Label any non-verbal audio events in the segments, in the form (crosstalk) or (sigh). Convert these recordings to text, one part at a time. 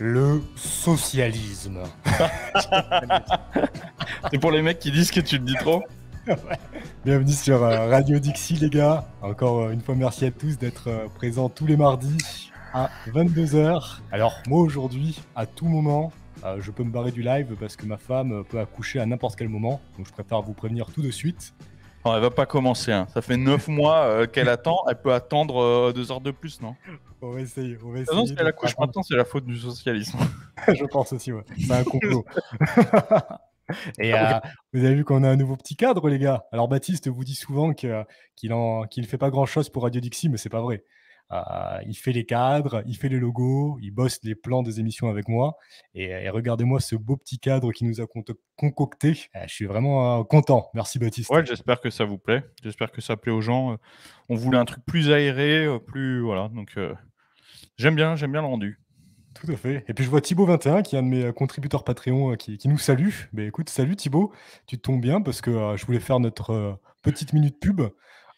le socialisme. (laughs) C'est pour les mecs qui disent que tu le dis trop. Bienvenue sur euh, Radio Dixie, les gars. Encore euh, une fois, merci à tous d'être euh, présents tous les mardis à 22h. Alors, moi aujourd'hui, à tout moment, je peux me barrer du live parce que ma femme peut accoucher à n'importe quel moment. Donc, je préfère vous prévenir tout de suite. Non, elle va pas commencer. Hein. Ça fait 9 (laughs) mois euh, qu'elle attend. Elle peut attendre 2 euh, heures de plus, non On va essayer. On va essayer non, si elle accouche maintenant, c'est la faute du socialisme. (laughs) Je pense aussi, ouais. C'est bah, un complot. (laughs) Et euh, vous avez vu qu'on a un nouveau petit cadre, les gars. Alors Baptiste vous dit souvent qu'il ne fait pas grand chose pour Radio Dixie, mais c'est pas vrai. Euh, il fait les cadres, il fait les logos, il bosse les plans des émissions avec moi. Et, regardez-moi ce beau petit cadre qu'il nous a concocté. Euh, je suis vraiment euh, content. Merci Baptiste. Ouais, j'espère que ça vous plaît. J'espère que ça plaît aux gens. On voulait un truc plus aéré, plus voilà. Donc j'aime bien, j'aime bien le rendu. Tout à fait. Et puis je vois Thibaut 21, qui est un de mes contributeurs Patreon, qui, nous salue. Mais ben, écoute, salut Thibaut, tu tombes bien parce que je voulais faire notre petite minute pub.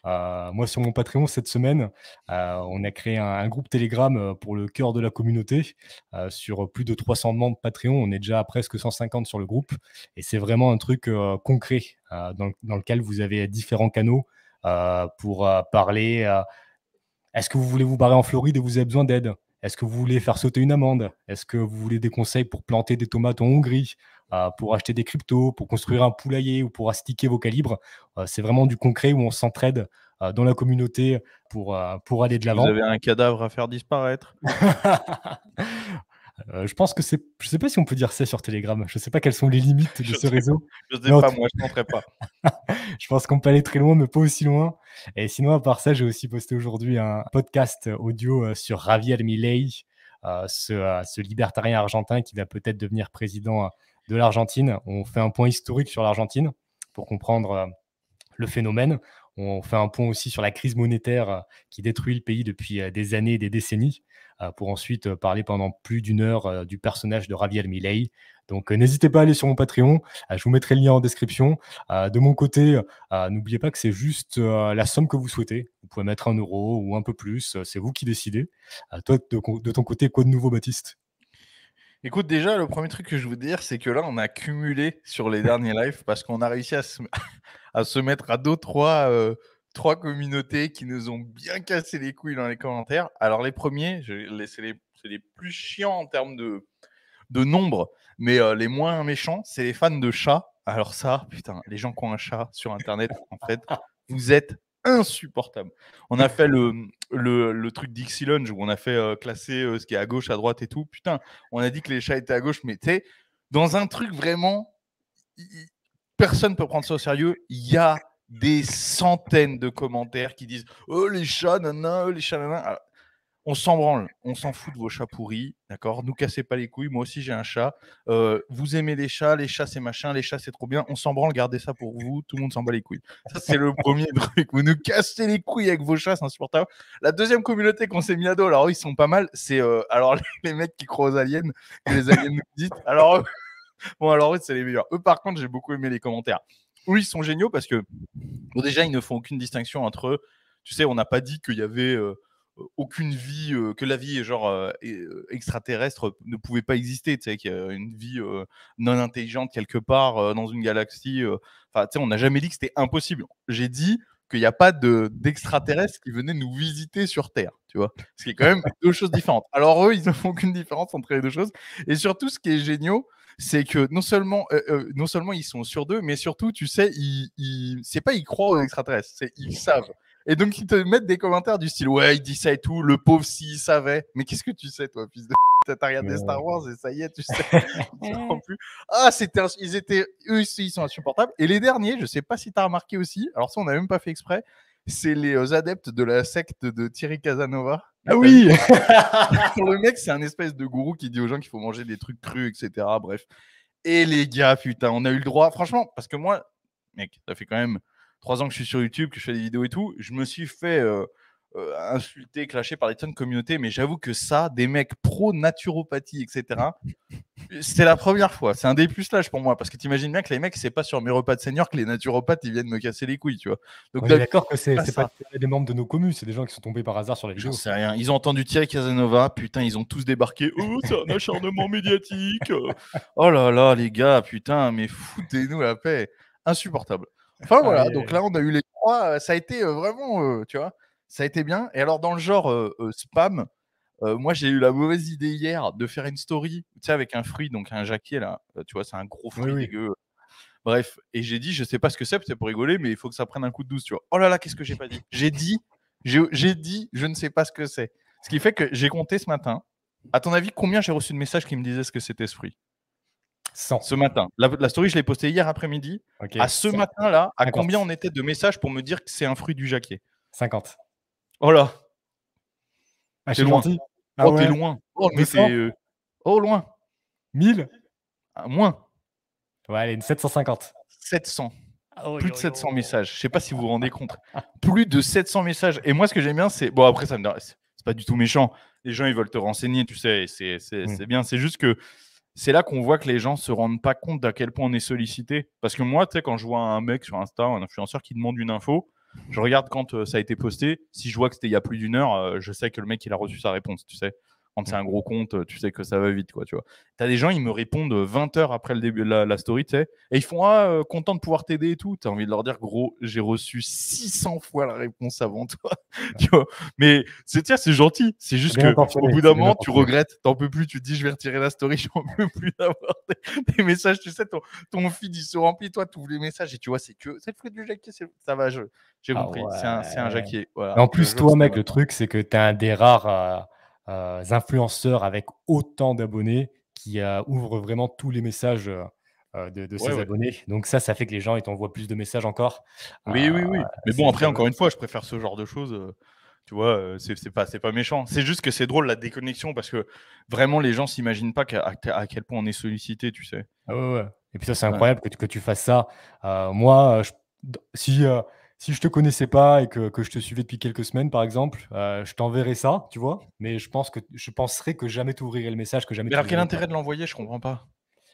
Euh, moi, sur mon Patreon, cette semaine, euh, on a créé un, groupe Telegram euh, pour le cœur de la communauté. sur plus de 300 membres Patreon, on est déjà à presque 150 sur le groupe. Et c'est vraiment un truc concret dans, lequel vous avez différents canaux pour parler. Est-ce que vous voulez vous barrer en Floride et vous avez besoin d'aide Est-ce que vous voulez faire sauter une amende Est-ce que vous voulez des conseils pour planter des tomates en Hongrie euh, pour acheter des cryptos, pour construire un poulailler ou pour astiquer vos calibres. Euh, c'est vraiment du concret où on s'entraide euh, dans la communauté pour, pour aller de l'avant. Vous avez un cadavre à faire disparaître. (laughs) je pense que c'est. Je sais pas si on peut dire ça sur Telegram. Je sais pas quelles sont les limites de ce réseau. Je Je sais pas, moi, je n'entrerai pas. (laughs) je pense qu'on peut aller très loin, mais pas aussi loin. Et sinon, à part ça, j'ai aussi posté aujourd'hui un podcast audio sur Javier Milei, ce, ce, libertarien argentin qui va peut-être devenir président de l'Argentine. On fait un point historique sur l'Argentine pour comprendre euh, le phénomène. On fait un point aussi sur la crise monétaire euh, qui détruit le pays depuis euh, des années et des décennies, pour ensuite parler pendant plus d'une heure du personnage de Javier Milei. Donc n'hésitez pas à aller sur mon Patreon, je vous mettrai le lien en description. De mon côté, n'oubliez pas que c'est juste la somme que vous souhaitez. Vous pouvez mettre un euro ou un peu plus, c'est vous qui décidez. Toi, de ton côté, quoi de nouveau, Baptiste Écoute, déjà, le premier truc que je veux dire, c'est que là, on a cumulé sur les derniers lives parce qu'on a réussi à se, (laughs) mettre à deux, trois, euh, trois communautés qui nous ont bien cassé les couilles dans les commentaires. Alors, les premiers, c'est les, les, plus chiants en termes de, de nombre, mais euh, les moins méchants, c'est les fans de chats. Alors, ça, putain, les gens qui ont un chat sur Internet, en fait, vous êtes insupportable. On a fait le, le, truc Dixie où on a fait euh, classer euh, ce qui est à gauche, à droite et tout. Putain, on a dit que les chats étaient à gauche, mais tu sais, dans un truc vraiment, personne personne peut prendre ça au sérieux. Il y a des centaines de commentaires qui disent Oh les chats, nanana, oh, les chats, nanana. Ah, on s'en branle, on s'en fout de vos chats pourris, d'accord Nous cassez pas les couilles, moi aussi j'ai un chat. vous aimez les chats, les chats c'est machin, les chats c'est trop bien, on s'en branle, gardez ça pour vous, tout le monde s'en bat les couilles. Ça c'est le premier (laughs) truc, vous nous cassez les couilles avec vos chats, c'est insupportable. La deuxième communauté qu'on s'est mis à dos, alors ils sont pas mal, c'est alors (laughs) les mecs qui croient aux aliens, les aliens nous disent. Alors, (laughs) bon, alors eux c'est les meilleurs. Eux par contre, j'ai beaucoup aimé les commentaires. Oui, ils sont géniaux parce que déjà ils ne font aucune distinction entre eux. Tu sais, on n'a pas dit qu'il y avait aucune vie, euh, que la vie genre euh, euh, extraterrestre ne pouvait pas exister, tu qu'il y a une vie non intelligente quelque part dans une galaxie. Enfin, tu sais, on n'a jamais dit que c'était impossible. J'ai dit qu'il n'y a pas d'extraterrestres qui venaient nous visiter sur Terre, tu vois. Ce qui est quand même deux choses différentes. Alors eux, ils ne font qu'une différence entre les deux choses. Et surtout, ce qui est génial, c'est que non seulement, non seulement ils sont sur deux, mais surtout, tu sais, c'est pas ils croient aux extraterrestres, c'est ils savent. Et donc, ils te mettent des commentaires du style Ouais, il dit ça et tout, le pauvre s'il savait. Mais qu'est-ce que tu sais, toi, fils de (laughs) T'as regardé Star Wars et ça y est, tu sais. (laughs) plus. Ah, c'était, ils étaient, eux, ils sont insupportables. Et les derniers, je sais pas si t'as remarqué aussi. Alors, ça, on n'a même pas fait exprès. C'est les euh, adeptes de la secte de Thierry Casanova. Ah oui (laughs) Le mec, c'est un espèce de gourou qui dit aux gens qu'il faut manger des trucs crus, etc. Bref. Et les gars, putain, on a eu le droit, franchement, parce que moi, mec, ça fait quand même trois ans que je suis sur YouTube, que je fais des vidéos et tout, je me suis fait euh, euh, insulter, clasher par les tonnes de communautés, mais j'avoue que ça, des mecs pro naturopathie, etc., c'est la première fois. C'est un des plus lâches pour moi, parce que t'imagines bien que les mecs, c'est pas sur mes repas de senior que les naturopathes, ils viennent me casser les couilles, tu vois. Donc, d'accord que c'est ah, pas, des membres de nos communes, c'est des gens qui sont tombés par hasard sur les vidéos. sais rien. Ils ont entendu Thierry Casanova, putain, ils ont tous débarqué. Oh, c'est un acharnement médiatique. Oh là là, les gars, putain, mais foutez-nous la paix. Insupportable. Enfin voilà, donc là on a eu les trois, euh, ça a été euh, vraiment, euh, tu vois, ça a été bien. Et alors dans le genre spam, moi j'ai eu la mauvaise idée hier de faire une story, tu sais, avec un fruit, donc un jaquet là, tu vois, c'est un gros fruit dégueu. Bref, et j'ai dit, je sais pas ce que c'est, c'est pour rigoler, mais il faut que ça prenne un coup de douce, tu vois. Oh là là, qu'est-ce que j'ai pas dit J'ai dit, j'ai dit, je ne sais pas ce que c'est. Ce qui fait que j'ai compté ce matin. À ton avis, combien j'ai reçu de messages qui me disaient ce que c'était ce fruit ce matin. La, story, je l'ai postée hier après-midi. À ce matin-là, à combien on était de messages pour me dire que c'est un fruit du jacquet 50. Oh là ah, T'es oh, ah loin. oh, loin. mais c'est. Euh, oh, loin. 1000 ah, Moins. Ouais, allez, 750. 700. plus de 700 messages. Je ne sais pas si vous vous rendez compte. Plus de 700 messages. Et moi, ce que j'aime bien, c'est. Bon, après, ça C'est pas du tout méchant. Les gens, ils veulent te renseigner, tu sais. Mm. C'est bien. C'est juste que c'est là qu'on voit que les gens se rendent pas compte d'à quel point on est sollicité. Parce que moi, tu sais, quand je vois un mec sur Insta, un influenceur qui demande une info, je regarde quand euh, ça a été posté. Si je vois que c'était il y a plus d'une heure, euh, je sais que le mec, il a reçu sa réponse, tu sais quand c'est mm. un gros compte, tu sais que ça va vite, quoi, tu vois. T'as des gens, ils me répondent 20 euh, heures après le début de la, story, tu sais, et ils font Ah, euh, content de pouvoir t'aider et tout. T'as envie de leur dire, gros, j'ai reçu 600 fois la réponse avant toi, (laughs) tu vois. Mais c'est c'est gentil, c'est juste que au bout d'un moment, tu regrettes, t'en peux plus, tu te dis, je vais retirer la story, (laughs) j'en peux plus d'avoir des, messages, tu sais, ton, feed, il se remplit, toi, tous les messages et tu vois, c'est que c'est le fruit du jacquier, ça va, j'ai ah compris, c'est un, un, jacquier. En plus, toi, mec, le truc, c'est que t'es un des rares. Euh, influenceurs avec autant d'abonnés qui euh, ouvrent vraiment tous les messages euh, de, de ses abonnés. Donc ça, ça fait que les gens, ils t'envoient plus de messages encore. Oui, oui, oui. Mais bon, après, encore une fois, je préfère ce genre de choses. Tu vois, c'est pas, pas méchant. C'est juste que c'est drôle la déconnexion parce que vraiment, les gens s'imaginent pas à, quel point on est sollicité, tu sais. Ah ouais, Et puis ça, c'est incroyable que tu, que, tu fasses ça. moi, si si je te connaissais pas et que, je te suivais depuis quelques semaines, par exemple, euh, je t'enverrais ça, tu vois. Mais je pense que je penserais que jamais t'ouvrirais le message, que jamais. Mais alors quel intérêt de l'envoyer Je comprends pas.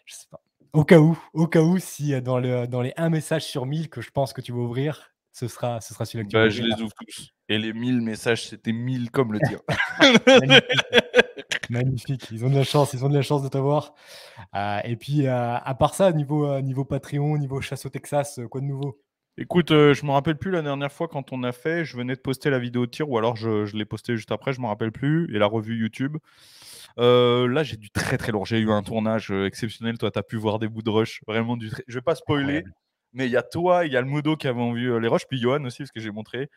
Je sais pas. Au cas où, au cas où, si euh, dans, le, dans les un message sur 1000 que je pense que tu vas ouvrir, ce sera, ce sera celui-là que tu bah, Je les ouvre tous. Et les 1000 messages, c'était 1000 comme le dire. (laughs) Magnifique. Ils ont de la chance, ils ont de la chance de t'avoir. Euh, et puis, à part ça, niveau, niveau Patreon, niveau chasse au Texas, quoi de nouveau Écoute, je euh, je me rappelle plus la dernière fois quand on a fait, je venais de poster la vidéo de tir ou alors je, l'ai postée juste après, je ne me rappelle plus, et la revue YouTube. Euh, là, j'ai du très très lourd. J'ai eu un tournage euh, exceptionnel. Toi, tu as pu voir des bouts de rush. Vraiment du Je vais pas spoiler, mais il y a toi, il y a le Modo qui avons vu les rushs, puis Johan aussi, parce que j'ai montré.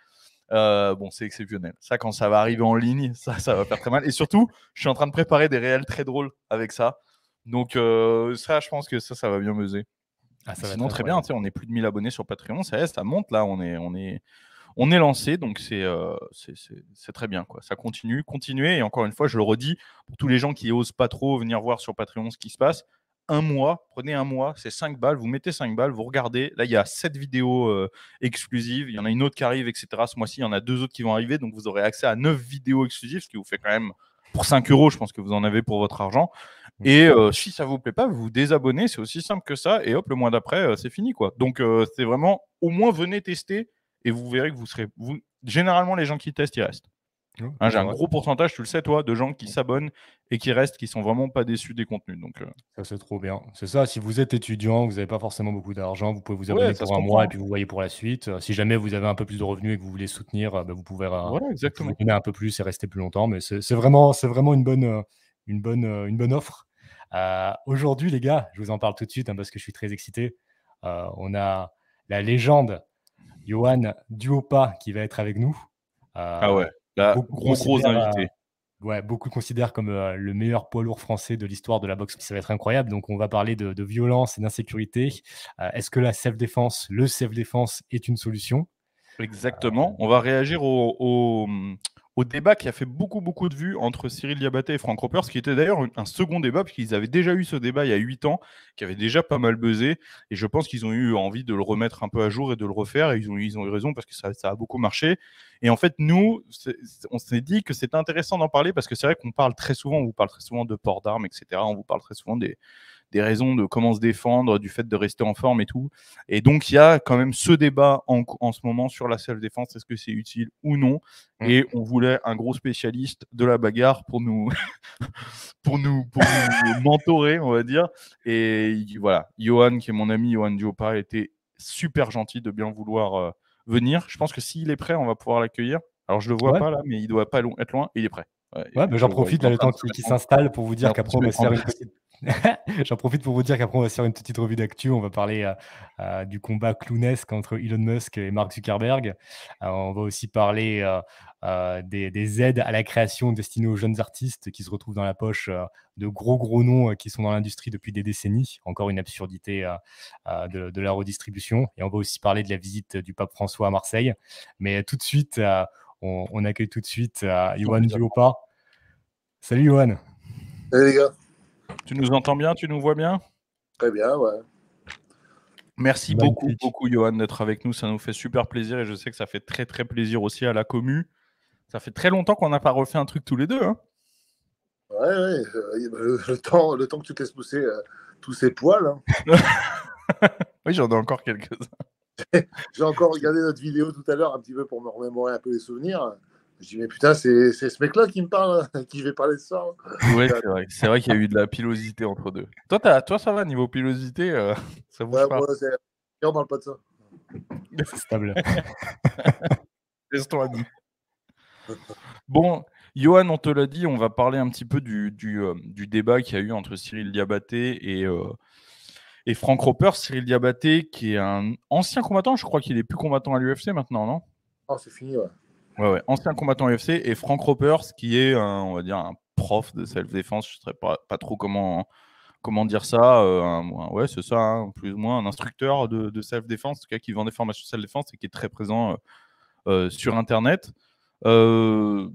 bon, c'est exceptionnel. Ça, quand ça va arriver en ligne, (laughs) ça, ça va faire très mal. Et surtout, je suis en train de préparer des réels très drôles avec ça. Donc, ça, je pense que ça, ça va bien meuser. Ah, Sinon, très bien, on est plus de 1000 abonnés sur Patreon, ça, monte là, on est, lancé, donc c'est euh, très bien. Ça continue, continuez. Et encore une fois, je le redis, pour tous les gens qui osent pas trop venir voir sur Patreon ce qui se passe, un mois, prenez un mois, c'est 5 balles, vous mettez 5 balles, vous regardez. Là, il y a 7 vidéos euh, exclusives, il y en a une autre qui arrive, etc. Ce mois-ci, il y en a deux autres qui vont arriver, donc vous aurez accès à 9 vidéos exclusives, ce qui vous fait quand même pour 5 euros, je pense que vous en avez pour votre argent. Et euh, si ça vous plaît pas, vous vous désabonnez, c'est aussi simple que ça. Et hop, le mois d'après, euh, c'est fini quoi. Donc euh, c'est vraiment, au moins venez tester et vous verrez que vous serez, vous, généralement les gens qui testent, ils restent. Hein, j'ai un gros pourcentage, tu le sais toi, de gens qui s'abonnent et qui restent, qui sont vraiment pas déçus des contenus. Donc, euh. Ça c'est trop bien. C'est ça, si vous êtes étudiant, vous n'avez pas forcément beaucoup d'argent, vous pouvez vous abonner pour un mois et puis vous voyez pour la suite. Euh, si jamais vous avez un peu plus de revenus et que vous voulez soutenir, euh, bah, vous pouvez vous un peu plus et rester plus longtemps. Mais c'est vraiment, vraiment une bonne, une bonne, une bonne offre. Aujourd'hui les gars, je vous en parle tout de suite hein, parce que je suis très excité. on a la légende Johan Duopa qui va être avec nous. ah ouais beaucoup gros, invités, ouais, beaucoup considèrent comme euh, le meilleur poids lourd français de l'histoire de la boxe. Ça va être incroyable. Donc, on va parler de, violence et d'insécurité. Euh, est-ce que la self-défense, le self-défense est une solution Exactement. on va réagir au, au, au débat qui a fait beaucoup, beaucoup de vues entre Cyril Diabaté et Frank Roper, ce qui était d'ailleurs un second débat, puisqu'ils avaient déjà eu ce débat il y a huit ans, qui avait déjà pas mal buzzé. Et je pense qu'ils ont eu envie de le remettre un peu à jour et de le refaire. Et ils ont, ils ont eu raison parce que ça, ça a beaucoup marché. Et en fait, nous, on s'est dit que c'était intéressant d'en parler parce que c'est vrai qu'on parle très souvent, on vous parle très souvent de port d'armes, etc. On vous parle très souvent des, des raisons de comment se défendre, du fait de rester en forme et tout. Et donc, il y a quand même ce débat en, en ce moment sur la self-défense, est-ce que c'est utile ou non mm. Et on voulait un gros spécialiste de la bagarre pour nous, (laughs) pour nous, pour nous (laughs) mentorer, on va dire. Et voilà, Johan, qui est mon ami, Johan Diopa, était super gentil de bien vouloir euh, venir. Je pense que s'il est prêt, on va pouvoir l'accueillir. Alors, je le vois pas là, mais il doit pas être loin. il est prêt. Ouais, mais j'en profite, là, le temps qu'il s'installe pour vous dire qu'après, on va (laughs) J'en profite pour vous dire qu'après, on va faire une petite revue d'actu. On va parler euh, euh, du combat clownesque entre Elon Musk et Mark Zuckerberg. Euh, on va aussi parler des, aides à la création destinées aux jeunes artistes qui se retrouvent dans la poche de gros, gros noms qui sont dans l'industrie depuis des décennies. Encore une absurdité de, la redistribution. Et on va aussi parler de la visite du pape François à Marseille. Mais tout de suite, on, accueille tout de suite Johan Duopa. Salut Yohan. Salut les gars. Tu nous entends bien Tu nous vois bien Très bien, ouais. Merci beaucoup, beaucoup, Johan, d'être avec nous. Ça nous fait super plaisir et je sais que ça fait très, très plaisir aussi à la commu. Ça fait très longtemps qu'on n'a pas refait un truc tous les deux. Hein. Ouais, ouais. Euh, le, temps, le temps que tu te laisses pousser euh, tous ces poils. Hein. (laughs) oui, j'en ai encore quelques-uns. (laughs) J'ai encore regardé notre vidéo tout à l'heure un petit peu pour me remémorer un peu les souvenirs. Je dis, mais putain, c'est ce mec-là qui me parle, hein, (laughs) qui vais parler de ça. Oui, c'est vrai, vrai qu'il y a eu de la pilosité entre deux. Toi, toi ça va, niveau pilosité, euh, (laughs) ça vous parle pas de ça. C'est stable. (laughs) Laisse-toi Bon, Johan, on te l'a dit, on va parler un petit peu du, euh, débat qu'il y a eu entre Cyril Diabaté et, euh, et Frank Roper. Cyril Diabaté, qui est un ancien combattant, je crois qu'il est plus combattant à l'UFC maintenant, non Oh, c'est fini, ouais. Ouais, ancien combattant UFC et Frank Ropers qui est, un, on va dire, un prof de self-défense. Je ne sais pas, pas trop comment, comment dire ça. Euh, ouais, c'est ça, hein, plus ou moins, un instructeur de, self-défense, en cas qui vend des formations self-défense et qui est très présent euh, euh, sur Internet. dans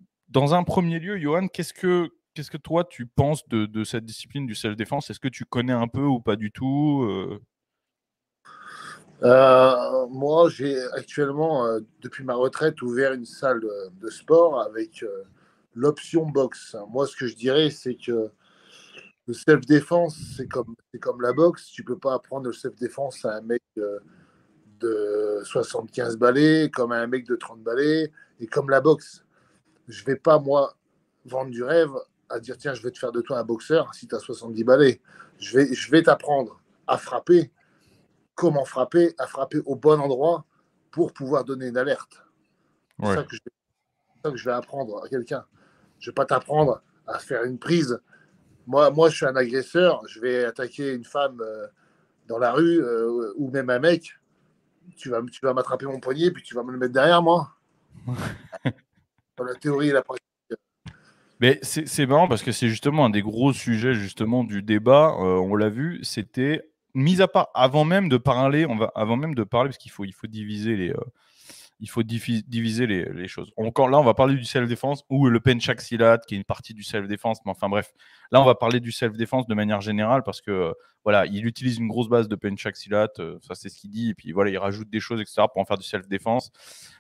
un premier lieu, Johan, qu'est-ce que, qu'est-ce que toi tu penses de, de cette discipline du self-défense Est-ce que tu connais un peu ou pas du tout euh, moi, j'ai actuellement, euh, depuis ma retraite, ouvert une salle de sport avec euh, l'option boxe. Moi, ce que je dirais, c'est que le self-défense, c'est comme, comme la boxe. Tu peux pas apprendre le self-défense à un mec de, 75 balais, comme à un mec de 30 balais, et comme la boxe. Je vais pas, moi, vendre du rêve à dire tiens, je vais te faire de toi un boxeur si tu as 70 balais. Je vais, je vais t'apprendre à frapper, comment frapper, à frapper au bon endroit pour pouvoir donner une alerte. C'est ça, que je vais apprendre à quelqu'un. Je ne vais pas t'apprendre à faire une prise. Moi, moi, je suis un agresseur, je vais attaquer une femme euh, dans la rue euh, ou même un mec. Tu vas, vas m'attraper mon poignet, puis tu vas me le mettre derrière moi. (laughs) dans la théorie et la pratique. Mais c'est marrant parce que c'est justement un des gros sujets justement du débat. Euh, on l'a vu, c'était mis à part, avant même de parler, on va, avant même de parler, parce qu'il faut, il faut diviser les, euh, il faut diviser les, les, choses. Encore là, on va parler du self-défense ou le penchak silat, qui est une partie du self-défense. Mais enfin bref, là, on va parler du self-défense de manière générale parce que euh, voilà, il utilise une grosse base de penchak silat. Euh, ça, c'est ce qu'il dit. Et puis voilà, il rajoute des choses, etc. pour en faire du self-défense.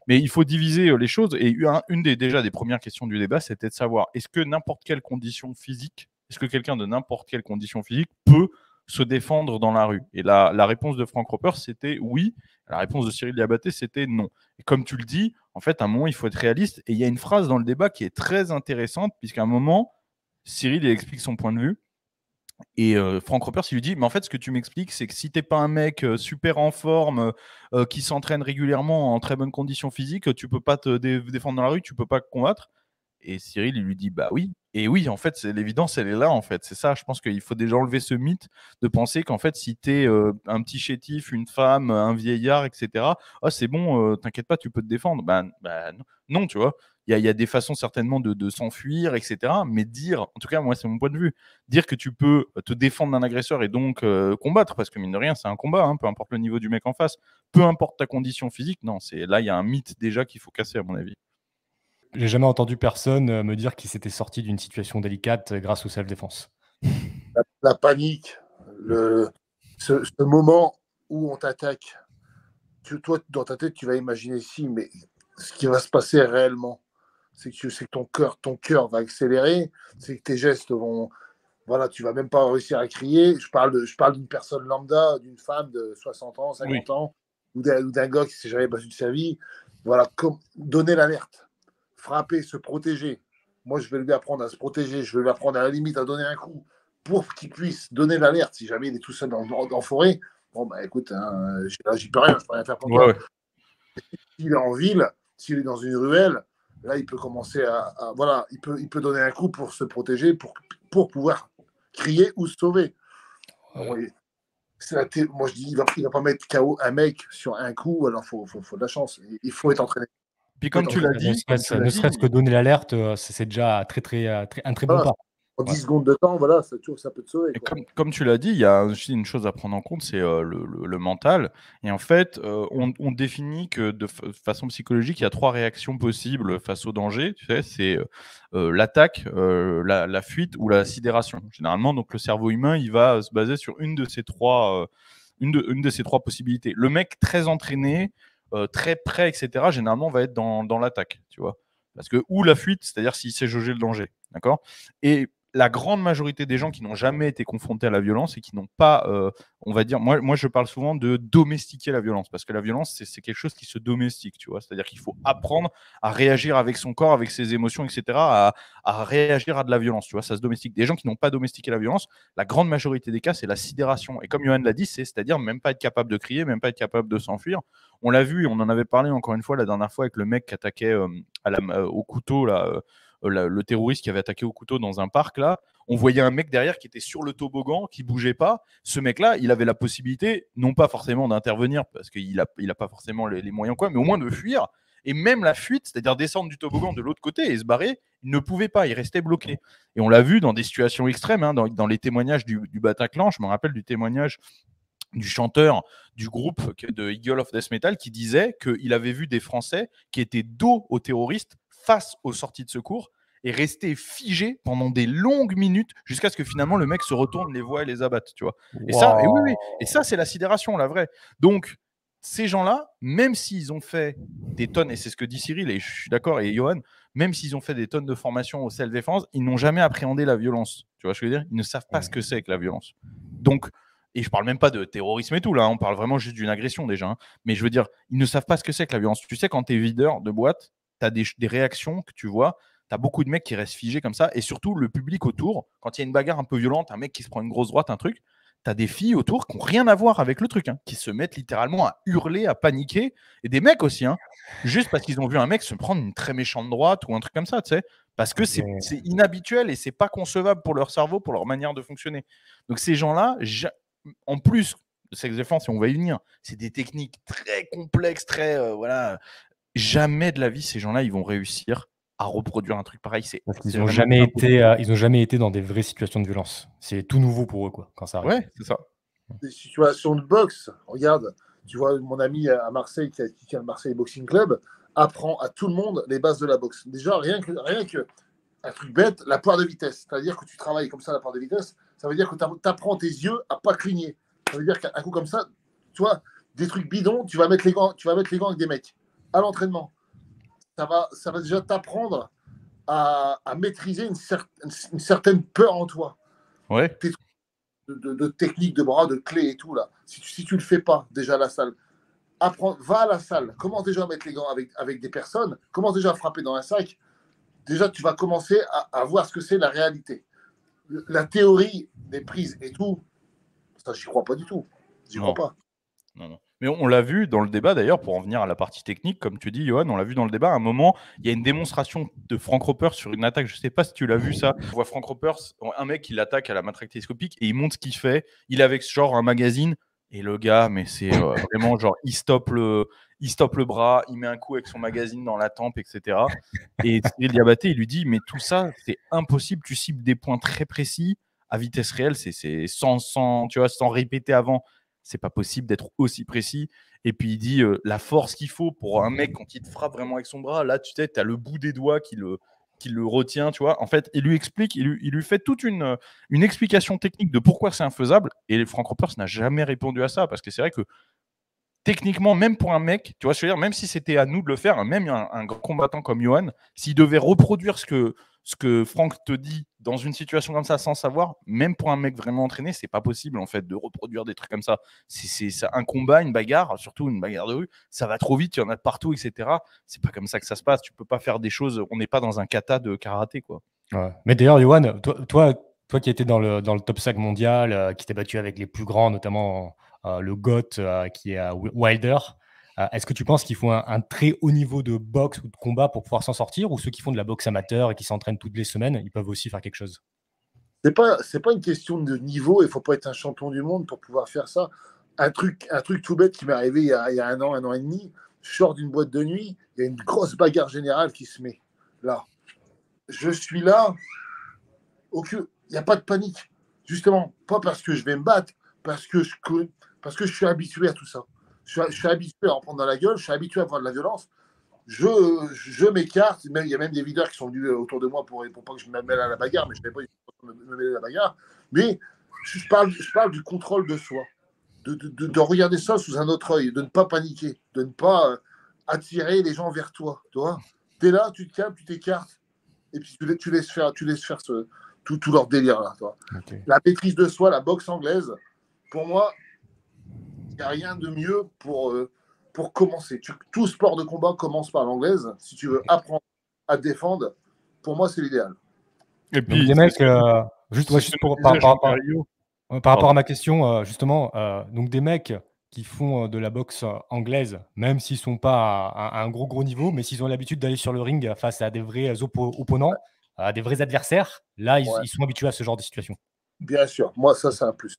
Mais il faut diviser les choses. Et une des déjà des premières questions du débat, c'était de savoir est-ce que n'importe quelle condition physique, est-ce que quelqu'un de n'importe quelle condition physique peut se défendre dans la rue Et la, réponse de Frank Roper, c'était oui. La réponse de Cyril Diabaté, c'était non. Et comme tu le dis, en fait, à un moment, il faut être réaliste. Et il y a une phrase dans le débat qui est très intéressante, puisqu'à un moment, Cyril il explique son point de vue. Et euh, Frank Franck Roper, il lui dit, mais en fait, ce que tu m'expliques, c'est que si t'es pas un mec euh, super en forme, euh, qui s'entraîne régulièrement en très bonnes conditions physiques, tu peux pas te défendre dans la rue, tu peux pas combattre. Et Cyril, il lui dit Bah oui. Et oui, en fait, l'évidence, elle est là, en fait. C'est ça, je pense qu'il faut déjà enlever ce mythe de penser qu'en fait, si tu es euh, un petit chétif, une femme, un vieillard, etc., oh, ah, c'est bon, euh, t'inquiète pas, tu peux te défendre. Ben, bah, bah non, tu vois. Il y, a des façons certainement de, s'enfuir, etc. Mais dire, en tout cas, moi, c'est mon point de vue, dire que tu peux te défendre d'un agresseur et donc euh, combattre, parce que mine de rien, c'est un combat, hein, peu importe le niveau du mec en face, peu importe ta condition physique, non, c'est là, il y a un mythe déjà qu'il faut casser, à mon avis. J'ai jamais entendu personne euh, me dire qu'il s'était sorti d'une situation délicate euh, grâce au self-défense. (laughs) La, panique, le, ce, moment où on t'attaque, toi, dans ta tête, tu vas imaginer si, mais ce qui va se passer réellement, c'est que, que, ton cœur ton cœur va accélérer, c'est que tes gestes vont. Voilà, tu vas même pas réussir à crier. Je parle, je parle d'une personne lambda, d'une femme de 60 ans, 50 ans, ou d'un gars qui s'est jamais battu de sa vie. Voilà, donner l'alerte frapper, se protéger. Moi, je vais lui apprendre à se protéger, je vais lui apprendre à la limite à donner un coup pour qu'il puisse donner l'alerte si jamais il est tout seul dans, dans, forêt. Bon, bah écoute, hein, j'y peux rien, je peux rien faire pour S'il est en ville, s'il est dans une ruelle, là, il peut commencer à, voilà, il peut, il peut donner un coup pour se protéger, pour, pour pouvoir crier ou sauver. moi, je dis, il va, pas mettre KO un mec sur un coup, alors il faut, faut, faut, de la chance. Il faut être entraîné. Puis comme tu l'as dit, ne serait-ce que donner l'alerte, euh, c'est déjà très, très, euh, très, un très bon pas. En 10 secondes de temps, voilà, ça, toujours, ça peut te sauver. comme, tu l'as dit, il y a une chose à prendre en compte, c'est euh, le, le, mental. Et en fait, on, définit que de façon psychologique, il y a trois réactions possibles face au danger. Tu sais, c'est l'attaque, la, la, fuite ou la sidération. Généralement, donc le cerveau humain, il va se baser sur une de ces trois. Une de, une de, ces trois possibilités. Le mec très entraîné, euh, très près, etc., généralement, va être dans, l'attaque, tu vois. Parce que, ou la fuite, c'est-à-dire s'il sait jauger le danger, d'accord Et la grande majorité des gens qui n'ont jamais été confrontés à la violence et qui n'ont pas, euh, on va dire, moi, moi je parle souvent de domestiquer la violence, parce que la violence, c'est quelque chose qui se domestique, tu vois. C'est-à-dire qu'il faut apprendre à réagir avec son corps, avec ses émotions, etc., à, réagir à de la violence, tu vois. Ça se domestique. Des gens qui n'ont pas domestiqué la violence, la grande majorité des cas, c'est la sidération. Et comme Johan l'a dit, c'est-à-dire même pas être capable de crier, même pas être capable de s'enfuir. On l'a vu, on en avait parlé encore une fois la dernière fois avec le mec qui attaquait euh, à la, euh, au couteau, là euh, le terroriste qui avait attaqué au couteau dans un parc là, on voyait un mec derrière qui était sur le toboggan, qui bougeait pas. Ce mec-là, il avait la possibilité, non pas forcément d'intervenir parce qu'il n'a il a pas forcément les, moyens quoi, mais au moins de fuir. Et même la fuite, c'est-à-dire descendre du toboggan de l'autre côté et se barrer, il ne pouvait pas, il restait bloqué. Et on l'a vu dans des situations extrêmes, hein, dans, les témoignages du, du Bataclan, je me rappelle du témoignage du chanteur du groupe de Eagle of Death Metal qui disait qu'il avait vu des Français qui étaient dos aux terroristes face aux sorties de secours et rester figé pendant des longues minutes jusqu'à ce que finalement le mec se retourne, les voit et les abatte, tu vois. Et ça, et oui, et ça c'est la sidération, la vraie. Donc ces gens-là, même s'ils ont fait des tonnes, et c'est ce que dit Cyril, et je suis d'accord, et Johan, même s'ils ont fait des tonnes de formations au self-défense, ils n'ont jamais appréhendé la violence. Tu vois ce que je veux dire Ils ne savent pas ce que c'est que la violence. Donc, et je parle même pas de terrorisme et tout, là, hein, on parle vraiment juste d'une agression déjà. Hein. Mais je veux dire, ils ne savent pas ce que c'est que la violence. Tu sais, quand tu es videur de boîte, tu as des, réactions que tu vois. Tu as beaucoup de mecs qui restent figés comme ça. Et surtout, le public autour, quand il y a une bagarre un peu violente, un mec qui se prend une grosse droite, un truc, tu as des filles autour qui n'ont rien à voir avec le truc, hein, qui se mettent littéralement à hurler, à paniquer. Et des mecs aussi, hein, juste parce qu'ils ont vu un mec se prendre une très méchante droite ou un truc comme ça, tu sais. Parce que c'est inhabituel et c'est pas concevable pour leur cerveau, pour leur manière de fonctionner. Donc ces gens-là, en plus, de sex défense et on va y venir. C'est des techniques très complexes, très euh, voilà, jamais de la vie, ces gens-là, ils vont réussir à reproduire un truc pareil. C'est parce qu'ils n'ont jamais été, euh, ils jamais été dans des vraies situations de violence. C'est tout nouveau pour eux, quoi, quand ça arrive. Ouais, c'est ça. Des situations de boxe. Regarde, tu vois, mon ami euh, à Marseille qui a, qui le Marseille Boxing Club apprend à tout le monde les bases de la boxe. Déjà, rien que, rien que un truc bête, la poire de vitesse. C'est-à-dire que tu travailles comme ça la poire de vitesse, ça veut dire que tu apprends tes yeux à pas cligner. Ça veut dire qu'un coup comme ça, tu vois, des trucs bidons, tu vas mettre les gants, tu vas mettre les gants avec des mecs à l'entraînement. Ça va, ça va déjà t'apprendre à, à, maîtriser une, une, certaine peur en toi. Ouais. De, de, de, technique, de bras, de clés et tout là. Si tu, si tu le fais pas déjà à la salle, apprends, va à la salle. Commence déjà à mettre les gants avec, avec des personnes. Commence déjà à frapper dans un sac. Déjà, tu vas commencer à, à voir ce que c'est la réalité. La théorie des prises et tout, ça, j'y crois pas du tout. J'y crois pas. Non, non. Mais on l'a vu dans le débat d'ailleurs, pour en venir à la partie technique, comme tu dis, Johan, on l'a vu dans le débat. À un moment, il y a une démonstration de Frank Roper sur une attaque. Je ne sais pas si tu l'as vu ça. On voit Frank Roper, un mec qui l'attaque à la matraque télescopique et il montre ce qu'il fait. Il est avec genre un magazine et le gars, mais c'est euh, vraiment genre, il stoppe le. Il stoppe le bras, il met un coup avec son magazine dans la tempe, etc. Et Cyril Diabaté, il lui dit Mais tout ça, c'est impossible. Tu cibles des points très précis à vitesse réelle, c'est sans, tu vois, sans répéter avant c'est pas possible d'être aussi précis. Et puis il dit euh, la force qu'il faut pour un mec quand il te frappe vraiment avec son bras. Là, tu sais, tu as le bout des doigts qui le, qui le retient, tu vois. En fait, il lui explique, il lui, fait toute une, euh, une explication technique de pourquoi c'est infaisable. Et Frank Roper n'a jamais répondu à ça parce que c'est vrai que techniquement, même pour un mec, tu vois, je veux dire, même si c'était à nous de le faire, même un, un grand combattant comme Johan, s'il devait reproduire ce que, ce que Franck te dit dans une situation comme ça sans savoir, même pour un mec vraiment entraîné, c'est pas possible en fait de reproduire des trucs comme ça. C'est un combat, une bagarre, surtout une bagarre de rue, ça va trop vite, il y en a partout, etc. C'est pas comme ça que ça se passe. Tu peux pas faire des choses. On n'est pas dans un kata de karaté, quoi. Mais d'ailleurs, Johan, toi, toi, qui étais dans le, dans le top 5 mondial, euh, qui t'es battu avec les plus grands, notamment euh, le GOT euh, qui est à Wilder. Euh, est-ce que tu penses qu'il faut un, très haut niveau de boxe ou de combat pour pouvoir s'en sortir Ou ceux qui font de la boxe amateur et qui s'entraînent toutes les semaines, ils peuvent aussi faire quelque chose C'est pas pas une question de niveau. Il ne faut pas être un champion du monde pour pouvoir faire ça. Un truc un truc tout bête qui m'est arrivé il y, a, un an un an et demi. Je sors d'une boîte de nuit, il y a une grosse bagarre générale qui se met là. Je suis là. Il n'y a pas de panique. Justement, pas parce que je vais me battre, parce que je, parce que je suis habitué à tout ça je, suis habitué à en prendre dans la gueule, je suis habitué à voir de la violence. Je, je m'écarte, il y a même des videurs qui sont venus euh, autour de moi pour, pour pas que je me mêle à la bagarre, mais je n'ai pas me, me mêler à la bagarre. Mais je parle, je parle du contrôle de soi, de, de, de, regarder ça sous un autre oeil, de ne pas paniquer, de ne pas euh, attirer les gens vers toi. Tu es là, tu te calmes, tu t'écartes, et puis tu, tu, laisses faire, tu laisses faire ce, tout, tout leur délire là. Toi. La maîtrise de soi, la boxe anglaise, pour moi, il n'y a rien de mieux pour, euh, pour commencer. tout sport de combat commence par l'anglaise. Si tu veux apprendre à défendre, pour moi, c'est l'idéal. Et puis, mecs, euh, juste, pour, euh, par, rapport à ma question, justement, donc des mecs qui font de la boxe anglaise, même s'ils ne sont pas à, un gros gros niveau, mais s'ils ont l'habitude d'aller sur le ring face à des vrais opponents, à des vrais adversaires, là, ils, sont habitués à ce genre de situation. Bien sûr, moi, ça, c'est un plus.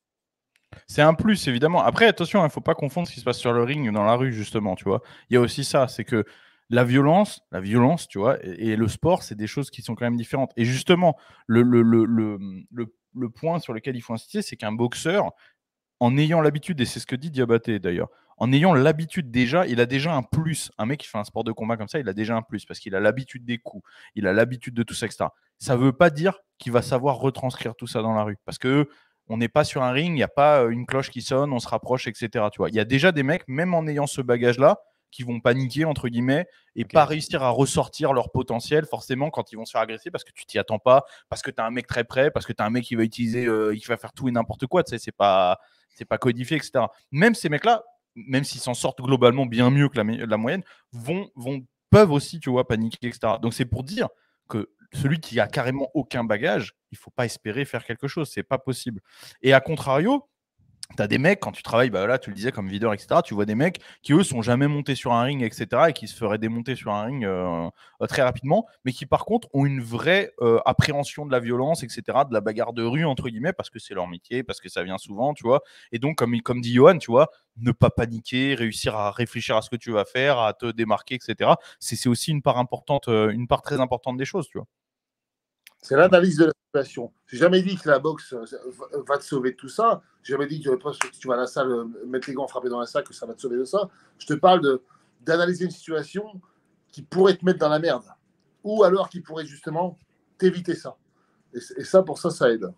C'est un plus, évidemment. Après, attention, il hein, ne faut pas confondre ce qui se passe sur le ring ou dans la rue, justement, tu vois. Il y a aussi ça, c'est que la violence, la violence, tu vois, et, le sport, c'est des choses qui sont quand même différentes. Et justement, le, le point sur lequel il faut insister, c'est qu'un boxeur, en ayant l'habitude, et c'est ce que dit Diabaté d'ailleurs, en ayant l'habitude déjà, il a déjà un plus. Un mec qui fait un sport de combat comme ça, il a déjà un plus parce qu'il a l'habitude des coups, il a l'habitude de tout ça, etc. Ça ne veut pas dire qu'il va savoir retranscrire tout ça dans la rue parce que on n'est pas sur un ring, il n'y a pas euh, une cloche qui sonne, on se rapproche, etc. Tu vois, il y a déjà des mecs, même en ayant ce bagage-là, qui vont paniquer entre guillemets et ne pas réussir à ressortir leur potentiel forcément quand ils vont se faire agresser parce que tu t'y attends pas, parce que tu as un mec très près, parce que tu as un mec qui va utiliser, euh, qui va faire tout et n'importe quoi. Tu sais, c'est pas, c'est pas codifié, etc. Même ces mecs-là, même s'ils s'en sortent globalement bien mieux que la, la moyenne, vont, vont peuvent aussi, tu vois, paniquer, etc. Donc c'est pour dire que celui qui a carrément aucun bagage, il faut pas espérer faire quelque chose, c'est pas possible. Et à contrario, T'as des mecs, quand tu travailles, bah là, tu le disais comme videur, etc., tu vois des mecs qui, eux, sont jamais montés sur un ring, etc., et qui se feraient démonter sur un ring euh, très rapidement, mais qui, par contre, ont une vraie euh, appréhension de la violence, etc., de la bagarre de rue, entre guillemets, parce que c'est leur métier, parce que ça vient souvent, tu vois. Et donc, comme, comme dit Johan, tu vois, ne pas paniquer, réussir à réfléchir à ce que tu vas faire, à te démarquer, etc., c'est aussi une part importante, euh, une part très importante des choses, tu vois. C'est l'analyse de la situation. J'ai jamais dit que la boxe euh, va te sauver de tout ça. n'ai jamais dit que tu vas à la salle euh, mettre les gants, frapper dans la salle, que ça va te sauver de ça. Je te parle d'analyser une situation qui pourrait te mettre dans la merde, ou alors qui pourrait justement t'éviter ça. Et, et, ça, pour ça, ça aide.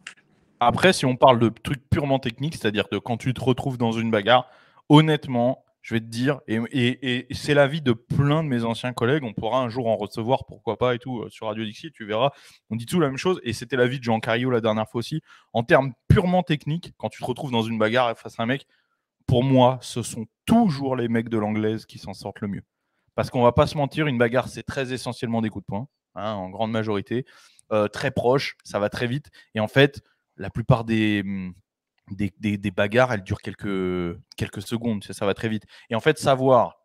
Après, si on parle de trucs purement techniques, c'est-à-dire de quand tu te retrouves dans une bagarre, honnêtement, je vais te dire, et, c'est l'avis de plein de mes anciens collègues, on pourra un jour en recevoir, pourquoi pas, et tout, euh, sur Radio Dixie, tu verras, on dit tout la même chose, et c'était l'avis de Jean Cario la dernière fois aussi, en termes purement techniques, quand tu te retrouves dans une bagarre face à un mec, pour moi, ce sont toujours les mecs de l'anglaise qui s'en sortent le mieux. Parce qu'on va pas se mentir, une bagarre, c'est très essentiellement des coups de poing, hein, en grande majorité, euh, très proche, ça va très vite, et en fait, la plupart des... Hum, des, bagarres, elles durent quelques, quelques secondes, ça, va très vite. Et en fait, mmh. savoir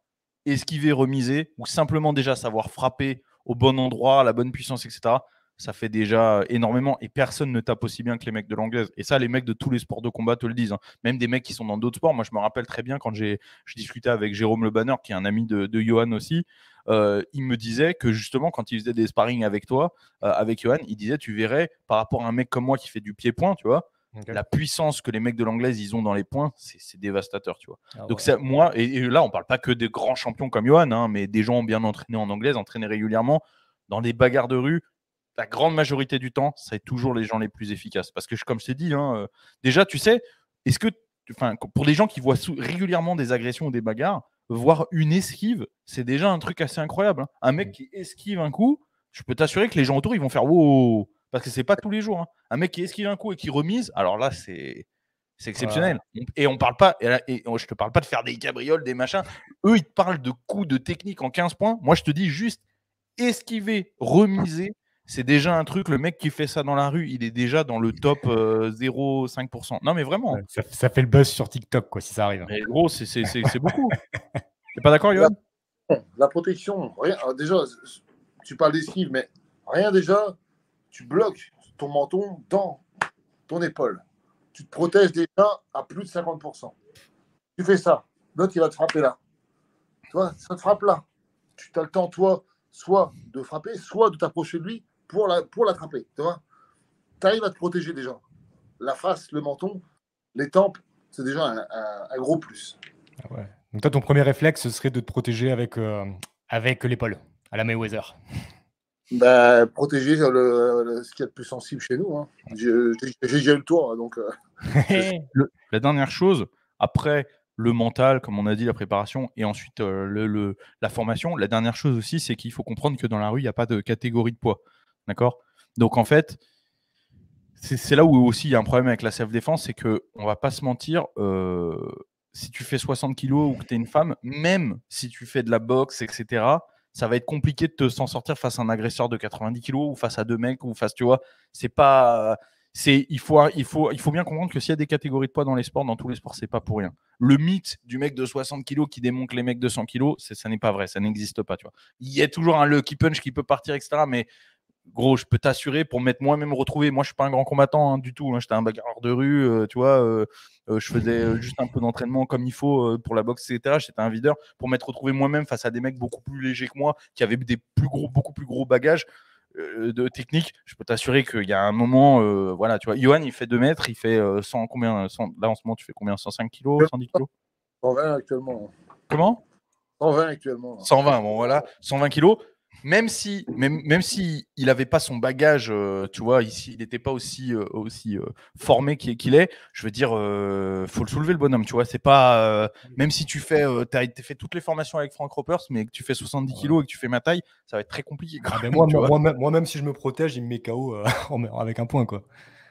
esquiver, remiser, ou simplement déjà savoir frapper au bon endroit, à la bonne puissance, etc., ça fait déjà énormément et personne ne tape aussi bien que les mecs de l'anglaise. Et ça, les mecs de tous les sports de combat te le disent. Hein. Même des mecs qui sont dans d'autres sports. Moi, je me rappelle très bien quand j'ai discutais avec Jérôme Le Banner, qui est un ami de, Johan aussi. Euh, il me disait que justement, quand il faisait des sparring avec toi, euh, avec Johan, il disait Tu verrais, par rapport à un mec comme moi qui fait du pied-point, tu vois, la puissance que les mecs de l'anglaise ils ont dans les points, c'est dévastateur, tu vois. Ah Donc moi, et, là on parle pas que des grands champions comme Johan, hein, mais des gens bien entraînés en anglaise, entraînés régulièrement dans des bagarres de rue. La grande majorité du temps, c'est toujours les gens les plus efficaces. Parce que comme je t'ai dit, hein, euh, déjà tu sais, est-ce que, pour les gens qui voient régulièrement des agressions ou des bagarres, voir une esquive, c'est déjà un truc assez incroyable. Hein. Un mec mm. qui esquive un coup, je peux t'assurer que les gens autour, ils vont faire wow. Parce que c'est pas tous les jours. Hein. Un mec qui esquive un coup et qui remise, alors là, c'est. exceptionnel. Et on parle pas, et, oh, je te parle pas de faire des cabrioles, des machins. Eux, ils te parlent de coups, de technique en 15 points. Moi, je te dis juste esquiver, remiser, c'est déjà un truc. Le mec qui fait ça dans la rue, il est déjà dans le top 0,5%. Euh, non, mais vraiment. Hein. Ça, fait le buzz sur TikTok, quoi, si ça arrive. Mais gros, c'est beaucoup. (laughs) T'es pas d'accord, Yoann la, protection, euh, déjà, tu parles d'esquive, mais rien déjà tu bloques ton menton dans ton épaule. Tu te protèges déjà à plus de 50%. Tu fais ça. L'autre, il va te frapper là. Tu vois, ça te frappe là. Tu as le temps, toi, soit de frapper, soit de t'approcher de lui pour l'attraper. La, pour tu arrives à te protéger déjà. La face, le menton, les tempes, c'est déjà un, gros plus. Ah Donc toi, ton premier réflexe, ce serait de te protéger avec, euh, avec l'épaule, à la Mayweather bah, Protéger le, ce qui est le plus sensible chez nous. Hein. J'ai déjà le tour. Hein, donc, euh. (laughs) (laughs) la dernière chose, après le mental, comme on a dit, la préparation, et ensuite euh, le, la formation. La dernière chose aussi, c'est qu'il faut comprendre que dans la rue, il n'y a pas de catégorie de poids. D'accord Donc en fait, c'est là où aussi il y a un problème avec la self-défense, c'est qu'on ne va pas se mentir, euh, si tu fais 60 kilos ou que tu es une femme, même si tu fais de la boxe, etc., ça va être compliqué de te s'en sortir face à un agresseur de 90 kg ou face à deux mecs ou face, tu vois, c'est pas. C'est, il, faut, il, faut, il faut bien comprendre que s'il y a des catégories de poids dans les sports, dans tous les sports, c'est pas pour rien. Le mythe du mec de 60 kg qui démonte les mecs de 100 kg, ça n'est pas vrai, ça n'existe pas. Tu vois. Il y a toujours un lucky punch qui peut partir, etc. Mais gros, je peux t'assurer pour mettre moi-même retrouvé. Moi, je suis pas un grand combattant hein, du tout. Hein, j'étais un bagarreur de rue, euh, tu vois. Euh, euh, je faisais euh, juste un peu d'entraînement comme il faut euh, pour la boxe, etc. J'étais un videur pour m'être retrouvé moi-même face à des mecs beaucoup plus légers que moi, qui avaient des plus gros, beaucoup plus gros bagages de technique, je peux t'assurer qu'il y a un moment, voilà, tu vois, Johan, il fait 2 mètres, il fait 100, combien Là, en ce moment, tu fais combien 105 kilos 110 kilos 120 actuellement. Comment 120 actuellement. 120, bon voilà, 120 kilos même si, même, même il avait pas son bagage, euh, tu vois, ici, il n'était pas aussi, euh, aussi euh, formé qu'il est. Je veux dire, faut le soulever le bonhomme, tu vois. C'est pas, même si tu fais, t'as fait toutes les formations avec Frank Ropers, mais que tu fais 70 kilos et que tu fais ma taille, ça va être très compliqué. Ah, (laughs) moi, même, si je me protège, il me met KO (laughs) avec un point, quoi.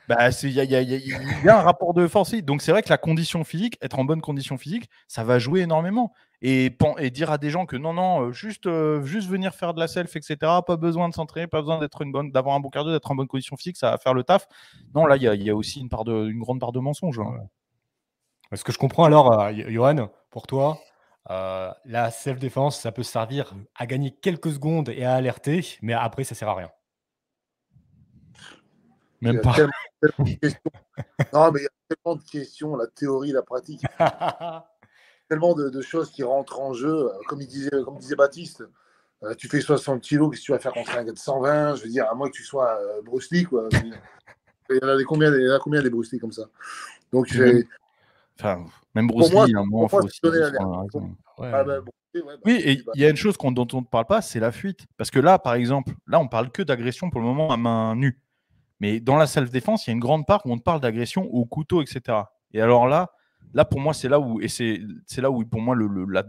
Bah, il y, y, a un rapport de force. Donc c'est vrai que la condition physique, être en bonne condition physique, ça va jouer énormément et, et, dire à des gens que non, non, euh, juste, euh, juste venir faire de la self, etc. Pas besoin de s'entraîner, pas besoin d'être une bonne, d'avoir un bon cardio, d'être en bonne condition physique, ça va faire le taf. Non, là, il y a, aussi une, part de, une grande part de mensonge. Hein. est Ce que je comprends alors, euh, Johan, pour toi, la self-défense, ça peut servir à gagner quelques secondes et à alerter, mais après, ça sert à rien. Même pas. non, mais il y a tellement de questions, la théorie, la pratique. (laughs) de, choses qui rentrent en jeu. Comme, il disait, comme disait Baptiste, euh, tu fais 60 kilos, qu'est-ce que tu vas faire contre un gars 120 Je veux dire, à moins que tu sois euh, Bruce Lee, quoi. (laughs) Il y en a des combien, il y en a combien des Bruce Lee comme ça Donc, Enfin, même ah, bah, Bruce Lee, il bah, oui, et bah. il y a une chose dont on ne parle pas, c'est la fuite. Parce que là, par exemple, là, on parle que d'agression pour le moment à main nue. Mais dans la self-défense, il y a une grande part où on parle d'agression au couteau, etc. Et alors là, Là, pour moi, c'est là où, et c'est là où, pour moi, la,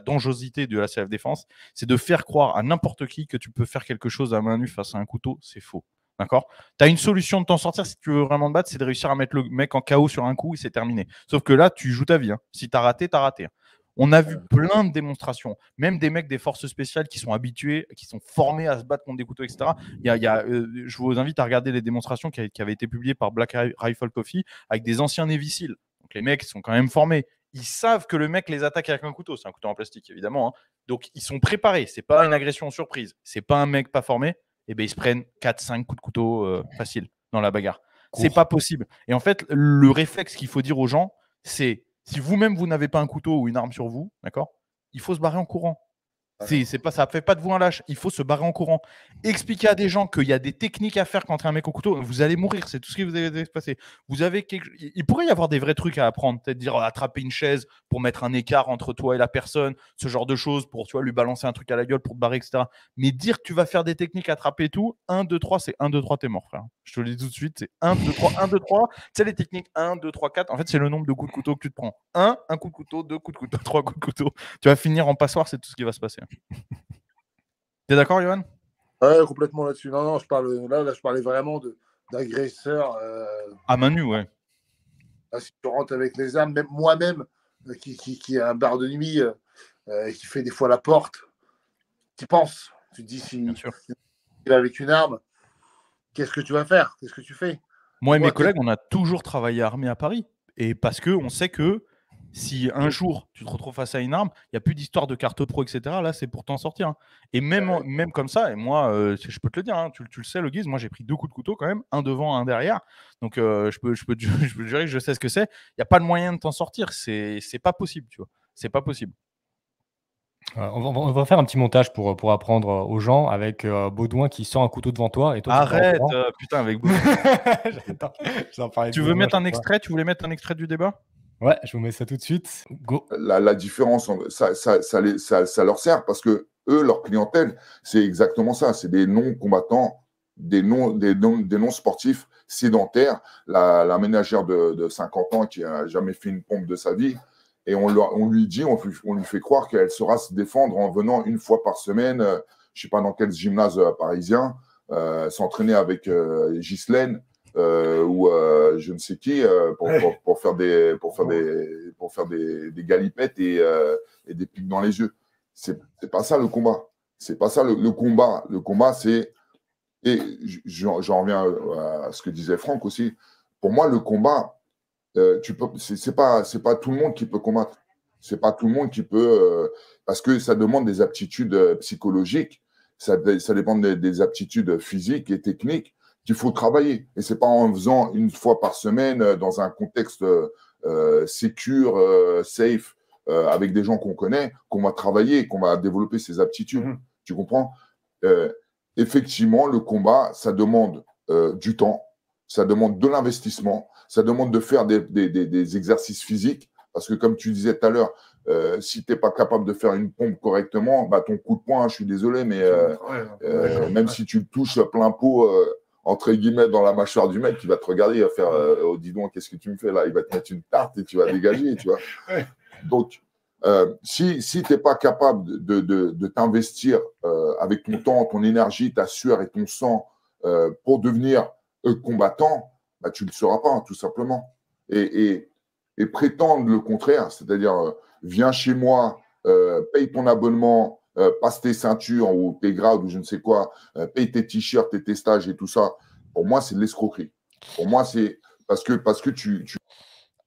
dangerosité de la CF défense, c'est de faire croire à n'importe qui que tu peux faire quelque chose à main nue face à un couteau. C'est faux. D'accord Tu as une solution de t'en sortir si tu veux vraiment te battre, c'est de réussir à mettre le mec en chaos sur un coup et c'est terminé. Sauf que là, tu joues ta vie. Hein. Si tu as raté, tu as raté. Hein. On a vu plein de démonstrations, même des mecs des forces spéciales qui sont habitués, qui sont formés à se battre contre des couteaux, etc. Il y euh, je vous invite à regarder les démonstrations qui, avaient été publiées par Black Rifle Coffee avec des anciens Navy donc les mecs sont quand même formés. Ils savent que le mec les attaque avec un couteau. C'est un couteau en plastique, évidemment. Hein. Donc ils sont préparés. C'est pas une agression surprise. C'est pas un mec pas formé. Et eh bien ils se prennent 4-5 coups de couteau euh, facile dans la bagarre. C'est pas possible. Et en fait, le réflexe qu'il faut dire aux gens, c'est si vous-même vous, vous n'avez pas un couteau ou une arme sur vous, d'accord, il faut se barrer en courant. Ah c'est pas, ça fait pas de vous un lâche. Il faut se barrer en courant. Expliquer à des gens qu'il y a des techniques à faire contre un mec au couteau, vous allez mourir. C'est tout ce qui vous allez se passer. Vous avez Il pourrait y avoir des vrais trucs à apprendre. Peut-être dire oh, attraper une chaise pour mettre un écart entre toi et la personne, ce genre de choses pour tu lui balancer un truc à la gueule pour te barrer, etc. Mais dire que tu vas faire des techniques, attraper tout, 1, 2, 3, c'est 1, 2, 3, t'es mort, frère. Je te le dis tout de suite, c'est 1, 2, 3, 1, 2, 3. Tu les techniques 1, 2, 3, 4. En fait, c'est le nombre de coups de couteau que tu te prends. 1, un coup de couteau, 2 coups de couteau, 3 (laughs) coups de couteau. Tu vas finir en passoire, c'est tout ce qui va se passer. (laughs) tu es d'accord, Johan Ouais, complètement là-dessus. Non, non, je parle là, là je parlais vraiment d'agresseurs. Euh, à main nue, ouais. Ah, si tu rentres avec les armes, même moi-même, euh, qui, qui, qui, a un bar de nuit et euh, qui fait des fois la porte, tu penses. Tu te dis si il est avec une arme, qu'est-ce que tu vas faire Qu'est-ce que tu fais Moi et mes collègues, on a toujours travaillé armé à Paris. Et parce qu'on sait que si un jour tu te retrouves face à une arme, il n'y a plus d'histoire de carte pro, etc. Là, c'est pour t'en sortir. Hein. Et même, bah même comme ça, et moi, euh, je peux te le dire, hein, tu, le sais, le guise, moi j'ai pris deux coups de couteau quand même, un devant, un derrière. Donc euh, je, peux, je, peux, (laughs) que je sais ce que c'est. Il n'y a pas de moyen de t'en sortir. C'est pas possible, tu vois. C'est pas possible. Euh, on, va, faire un petit montage pour, pour apprendre aux gens avec Baudouin qui sort un couteau devant toi. Et toi Arrête, putain, avec (laughs) Baudouin. tu veux mettre un extrait Tu voulais mettre un extrait du débat Ouais, je vous mets ça tout de suite. Go. La, différence, ça, leur sert parce que eux, leur clientèle, c'est exactement ça. C'est des non-combattants, des non-sportifs sédentaires. La, ménagère de, 50 ans qui n'a jamais fait une pompe de sa vie. Et on, lui dit, on, lui fait croire qu'elle saura se défendre en venant une fois par semaine, euh, je ne sais pas dans quel gymnase euh, parisien, euh, s'entraîner avec euh, Ghislaine euh, ou euh, je ne sais qui euh, pour, faire des pour faire des pour faire des, galipettes et, des pics dans les yeux. C'est pas ça le combat. C'est pas ça le, combat. Le combat c'est et j'en reviens à ce que disait Franck aussi. Pour moi, le combat, tu peux c'est pas c'est pas tout le monde qui peut combattre. C'est pas tout le monde qui peut parce que ça demande des aptitudes psychologiques. Ça, dépend des aptitudes physiques et techniques qu'il faut travailler. Et c'est pas en faisant une fois par semaine euh, dans un contexte euh, euh, euh safe, avec des gens qu'on connaît, qu'on va travailler, qu'on va développer ses aptitudes. Mm-hmm. Tu comprends Effectivement, le combat, ça demande du temps, ça demande de l'investissement, ça demande de faire des, exercices physiques, parce que comme tu disais tout à l'heure, si tu n'es pas capable de faire une pompe correctement, bah, ton coup de poing, je suis désolé, mais même si tu touches plein pot, entre guillemets, dans la mâchoire du mec qui va te regarder, il va faire euh, oh, dis donc, qu'est-ce que tu me fais là Il va te mettre une tarte et tu vas dégager, tu vois. (laughs) Donc, euh, si, si tu n'es pas capable de, t'investir euh, avec ton temps, ton énergie, ta sueur et ton sang euh, pour devenir combattant, bah, tu ne le seras pas, tout simplement. Et, et, prétendre le contraire, c'est-à-dire, viens chez moi, paye ton abonnement, euh, passe tes ceintures ou tes grades ou je ne sais quoi, euh, paye tes t-shirts et tes stages et tout ça, pour moi, c'est de l'escroquerie. Pour moi, c'est parce que, parce que tu,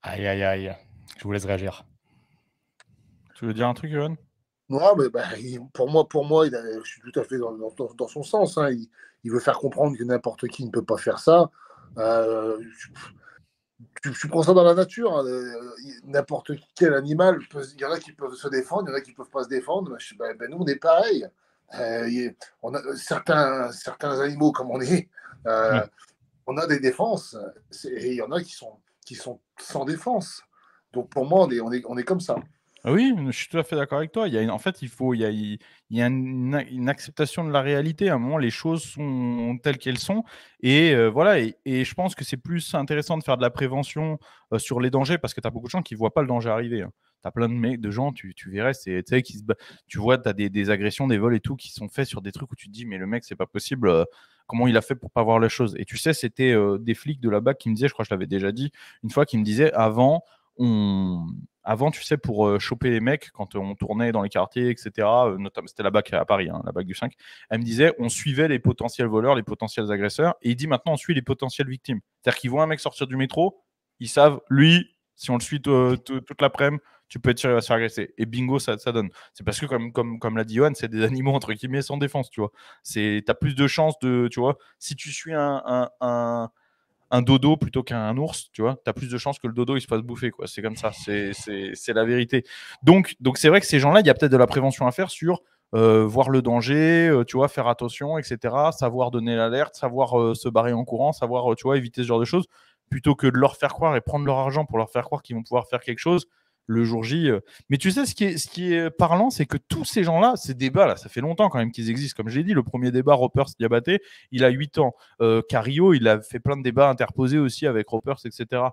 Aïe, aïe, aïe. Je vous laisse réagir. Tu veux dire un truc, Johan non, mais bah, pour moi, pour moi je suis tout à fait dans, son sens. Hein. Il, veut faire comprendre que n'importe qui ne peut pas faire ça. Euh, tu, suis prends ça dans la nature. Hein, euh, n'importe quel animal, il y en a qui peuvent se défendre, il y en a qui ne peuvent pas se défendre. Ben, ben, nous, on est pareil. Euh, on a, euh, certains, certains animaux, comme on est, on a des défenses. Et il y en a qui sont, qui sont sans défense. Donc pour moi, on est comme ça. Ah oui, je suis tout à fait d'accord avec toi. Il y a en fait, il faut, il y a, il y a une, acceptation de la réalité. À un moment, les choses sont telles qu'elles sont. Et euh, voilà. Et, je pense que c'est plus intéressant de faire de la prévention euh, sur les dangers parce que tu as beaucoup de gens qui ne voient pas le danger arriver. Hein. Tu as plein de, mecs, de gens, tu, tu verrais, c'est, qui tu vois, tu as des, des, agressions, des vols et tout qui sont faits sur des trucs où tu te dis, mais le mec, c'est pas possible. Euh, comment il a fait pour pas voir la chose Et tu sais, c'était des flics de là-bas qui me disaient, je crois que je l'avais déjà dit, une fois, qui me disaient, avant, on avant, tu sais, pour euh, choper les mecs, quand euh, on tournait dans les quartiers, etc., euh, notamment c'était la BAC à Paris, la BAC du 5, elle me disait on suivait les potentiels voleurs, les potentiels agresseurs, et il dit maintenant on suit les potentiels victimes. C'est-à-dire qu'ils voient un mec sortir du métro, ils savent, lui, si on le suit toute l'après-midi, tu peux être sûr il va se faire agresser. Et bingo, ça, donne. C'est parce que, comme, l'a dit Johan, c'est des (laughs) animaux, entre guillemets, sans défense, tu vois. Tu as plus de chances de, tu vois, si tu suis un un dodo plutôt qu'un ours, tu vois, tu as plus de chances que le dodo il se fasse bouffer, quoi. C'est comme ça, c'est la vérité. Donc, donc c'est vrai que ces gens-là, il y a peut-être de la prévention à faire sur euh, voir le danger, euh, tu vois, faire attention, etc. Savoir donner l'alerte, savoir euh, se barrer en courant, savoir, tu vois, éviter ce genre de choses, plutôt que de leur faire croire et prendre leur argent pour leur faire croire qu'ils vont pouvoir faire quelque chose le jour J. Euh. Mais tu sais, ce qui est, parlant, c'est que tous ces gens-là, ces débats-là, ça fait longtemps quand même qu'ils existent. Comme j'ai dit, le premier débat, Ropers Diabaté, il a 8 ans. Euh, Cario, il a fait plein de débats interposés aussi avec Ropers, etc.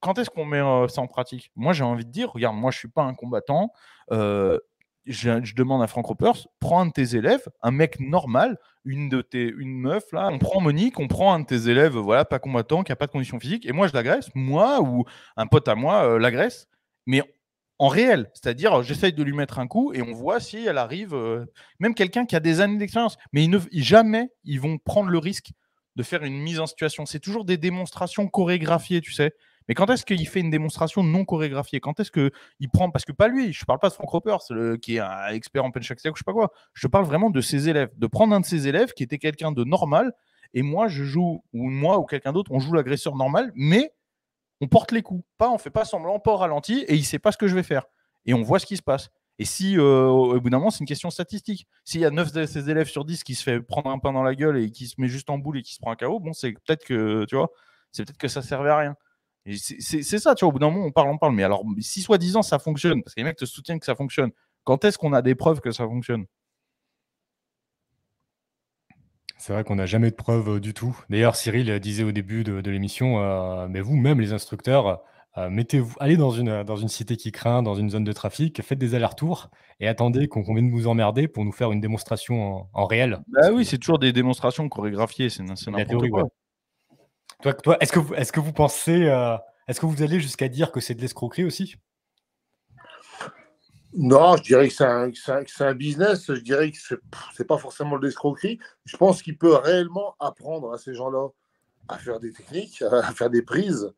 Quand est-ce qu'on met euh, ça en pratique Moi, j'ai envie de dire, regarde, moi, je suis pas un combattant. je, demande à Franck Ropers, prends un de tes élèves, un mec normal, une de une meuf là, on prend Monique, on prend un de tes élèves, voilà, pas combattant, qui a pas de condition physique, et moi je l'agresse, moi ou un pote à moi l'agresse, mais en réel. C'est-à-dire, euh, j'essaye de lui mettre un coup et on voit si elle arrive. Euh, même quelqu'un qui a des années d'expérience, mais ils ne, jamais ils vont prendre le risque de faire une mise en situation. C'est toujours des démonstrations chorégraphiées, tu sais. Mais quand est-ce qu'il fait une démonstration non chorégraphiée Quand est-ce qu'il prend Parce que pas lui, je ne parle pas de Frank Roper, qui est un expert en punch ou je sais pas quoi. Je parle vraiment de ses élèves, de prendre un de ses élèves qui était quelqu'un de normal. Et moi, je joue, ou moi ou quelqu'un d'autre, on joue l'agresseur normal, mais on porte les coups, pas on fait pas semblant, pas au ralenti, et il sait pas ce que je vais faire. Et on voit ce qui se passe. Et si, euh, au bout d'un moment, c'est une question statistique. S'il y a 9 de ses élèves sur 10 qui se fait prendre un pain dans la gueule et qui se met juste en boule et qui se prend un KO, bon, c'est peut-être que, tu vois, c'est peut-être que ça servait à rien. C'est ça, tu vois, au bout d'un moment, on parle, on parle. Mais alors, si soi-disant ça fonctionne, parce que les mecs te soutiennent que ça fonctionne, quand est-ce qu'on a des preuves que ça fonctionne c'est vrai qu'on n'a jamais de preuves euh, du tout. D'ailleurs, Cyril disait au début de, l'émission, euh, mais vous, même les instructeurs, euh, mettez-vous, allez dans une, dans une cité qui craint, dans une zone de trafic, faites des allers-retours et attendez qu'on vienne vous emmerder pour nous faire une démonstration en, réel. Bah oui, c'est toujours des démonstrations chorégraphiées, c'est n'importe quoi. Toi, toi est-ce que, vous, est -ce que vous pensez, est-ce que vous allez jusqu'à dire que c'est de l'escroquerie aussi non, je dirais que c'est un, business. Je dirais que c'est pas forcément de l'escroquerie. Je pense qu'il peut réellement apprendre à ces gens-là à faire des techniques, (laughs) à faire des prises.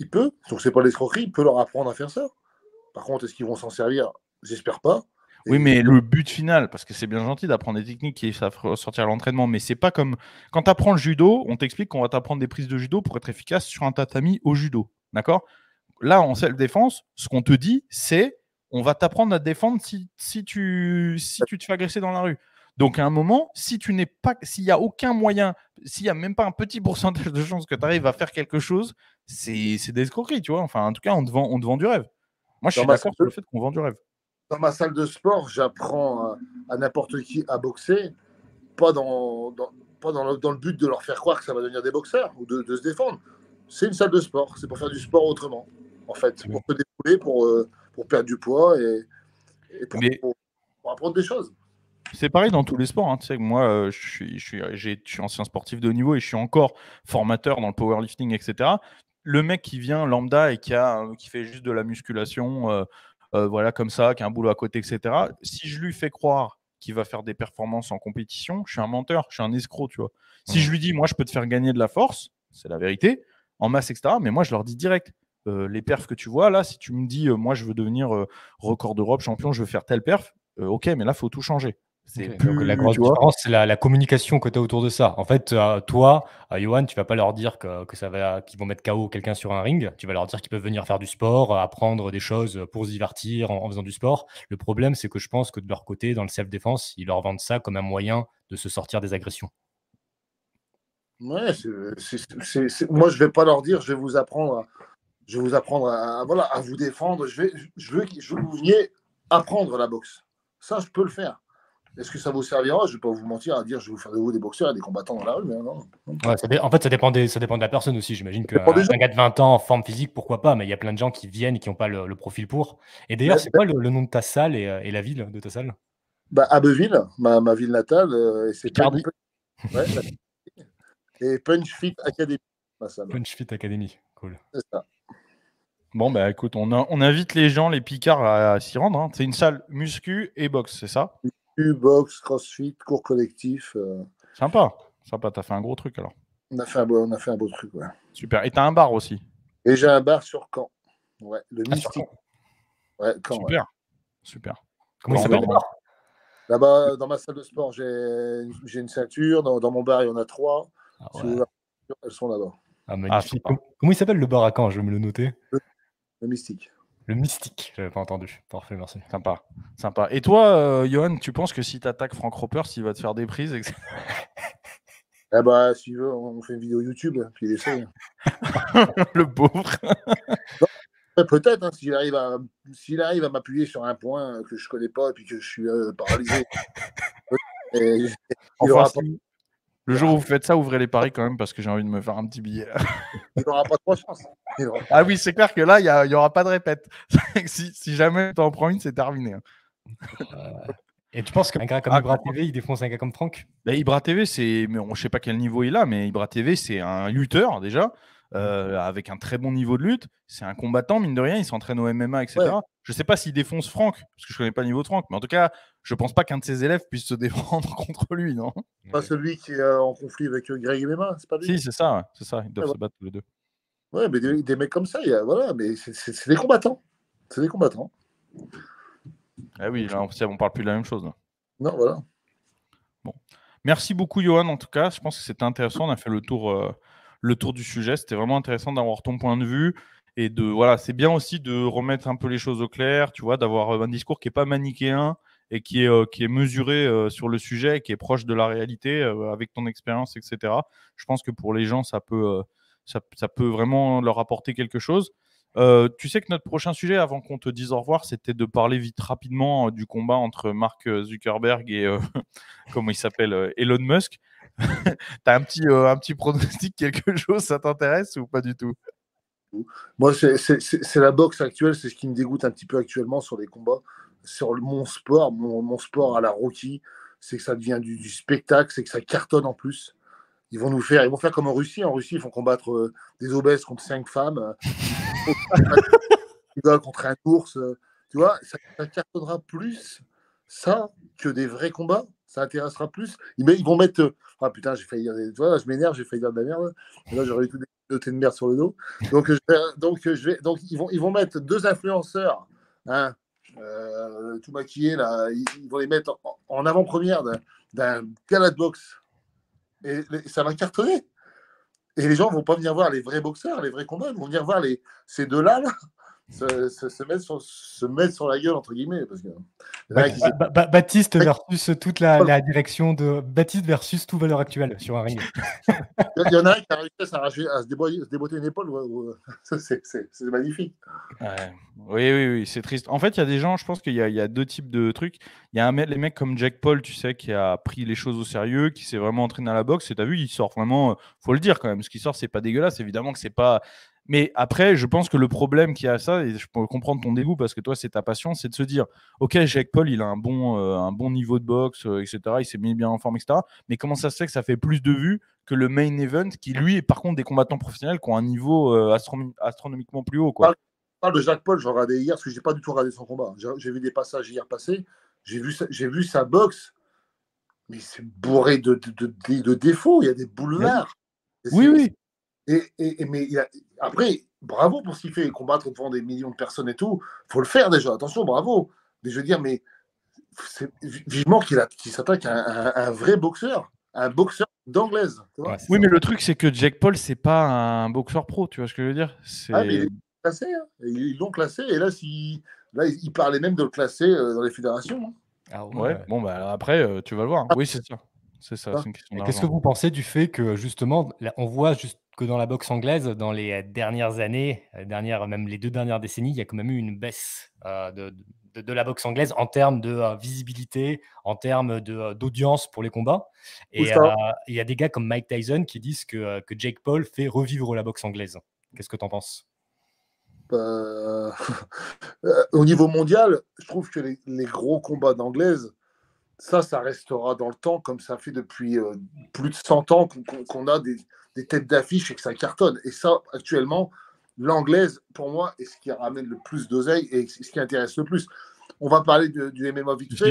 Il peut. Donc c'est pas de l'escroquerie. Il peut leur apprendre à faire ça. Par contre, est-ce qu'ils vont s'en servir J'espère pas. Oui, mais le but final, parce que c'est bien gentil d'apprendre des techniques qui savent sortir l'entraînement, mais c'est pas comme quand tu apprends le judo, on t'explique qu'on va t'apprendre des prises de judo pour être efficace sur un tatami au judo. D'accord Là, en self-défense, ce qu'on te dit, c'est on va t'apprendre à te défendre si, tu, si tu te fais agresser dans la rue. Donc à un moment, si tu n'es pas, s'il n'y a aucun moyen, s'il n'y a même pas un petit pourcentage de chances que tu arrives à faire quelque chose, c'est des escroqueries, tu vois. Enfin, en tout cas, on te vend, on vend du rêve. Moi, je suis d'accord sur le fait qu'on vend du rêve. Dans ma salle de sport, j'apprends à, n'importe qui à boxer, pas, dans, dans, le, but de leur faire croire que ça va devenir des boxeurs ou de, se défendre. C'est une salle de sport, c'est pour faire du sport autrement, en fait, pour se défouler, pour, euh, pour perdre du poids et, pour, apprendre des choses. C'est pareil dans tous les sports. Hein. Tu moi, euh, je suis, ancien sportif de niveau et je suis encore formateur dans le powerlifting, etc. Le mec qui vient lambda et qui, euh, fait juste de la musculation, euh, voilà, comme ça, qui a un boulot à côté, etc. Si je lui fais croire qu'il va faire des performances en compétition, je suis un menteur, je suis un escroc, tu vois. Si je lui dis, moi, je peux te faire gagner de la force, c'est la vérité, en masse, etc. Mais moi, je leur dis direct, euh, les perfs que tu vois, là, si tu me dis, euh, moi, je veux devenir euh, record d'Europe, champion, je veux faire telle perf, ok, mais là, il faut tout changer. C'est plus, la différence, c'est la, communication que tu as autour de ça. En fait, toi, Johan, tu vas pas leur dire que, ça va, qu'ils vont mettre KO quelqu'un sur un ring. Tu vas leur dire qu'ils peuvent venir faire du sport, apprendre des choses pour se divertir en, faisant du sport. Le problème, c'est que je pense que de leur côté, dans le self-défense, ils leur vendent ça comme un moyen de se sortir des agressions. Ouais, moi, je vais pas leur dire, je vais vous apprendre à je vais vous apprendre à, voilà, à vous défendre. Je, veux, je que vous veniez apprendre la boxe. Ça, je peux le faire. Est-ce que ça vous servira Je ne vais pas vous mentir à dire je vais vous faire de vous des boxeurs et des combattants dans la rue, hein, en fait, ça dépend, des, ça dépend de la personne aussi. J'imagine que un gars de 20 ans en forme physique, pourquoi pas, mais il y a plein de gens qui viennent et qui n'ont pas le, profil pour. Et d'ailleurs, c'est quoi le, nom de ta salle et, euh, la ville de ta salle bah, Abbeville, ma, ville natale. Euh, c'est et Punch Fit Academy, Punch Fit Academy, cool. C'est ça. Bon, bah écoute, on, invite les gens, les Picards, à, s'y rendre. Hein. C'est une salle muscu et boxe, c'est ça Muscu, boxe, crossfit, cours collectif. Sympa. Euh. Sympa, sympa, t'as fait un gros truc alors. On a fait un beau, on a fait un beau truc, ouais. Super, et t'as un bar aussi Et j'ai un bar sur Caen. Ouais, le ah, Mystique. Ouais, Super, super. Comment il s'appelle le bar Là-bas, dans ma salle de sport, j'ai une ceinture. Dans, mon bar, il y en a trois. Ah elles sont là-bas. Ah, ah comment il s'appelle le bar à Caen Je vais me le noter. Le mystique. Le mystique, j'avais pas entendu. Parfait, merci. Sympa. Sympa. Et toi, euh, Johan, tu penses que si tu attaques Frank Roper, s'il va te faire des prises et (laughs) eh bah, si tu on fait une vidéo YouTube, puis il essaye. (laughs) le pauvre. (laughs) Bah, peut-être, hein, s'il arrive à, s'il arrive à m'appuyer sur un point que je connais pas et puis que je suis euh, paralysé. Le jour où vous faites ça, ouvrez les paris quand même parce que j'ai envie de me faire un petit billet. (laughs) Il aura pas de chance. Hein. Ah oui, c'est clair que là, il n'y aura pas de répète. (laughs) si, jamais tu en prends une, c'est terminé. Hein. Euh, et tu penses qu'un gars comme ah, Ibra TV, il défonce un gars comme Franck bah, Ibra TV, c'est. Mais on ne sait pas quel niveau il a, mais Ibra TV, c'est un lutteur déjà. Euh, avec un très bon niveau de lutte. C'est un combattant, mine de rien, il s'entraîne au MMA, etc. Je ne sais pas s'il défonce Franck, parce que je ne connais pas le niveau de Franck, mais en tout cas, je ne pense pas qu'un de ses élèves puisse se (laughs) défendre contre lui, non Pas celui qui est en conflit avec Greg MMA, c'est pas lui Si, c'est ça, c'est ça, ils doivent ah se battre tous les deux. Oui, mais des, mecs comme ça, voilà, mais c'est des combattants. C'est des combattants. Ah oui, là, on ne parle plus de la même chose. Non, voilà. Bon. Merci beaucoup, Johan, en tout cas. Je pense que c'était intéressant. On a fait le tour. Euh, le tour du sujet. C'était vraiment intéressant d'avoir ton point de vue. Et de voilà, c'est bien aussi de remettre un peu les choses au clair, tu vois, d'avoir euh, un discours qui n'est pas manichéen et qui est, euh, qui est mesuré euh, sur le sujet, qui est proche de la réalité avec ton expérience, etc. Je pense que pour les gens, ça peut, ça, ça, peut vraiment leur apporter quelque chose. tu sais que notre prochain sujet, avant qu'on te dise au revoir, c'était de parler vite rapidement du combat entre Mark Zuckerberg et (laughs) comment il s'appelle Elon Musk. (laughs) T'as un petit, euh, un petit pronostic, quelque (laughs) chose, ça t'intéresse ou pas du tout Moi, c'est la boxe actuelle, c'est ce qui me dégoûte un petit peu actuellement sur les combats. Sur mon sport, mon, sport à la rookie c'est que ça devient du, spectacle, c'est que ça cartonne en plus. Ils vont nous faire, ils vont faire comme en Russie. En Russie, ils font combattre euh, des obèses contre cinq femmes, (laughs) contre un ours. Euh, tu vois, ça, ça cartonnera plus ça que des vrais combats ça intéressera plus. ils vont mettre. Euh, ah putain, j'ai failli dire. Euh, tu je m'énerve, j'ai failli dire de la merde. Hein. là, j'aurais eu tout des de merde sur le dos. Donc, euh, donc, je vais... donc ils, vont, ils vont mettre deux influenceurs, hein, tout maquillés, là. Ils vont les mettre en avant-première d'un gala box Et, ça va cartonner. Et les gens ne vont pas venir voir les vrais boxeurs, les vrais combats, ils vont venir voir les, ces deux-là, là se, se, mettre sur, la gueule, entre guillemets. Parce que... Bah, Baptiste, versus toute la, direction de Baptiste versus tout valeur actuelle sur un (laughs) ring. (laughs) Il y en a un qui a réussi à, se, déboîter une épaule. (laughs) C'est magnifique. Oui, oui, oui, c'est triste. En fait, il y a des gens, je pense qu'il y, a deux types de trucs. Il y a les mecs comme Jack Paul, tu sais, qui a pris les choses au sérieux, qui s'est vraiment entraîné à la boxe. Et tu as vu, il sort vraiment, euh, faut le dire quand même, ce qu'il sort, c'est pas dégueulasse. Évidemment que c'est pas mais après, je pense que le problème qu'il y a ça, et je peux comprendre ton dégoût parce que toi, c'est ta passion, c'est de se dire Ok, jacques Paul, il a un bon, euh, un bon niveau de boxe, euh, etc. Il s'est mis bien en forme, etc. Mais comment ça se fait que ça fait plus de vues que le main event, qui lui est par contre des combattants professionnels qui ont un niveau euh, astronomiquement plus haut quoi. Je parle de Jacques Paul, j'en regardais hier, parce que j'ai pas du tout regardé son combat. J'ai vu des passages hier passé. j'ai vu, vu sa boxe, mais c'est bourré de, défauts, il y a des boulevards. Oui, oui. Et, mais il après, bravo pour ce qu'il fait, combattre devant des millions de personnes et tout, faut le faire déjà, attention, bravo. Mais je veux dire, mais c'est vivement qu'il s'attaque à, un vrai boxeur, un boxeur d'anglaise. oui, mais le truc, c'est que Jack Paul, c'est pas un boxeur pro, tu vois ce que je veux dire ah, mais il est classé, hein. Ils l'ont classé, et là, si... là, il parlait même de le classer euh, dans les fédérations. Hein. Ah ouais. bon, bah, après, euh, tu vas le voir. Ah. oui, c'est ça. C'est ça, ah. c'est une question Qu'est-ce que vous pensez du fait que, justement, on voit juste que dans la boxe anglaise, dans les euh, dernières années, euh, dernières, même les deux dernières décennies, il y a quand même eu une baisse euh, de, de, la boxe anglaise en termes de visibilité, en termes d'audience pour les combats. Et il y a des gars comme Mike Tyson qui disent que, que Jake Paul fait revivre la boxe anglaise. Qu'est-ce que tu en penses bah, (laughs) Au niveau mondial, je trouve que les, gros combats d'anglaise, ça, ça restera dans le temps, comme ça fait depuis plus de 100 ans qu'on a des, têtes d'affiche et que ça cartonne. Et ça, actuellement, l'anglaise, pour moi, est ce qui ramène le plus d'oseille et ce qui intéresse le plus. On va parler du MMA vite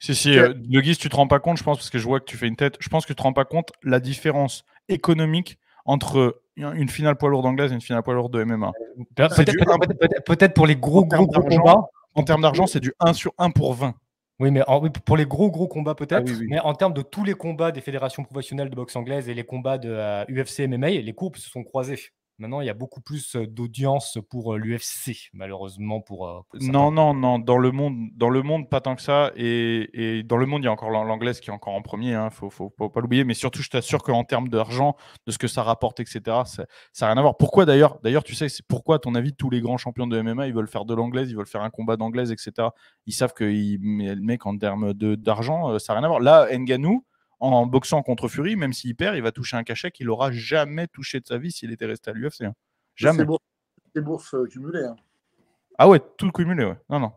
Si, si, euh, Le tu te rends pas compte, je pense, parce que je vois que tu fais une tête, je pense que tu te rends pas compte la différence économique entre une finale poids lourd d'anglaise et une finale poids lourd de MMA. Peut-être pour les gros, gros, gros En termes d'argent, c'est du 1 sur 1 pour 20. Oui, mais pour les gros gros combats ah peut-être, mais en termes de tous les combats des fédérations professionnelles de boxe anglaise et les combats de UFC euh, MMA, les courbes se sont croisées. Maintenant, il y a beaucoup plus d'audience pour l'UFC, malheureusement. Pour, non, non, non. Dans le, monde, dans le monde, pas tant que ça. Et, et dans le monde, il y a encore l'anglaise qui est encore en premier. Il hein, faut, pas l'oublier. Mais surtout, je t'assure qu'en termes d'argent, de ce que ça rapporte, etc., ça n'a rien à voir. Pourquoi d'ailleurs D'ailleurs, tu sais, c'est pourquoi, à ton avis, tous les grands champions de MMA, ils veulent faire de l'anglaise, ils veulent faire un combat d'anglaise, etc. Ils savent que le mec, en termes d'argent, ça n'a rien à voir. Là, Nganou, en boxant contre Fury, même s'il perd, il va toucher un cachet qu'il n'aura jamais touché de sa vie s'il était resté à l'UFC. Hein. Jamais. C'est bourses euh, cumulées. Hein. Ah ouais, tout cumulé, ouais. Non, non.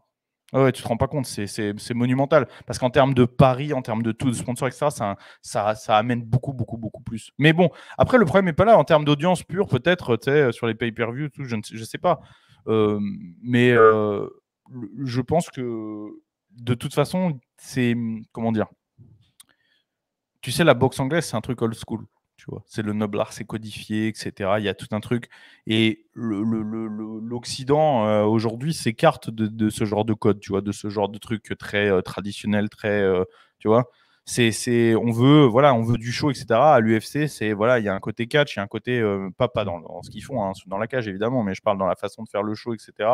Ah ouais, tu te rends pas compte, c'est monumental. Parce qu'en termes de paris, en termes de tout, de sponsors, etc., ça, ça, ça, amène beaucoup, beaucoup, beaucoup plus. Mais bon, après, le problème n'est pas là. En termes d'audience pure, peut-être, tu sais, sur les pay-per-view, tout, je ne je sais pas. Euh, mais euh, je pense que, de toute façon, c'est. Comment dire tu sais, la boxe anglaise, c'est un truc old school. Tu vois, c'est le noble art, c'est codifié, etc. Il y a tout un truc. Et l'Occident, euh, aujourd'hui, s'écarte de, ce genre de code, tu vois, de ce genre de truc très euh, traditionnel, très. Euh, tu vois, c'est, on veut, voilà, on veut du show, etc. À l'UFC, c'est voilà, il y a un côté catch, il y a un côté pas dans, ce qu'ils font, hein, dans la cage évidemment, mais je parle dans la façon de faire le show, etc.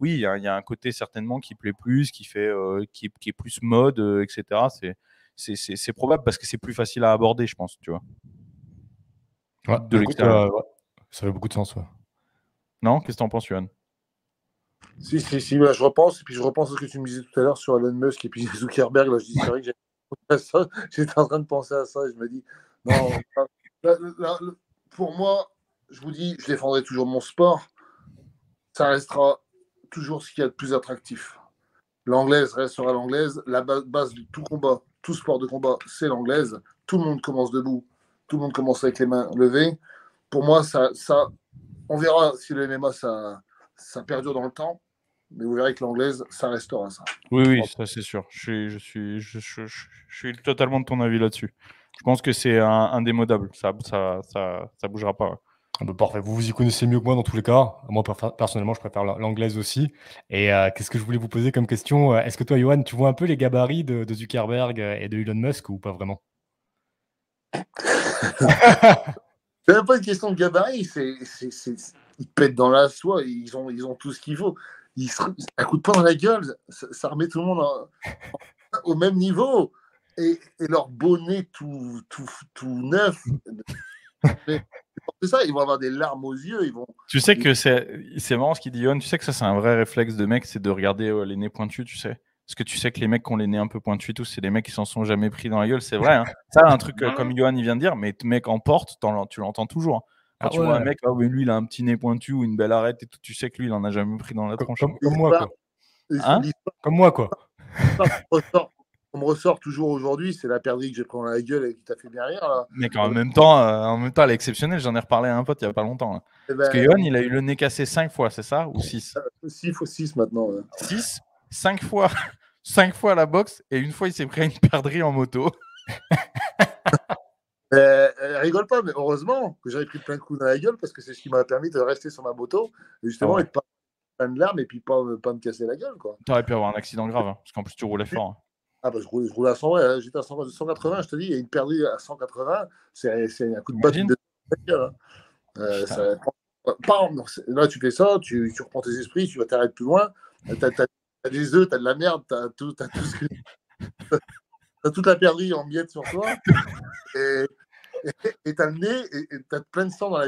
Oui, il y, a un côté certainement qui plaît plus, qui fait, qui, est plus mode, etc. C'est, c'est probable parce que c'est plus facile à aborder, je pense, tu vois. de euh, Ça fait beaucoup de sens, Non Qu'est-ce que en penses, Johan Si, si, si, bah, je repense, et puis je repense à ce que tu me disais tout à l'heure sur Elon Musk et puis (laughs) Zuckerberg. Là, je (laughs) j'étais en train de penser à ça, et je me dis, non, (laughs) pour moi, je vous dis, je défendrai toujours mon sport. Ça restera toujours ce qu'il y a de plus attractif. L'anglaise restera l'anglaise, la base de tout combat tout sport de combat, c'est l'anglaise. Tout le monde commence debout, tout le monde commence avec les mains levées. Pour moi, ça, ça on verra si le MMA ça, ça perdure dans le temps, mais vous verrez que l'anglaise, ça restera ça. Oui, oui, ça c'est sûr. Je suis, je suis, totalement de ton avis là-dessus. Je pense que c'est indémodable. Ça, ça, ça, ça bougera pas parfait. Vous vous y connaissez mieux que moi dans tous les cas. Moi, personnellement, je préfère l'anglaise aussi. Et euh, qu'est-ce que je voulais vous poser comme question euh, Est-ce que toi, Johan, tu vois un peu les gabarits de, Zuckerberg euh, et de Elon Musk ou pas vraiment (laughs) C'est même pas une question de gabarit. ils pètent dans la soie. Ils ont, ils ont tout ce qu'il faut. Ils coûte pas dans la gueule, ça, remet tout le monde (laughs) au même niveau. Et, leur bonnet tout, tout, tout neuf. (laughs) C'est ça, ils vont avoir des larmes aux yeux. Ils vont... Tu sais que c'est marrant ce qu'il dit, Yohan. Tu sais que ça, c'est un vrai réflexe de mec, c'est de regarder euh, les nez pointus, tu sais. Parce que tu sais que les mecs qui ont les nez un peu pointus, tous, c'est les mecs qui s'en sont jamais pris dans la gueule, c'est vrai. Hein. Ça, un truc euh, comme Johan, il vient de dire, mais mec en porte, tu l'entends toujours. Quand ah tu vois un mec, ah, lui, il a un petit nez pointu ou une belle arête et tout, tu sais que lui, il en a jamais pris dans la tronche. Hein. Comme, moi, quoi. Hein comme moi, quoi on me ressort toujours aujourd'hui, c'est la perdrie que j'ai pris dans la gueule et qui t'a fait bien rire. Là. Mais en même temps, euh, en même temps, elle est exceptionnelle. J'en ai reparlé à un pote il n'y a pas longtemps. Eh parce que Yon, ben, il a eu le nez cassé 5 fois, c'est ça Ou 6 6 ou 6 maintenant. 6 5 fois. 5 (laughs) fois à la boxe et une fois, il s'est pris une perdrie en moto. (laughs) Euh, rigole pas, mais heureusement que j'avais pris plein de coups dans la gueule parce que c'est ce qui m'a permis de rester sur ma moto ah justement et de pas plein de larmes et puis pas, pas me casser la gueule. Tu aurais pu avoir un accident grave hein, parce qu'en plus tu roulais fort. Hein. Ah, bah, je roulais, à 100, ouais, hein. j'étais à 180, je te dis, il a une perdue à 180, c'est, un coup de batte de. Hein. Euh, ah. là, tu fais ça, tu, reprends tes esprits, tu vas t'arrêter plus loin. Euh, t'as, des œufs, t'as de la merde, t'as tout, tout ce que... (laughs) toute la perdrie en miettes sur toi. Et, t'as le nez, et, t'as plein de sang à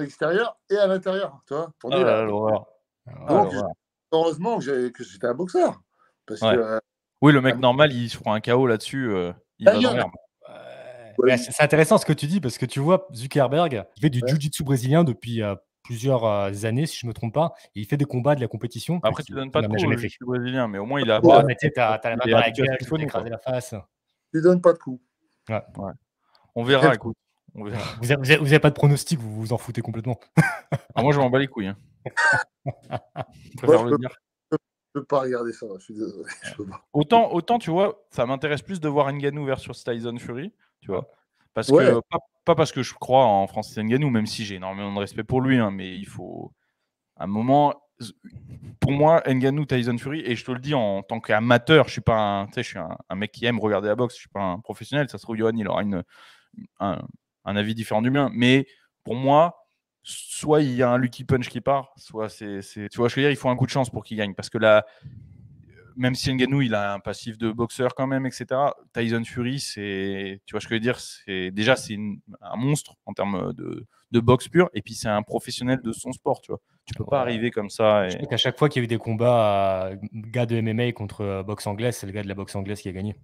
l'extérieur et à l'intérieur. toi. vois, ah, ah, heureusement que, que j'étais un boxeur. Parce que euh, oui, le mec ah normal, il se prend un chaos là-dessus. Euh, ah c'est intéressant ce que tu dis parce que tu vois, Zuckerberg il fait du jiu-jitsu brésilien depuis euh, plusieurs euh, années, si je ne me trompe pas, il fait des combats de la compétition. Bah, après, tu ne donnes pas de coups au brésilien, mais au moins il a. tu donnes pas de coups. On verra, Vous n'avez pas de pronostic, vous vous en foutez complètement. Ah, moi, je m'en bats les couilles. Hein. (laughs) je préfère le dire. Je peux pas regarder ça, je suis désolé. (laughs) Autant, autant, tu vois, ça m'intéresse plus de voir Nganou versus Tyson Fury, tu vois. Parce que, pas, parce que je crois en Francis Nganou, même si j'ai énormément de respect pour lui, hein, mais il faut. un moment, pour moi, Nganou, Tyson Fury, et je te le dis en tant qu'amateur, je suis pas un, je un, mec qui aime regarder la boxe, je suis pas un professionnel, ça se trouve, Johan, il aura une, un, un avis différent du mien, mais pour moi, soit il y a un lucky punch qui part, soit c'est. Tu vois, je veux dire, il faut un coup de chance pour qu'il gagne. Parce que là, euh, même si Nganou, il a un passif de boxeur quand même, etc. Tyson Fury, c'est, tu vois ce que je veux dire, c'est déjà c'est un monstre en termes de, de boxe pure, et puis c'est un professionnel de son sport, tu vois. Tu peux pas arriver comme ça. Et... qu'à chaque fois qu'il y a eu des combats, euh, gars de MMA contre euh, boxe anglaise, c'est le gars de la boxe anglaise qui a gagné.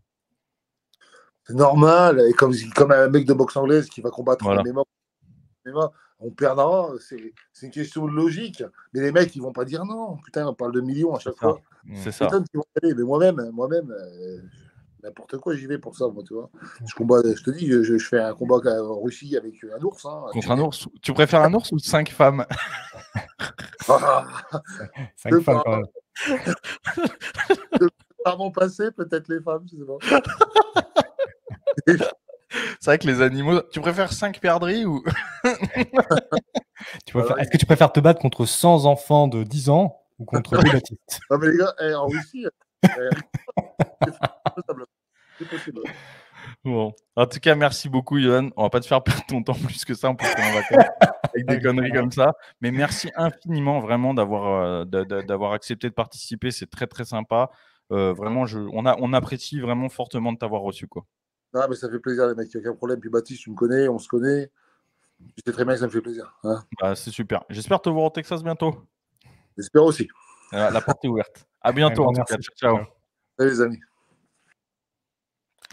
C'est normal, et comme, comme un mec de boxe anglaise qui va combattre voilà. en MMA, on perdra, c'est une question de logique. Mais les mecs, ils vont pas dire non. Putain, on parle de millions à chaque fois. Mm. C'est ça. Mais moi-même, moi-même, euh, n'importe quoi, j'y vais pour ça, moi, tu vois. Mm. Je combat, je te dis, je, fais un combat en Russie avec un ours. Hein. Contre un ours. Tu préfères un ours ou cinq femmes (laughs) Cinq femmes, quand même. passé, peut-être les femmes, je sais (laughs) C'est vrai que les animaux. Tu préfères 5 perdries ou. Est-ce que tu préfères te battre contre 100 enfants de 10 ans ou contre des Non, mais les gars, eh, en Russie, eh, eh, Bon. En tout cas, merci beaucoup, Yohan. On va pas te faire perdre ton temps plus que ça, en plus, avec des conneries comme ça. Mais merci infiniment, vraiment, d'avoir euh, d'avoir accepté de participer. C'est très, très sympa. Euh, vraiment, on, a, on apprécie vraiment fortement de t'avoir reçu. Quoi mais ça fait plaisir, les mecs. Il n'y a aucun problème. Puis Baptiste, tu me connais, on se connaît. Tu très bien ça me fait plaisir. Hein. Bah, c'est super. J'espère te voir au Texas bientôt. J'espère aussi. Ah, la porte est ouverte. À bientôt, Ciao. Salut, les amis.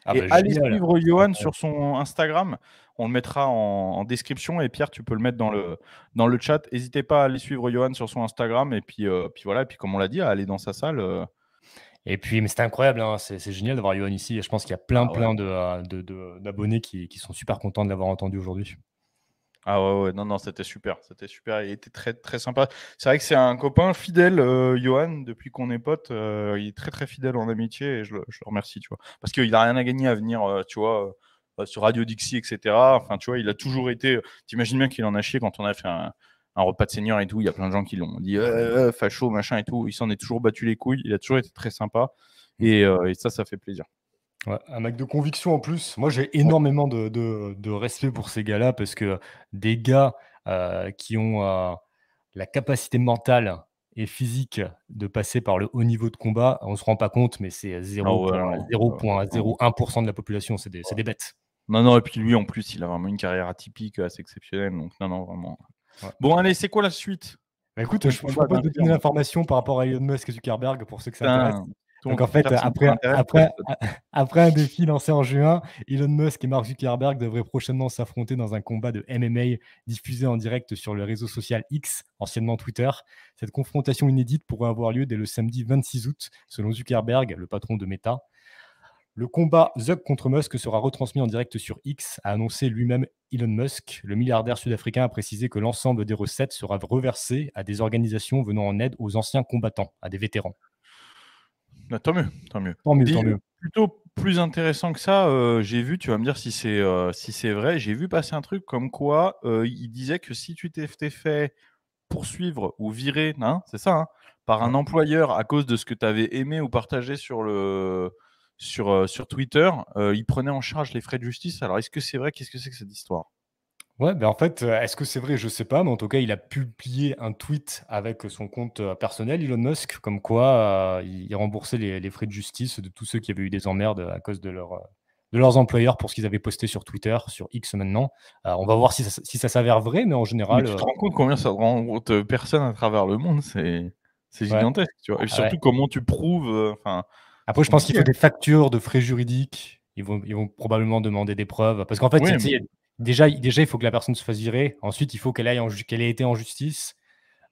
Ah, et bah, allez suivre Johan sur son Instagram. On le mettra en, description et Pierre, tu peux le mettre dans le, dans le chat. N'hésitez pas à aller suivre Johan sur son Instagram et puis, euh, puis voilà. puis comme on l'a dit, à aller dans sa salle. Euh, et puis, mais c'est incroyable, hein, c'est, génial d'avoir Yohan ici. je pense qu'il y a plein, ah plein de, euh, d'abonnés qui, sont super contents de l'avoir entendu aujourd'hui. Ah ouais, ouais, non, non, c'était super. C'était super. Il était très, très sympa. C'est vrai que c'est un copain fidèle, euh, Johan, depuis qu'on est potes. Euh, il est très, très fidèle en amitié et je le, je le remercie, tu vois. Parce qu'il n'a rien à gagner à venir, euh, tu vois, sur Radio Dixie, etc. Enfin, tu vois, il a toujours été. T'imagines bien qu'il en a chié quand on a fait un un repas de seigneur et tout. Il y a plein de gens qui l'ont dit euh, facho, machin et tout. Il s'en est toujours battu les couilles. Il a toujours été très sympa. Mm. Euh, et, ça, ça fait plaisir. un mec de conviction en plus. Moi, j'ai énormément de, respect pour ces gars-là parce que des gars euh, qui ont euh, la capacité mentale et physique de passer par le haut niveau de combat, on ne se rend pas compte, mais c'est 0,01% ah de la population. C'est des, des bêtes. Non, non, et puis lui en plus, il a vraiment une carrière atypique, assez exceptionnelle. Donc, non, non, vraiment, Bon, allez, c'est quoi la suite bah, Écoute, je ne pas donner l'information par rapport à Elon Musk et Zuckerberg pour ceux que ça intéresse. Donc, en fait, (laughs) après, un défi lancé en juin, Elon Musk et Mark Zuckerberg devraient prochainement s'affronter dans un combat de MMA diffusé en direct sur le réseau social X, anciennement Twitter. Cette confrontation inédite pourrait avoir lieu dès le samedi 26 août, selon Zuckerberg, le patron de Meta. Le combat Zuck contre Musk sera retransmis en direct sur X, a annoncé lui-même Elon Musk. Le milliardaire sud-africain a précisé que l'ensemble des recettes sera reversé à des organisations venant en aide aux anciens combattants, à des vétérans. Bah, tant mieux, tant mieux. Plutôt plus intéressant que ça, euh, j'ai vu, tu vas me dire si c'est euh, si c'est vrai, j'ai vu passer un truc comme quoi euh, il disait que si tu t'es fait poursuivre ou virer, hein, c'est ça, hein, par un employeur à cause de ce que tu avais aimé ou partagé sur le euh, sur, Twitter, euh, il prenait en charge les frais de justice. Alors, est-ce que c'est vrai Qu'est-ce que c'est que cette histoire Ouais, ben en fait, euh, est-ce que c'est vrai Je ne sais pas, mais en tout cas, il a publié un tweet avec son compte personnel, Elon Musk, comme quoi il remboursait les, frais de justice de tous ceux qui avaient eu des emmerdes à cause de, leur, de leurs employeurs pour ce qu'ils avaient posté sur Twitter, sur X maintenant. on va voir si ça, s'avère vrai, mais en général. tu te rends compte combien ça personnes à travers le monde C'est gigantesque, tu Et surtout, comment tu prouves. Enfin, après, je pense qu'il faut des factures de frais juridiques. Ils vont, ils vont probablement demander des preuves. Parce qu'en fait, déjà, déjà, il faut que la personne se fasse virer. Ensuite, il faut qu'elle aille en, qu'elle ait été en justice.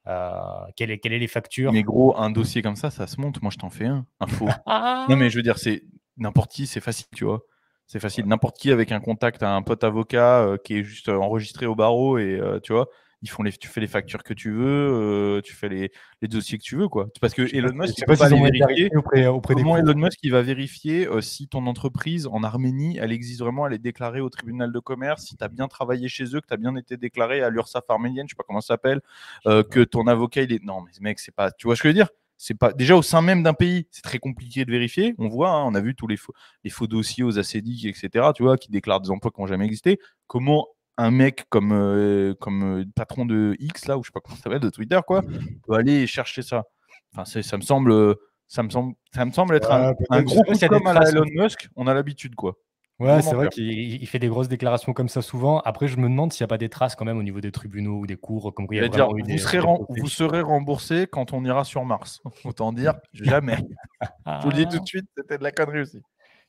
Euh, quelles est, quelle est les factures Mais gros, un dossier comme ça, ça se monte. Moi, je t'en fais un, un (laughs) ah. non, mais je veux dire, c'est n'importe qui, c'est facile, tu vois. C'est facile. N'importe qui avec un contact à un pote avocat euh, qui est juste enregistré au barreau et euh, tu vois, font les, tu fais les factures que tu veux, euh, tu fais les, dossiers que tu veux, quoi. Parce que Elon Musk, il pas vérifier. Auprès, auprès Comment Elon Musk, va vérifier euh, si ton entreprise en Arménie, elle existe vraiment, elle est déclarée au tribunal de commerce, si tu as bien travaillé chez eux, que tu as bien été déclaré à l'URSSAF arménienne, je sais pas comment ça s'appelle, euh, que ton avocat, il est. Non, mais mec, c'est pas. Tu vois ce que je veux dire c'est pas déjà au sein même d'un pays, c'est très compliqué de vérifier. On voit, hein, on a vu tous les faux, les dossiers aux ACDIC, etc. Tu vois, qui déclarent des emplois qui n'ont jamais existé. Comment un mec comme, euh, comme euh, patron de X, là, ou je sais pas comment ça s'appelle, de Twitter, quoi, mhm. peut aller chercher ça. Enfin, ça me semble. Ça me, semble, ça me semble être un, gros coup comme à Elon Musk, on a l'habitude quoi. Ouais, c'est vrai qu'il fait des grosses déclarations comme ça souvent. Après, je me demande s'il n'y a pas des traces quand même au niveau des tribunaux ou des cours. Comme vous, serez vous, serez remboursé quand on ira sur Mars. (laughs) Autant dire, (laughs) jamais. Ah. je vous le dis tout de suite, c'était de la connerie aussi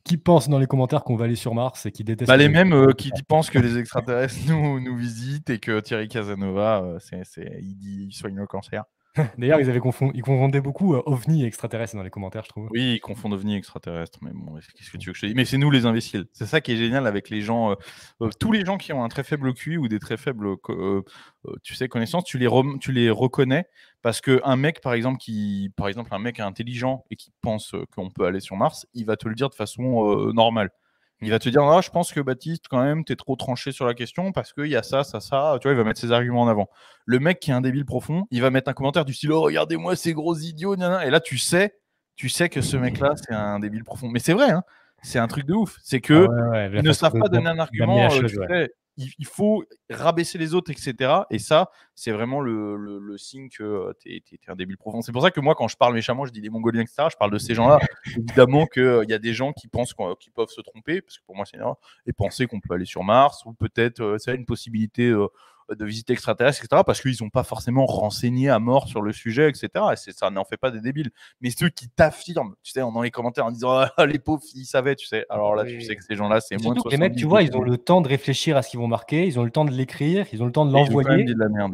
qui pense dans les commentaires qu'on va aller sur Mars et qui détestent. Bah, les, mêmes euh, qui (laughs) pensent que les extraterrestres nous, nous visitent et que Thierry Casanova, euh, c'est, il dit il soigne le cancer. (laughs) D'ailleurs, ils avaient confond... ils confondaient beaucoup euh, ovni et extraterrestre dans les commentaires, je trouve. Oui, ils confondent ovni et extraterrestre. Mais bon, qu'est-ce que tu veux que je te dise Mais c'est nous les imbéciles. C'est ça qui est génial avec les gens, euh, euh, tous les gens qui ont un très faible QI ou des très faibles, tu sais, connaissances. Tu les, tu les reconnais parce que un mec, par exemple, qui, par exemple, un mec intelligent et qui pense qu'on peut aller sur Mars, il va te le dire de façon normale. Il va te dire, ah, je pense que Baptiste, quand même, t'es trop tranché sur la question parce qu'il y a ça, ça, ça. Tu vois, il va mettre ses arguments en avant. Le mec qui est un débile profond, il va mettre un commentaire du style, oh, regardez-moi ces gros idiots, nanana. Et là, tu sais, tu sais que ce mec-là, c'est un débile profond. Mais c'est vrai, hein. c'est un truc de ouf. C'est que ah ne savent pas donner un argument. Euh, il, faut rabaisser les autres, etc. Et ça, c'est vraiment le, signe que euh, tu es, un débile profond. C'est pour ça que moi, quand je parle méchamment, je dis des Mongoliens, etc. Je parle de ces gens-là. (laughs) Évidemment qu'il euh, il y a des gens qui pensent qu'ils peuvent se tromper, parce que pour moi, c'est une et penser qu'on peut aller sur Mars, ou peut-être, c'est euh, une possibilité de visites extraterrestres, etc., parce qu'ils n'ont pas forcément renseigné à mort sur le sujet, etc. Et ça n'en fait pas des débiles. Mais ceux qui t'affirment, tu sais, dans les commentaires en disant (laughs) ah, les pauvres, ils savaient, tu sais. Alors là, tu sais que ces gens-là, c'est moins de Les mecs, tu vois, ils ont le temps de réfléchir à ce qu'ils vont marquer, ils ont le temps de l'écrire, ils ont le temps de l'envoyer.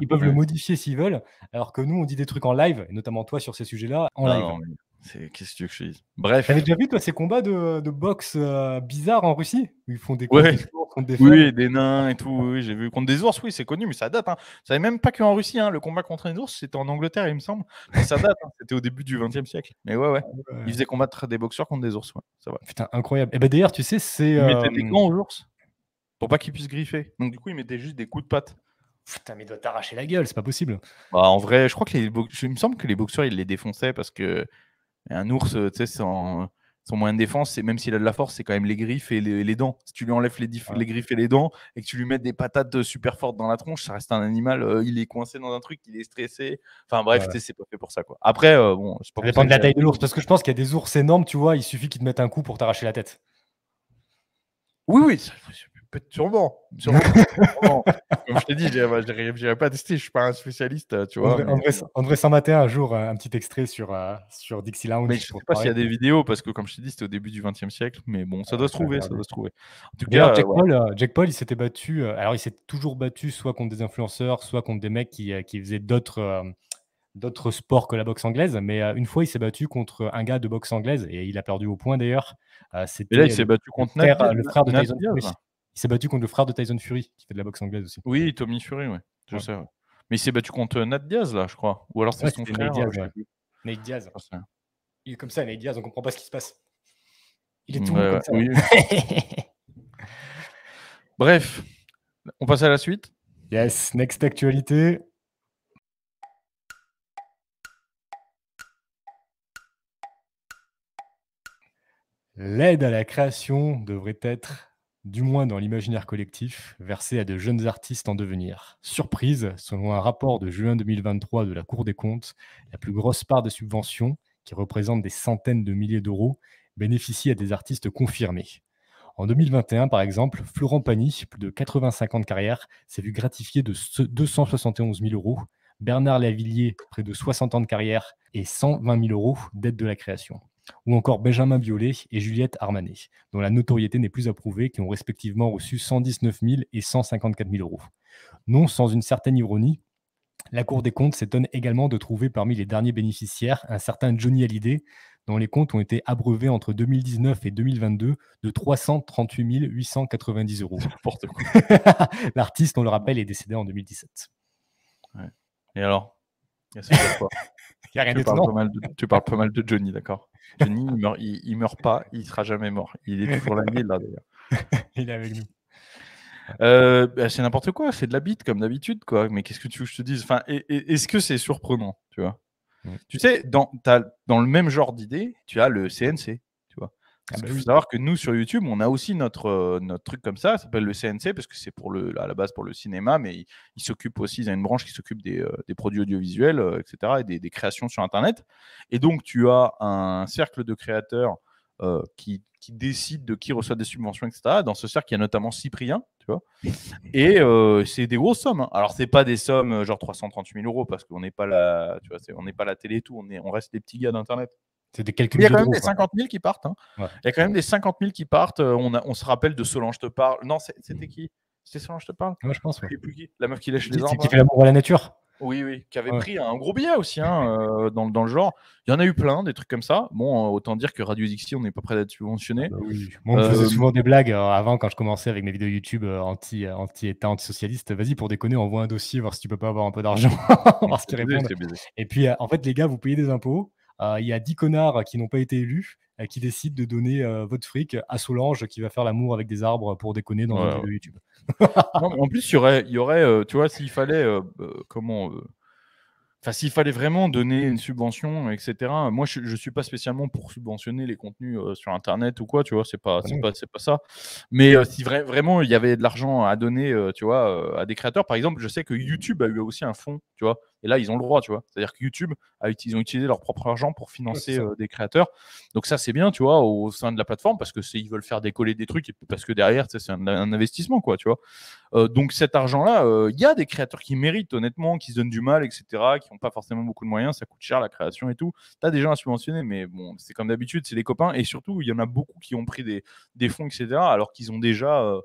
Ils, peuvent le modifier s'ils veulent. Alors que nous, on dit des trucs en live, et notamment toi sur ces sujets-là, en live. C'est qu'est-ce que tu veux que je dise Bref. T'avais déjà vu toi ces combats de, de boxe bizarre euh, bizarres en Russie où ils font des combats contre des Oui, des nains et tout. Oui, j'ai vu contre des ours. Oui, c'est connu, mais ça date. Hein. Ça n'est même pas qu'en Russie. Hein. Le combat contre les ours, c'était en Angleterre, il me semble. ça date. Hein. C'était au début du XXe siècle. Mais ouais, ouais, Ils faisaient combattre des boxeurs contre des ours. Ouais. Ça va. Putain, incroyable. Et eh ben d'ailleurs, tu sais, c'est. Ils mettaient euh, des gants aux ours pour pas qu'ils puissent griffer. Donc du coup, ils mettaient juste des coups de patte. Putain, mais il doit t'arracher la gueule, c'est pas possible. Bah, en vrai, je crois que les me semble que les boxeurs, ils les défonçaient parce que un ours, euh, tu sais, son moyen de défense, c'est même s'il a de la force, c'est quand même les griffes et les, dents. Si tu lui enlèves les, griffes et les dents et que tu lui mets des patates euh, super fortes dans la tronche, ça reste un animal. Euh, il est coincé dans un truc, il est stressé. Enfin bref, c'est pas fait pour ça quoi. Après, bon, pas ça dépend de la taille de l'ours parce que je pense qu'il y a des ours énormes, tu vois, il suffit qu'ils te mettent un coup pour t'arracher la tête. Oui, oui. Sûrement. (laughs) sûrement. Comme je t'ai dit, je n'irai bah, pas tester, je ne suis pas un spécialiste. Tu vois, on, devrait, s'en mater un jour euh, un petit extrait sur, euh, sur Dixie Lounge. Mais je ne sais pas s'il y a des vidéos, parce que comme je t'ai dit, c'était au début du XXe siècle, mais bon, ça ah, doit se trouver. Ça doit se trouver. En tout cas, euh, Jack, Paul, il s'était battu, alors il s'est toujours battu soit contre des influenceurs, soit contre des mecs qui, qui faisaient d'autres. d'autres sports que la boxe anglaise, mais une fois il s'est battu contre un gars de boxe anglaise et il a perdu au point d'ailleurs. et là il s'est battu contre le frère de Tyson il s'est battu contre le frère de Tyson Fury, qui fait de la boxe anglaise aussi. Oui, Tommy Fury, ouais. Je sais. Mais il s'est battu contre euh, Nate Diaz, là, je crois. Ou alors c'est son frère. Nate Diaz. Euh, il est comme ça, Nate Diaz, on comprend pas ce qui se passe. Il est tout comme ça. (laughs) Bref, on passe à la suite. Yes, next actualité. L'aide à la création devrait être du moins dans l'imaginaire collectif, versé à de jeunes artistes en devenir. Surprise, selon un rapport de juin 2023 de la Cour des comptes, la plus grosse part de subventions, qui représente des centaines de milliers d'euros, bénéficie à des artistes confirmés. En 2021, par exemple, Florent Pagny, plus de 85 ans de carrière, s'est vu gratifié de 271 000 euros, Bernard Lavillier, près de 60 ans de carrière, et 120 000 euros d'aide de la création ou encore Benjamin Biolay et Juliette Armanet, dont la notoriété n'est plus approuvée, qui ont respectivement reçu 119 000 et 154 000 euros. Non sans une certaine ironie, la Cour des comptes s'étonne également de trouver parmi les derniers bénéficiaires un certain Johnny Hallyday, dont les comptes ont été abreuvés entre 2019 et 2022 de 338 890 euros. (laughs) N'importe quoi. (laughs) L'artiste, on le rappelle, est décédé en 2017. Et alors a, tu parles pas mal de Johnny, d'accord il meurt, meurt pas, il sera jamais mort. Il est toujours là, d'ailleurs. (laughs) il est avec nous. Euh, bah, c'est n'importe quoi, c'est de la bite comme d'habitude, quoi. Mais qu'est-ce que tu veux que je te dise enfin, Est-ce que c'est surprenant, tu vois mm. Tu sais, dans, dans le même genre d'idée, tu as le CNC. Ah bah il faut savoir que nous, sur YouTube, on a aussi notre, euh, notre truc comme ça, ça s'appelle le CNC, parce que c'est pour le, à la base pour le cinéma, mais ils il s'occupent aussi, ils ont une branche qui s'occupe des, euh, des, produits audiovisuels, euh, etc., et des, des, créations sur Internet. Et donc, tu as un cercle de créateurs qui, qui décide de qui reçoit des subventions, etc. Dans ce cercle, il y a notamment Cyprien, tu vois. (laughs) Et c'est des grosses sommes. Alors, hein. Alors, c'est pas des sommes genre 338 000 euros, parce qu'on n'est pas, la, tu vois, on n'est pas la télé et tout, on, est, on reste des petits gars d'Internet. Il y a quand même des 50 000 qui partent. Il euh, y a quand même des 50 000 qui partent. On, se rappelle de Solange te parle. Non, c'était mmh. qui C'était Solange te parle Moi, je pense. la meuf qui lèche les arbres. Qui fait hein. l'amour à la nature. Oui, oui, qui avait pris un gros billet aussi hein, euh, dans, le genre. Il y en a eu plein, des trucs comme ça. Bon, euh, autant dire que Radio Dixie, on n'est pas à d'être subventionné. Ah bah Moi, on faisait souvent des blagues avant quand je commençais avec mes vidéos YouTube anti-État, anti anti-socialiste. Vas-y, pour déconner, on envoie un dossier, voir si tu peux pas avoir un peu d'argent, (laughs) Et puis, en fait, les gars, vous payez des impôts. Euh, il y a 10 connards qui n'ont pas été élus euh, qui décident de donner euh, votre fric à Solange qui va faire l'amour avec des arbres pour déconner dans ouais. vidéo YouTube. en plus, il y aurait, tu vois, s'il fallait, bah, comment. Enfin, s'il fallait vraiment donner une subvention, etc. Moi, je, ne suis pas spécialement pour subventionner les contenus sur Internet ou quoi, tu vois. C'est pas, bah c'est pas, pas, ça. Mais si vraiment il y avait de l'argent à donner, tu vois, à des créateurs, par exemple, je sais que YouTube a eu aussi un fonds, tu vois, et là, ils ont le droit, tu vois. C'est-à-dire que YouTube, a, ils ont utilisé leur propre argent pour financer euh, des créateurs. Donc ça, c'est bien, tu vois, au sein de la plateforme, parce que ils veulent faire décoller des trucs, parce que derrière, c'est un, investissement, quoi, tu vois. Euh, donc cet argent-là, euh, il y a des créateurs qui méritent, honnêtement, qui se donnent du mal, etc., qui n'ont pas forcément beaucoup de moyens, ça coûte cher la création et tout. Tu as déjà gens à mais bon, c'est comme d'habitude, c'est les copains. Et surtout, il y en a beaucoup qui ont pris des fonds, etc., alors qu'ils ont déjà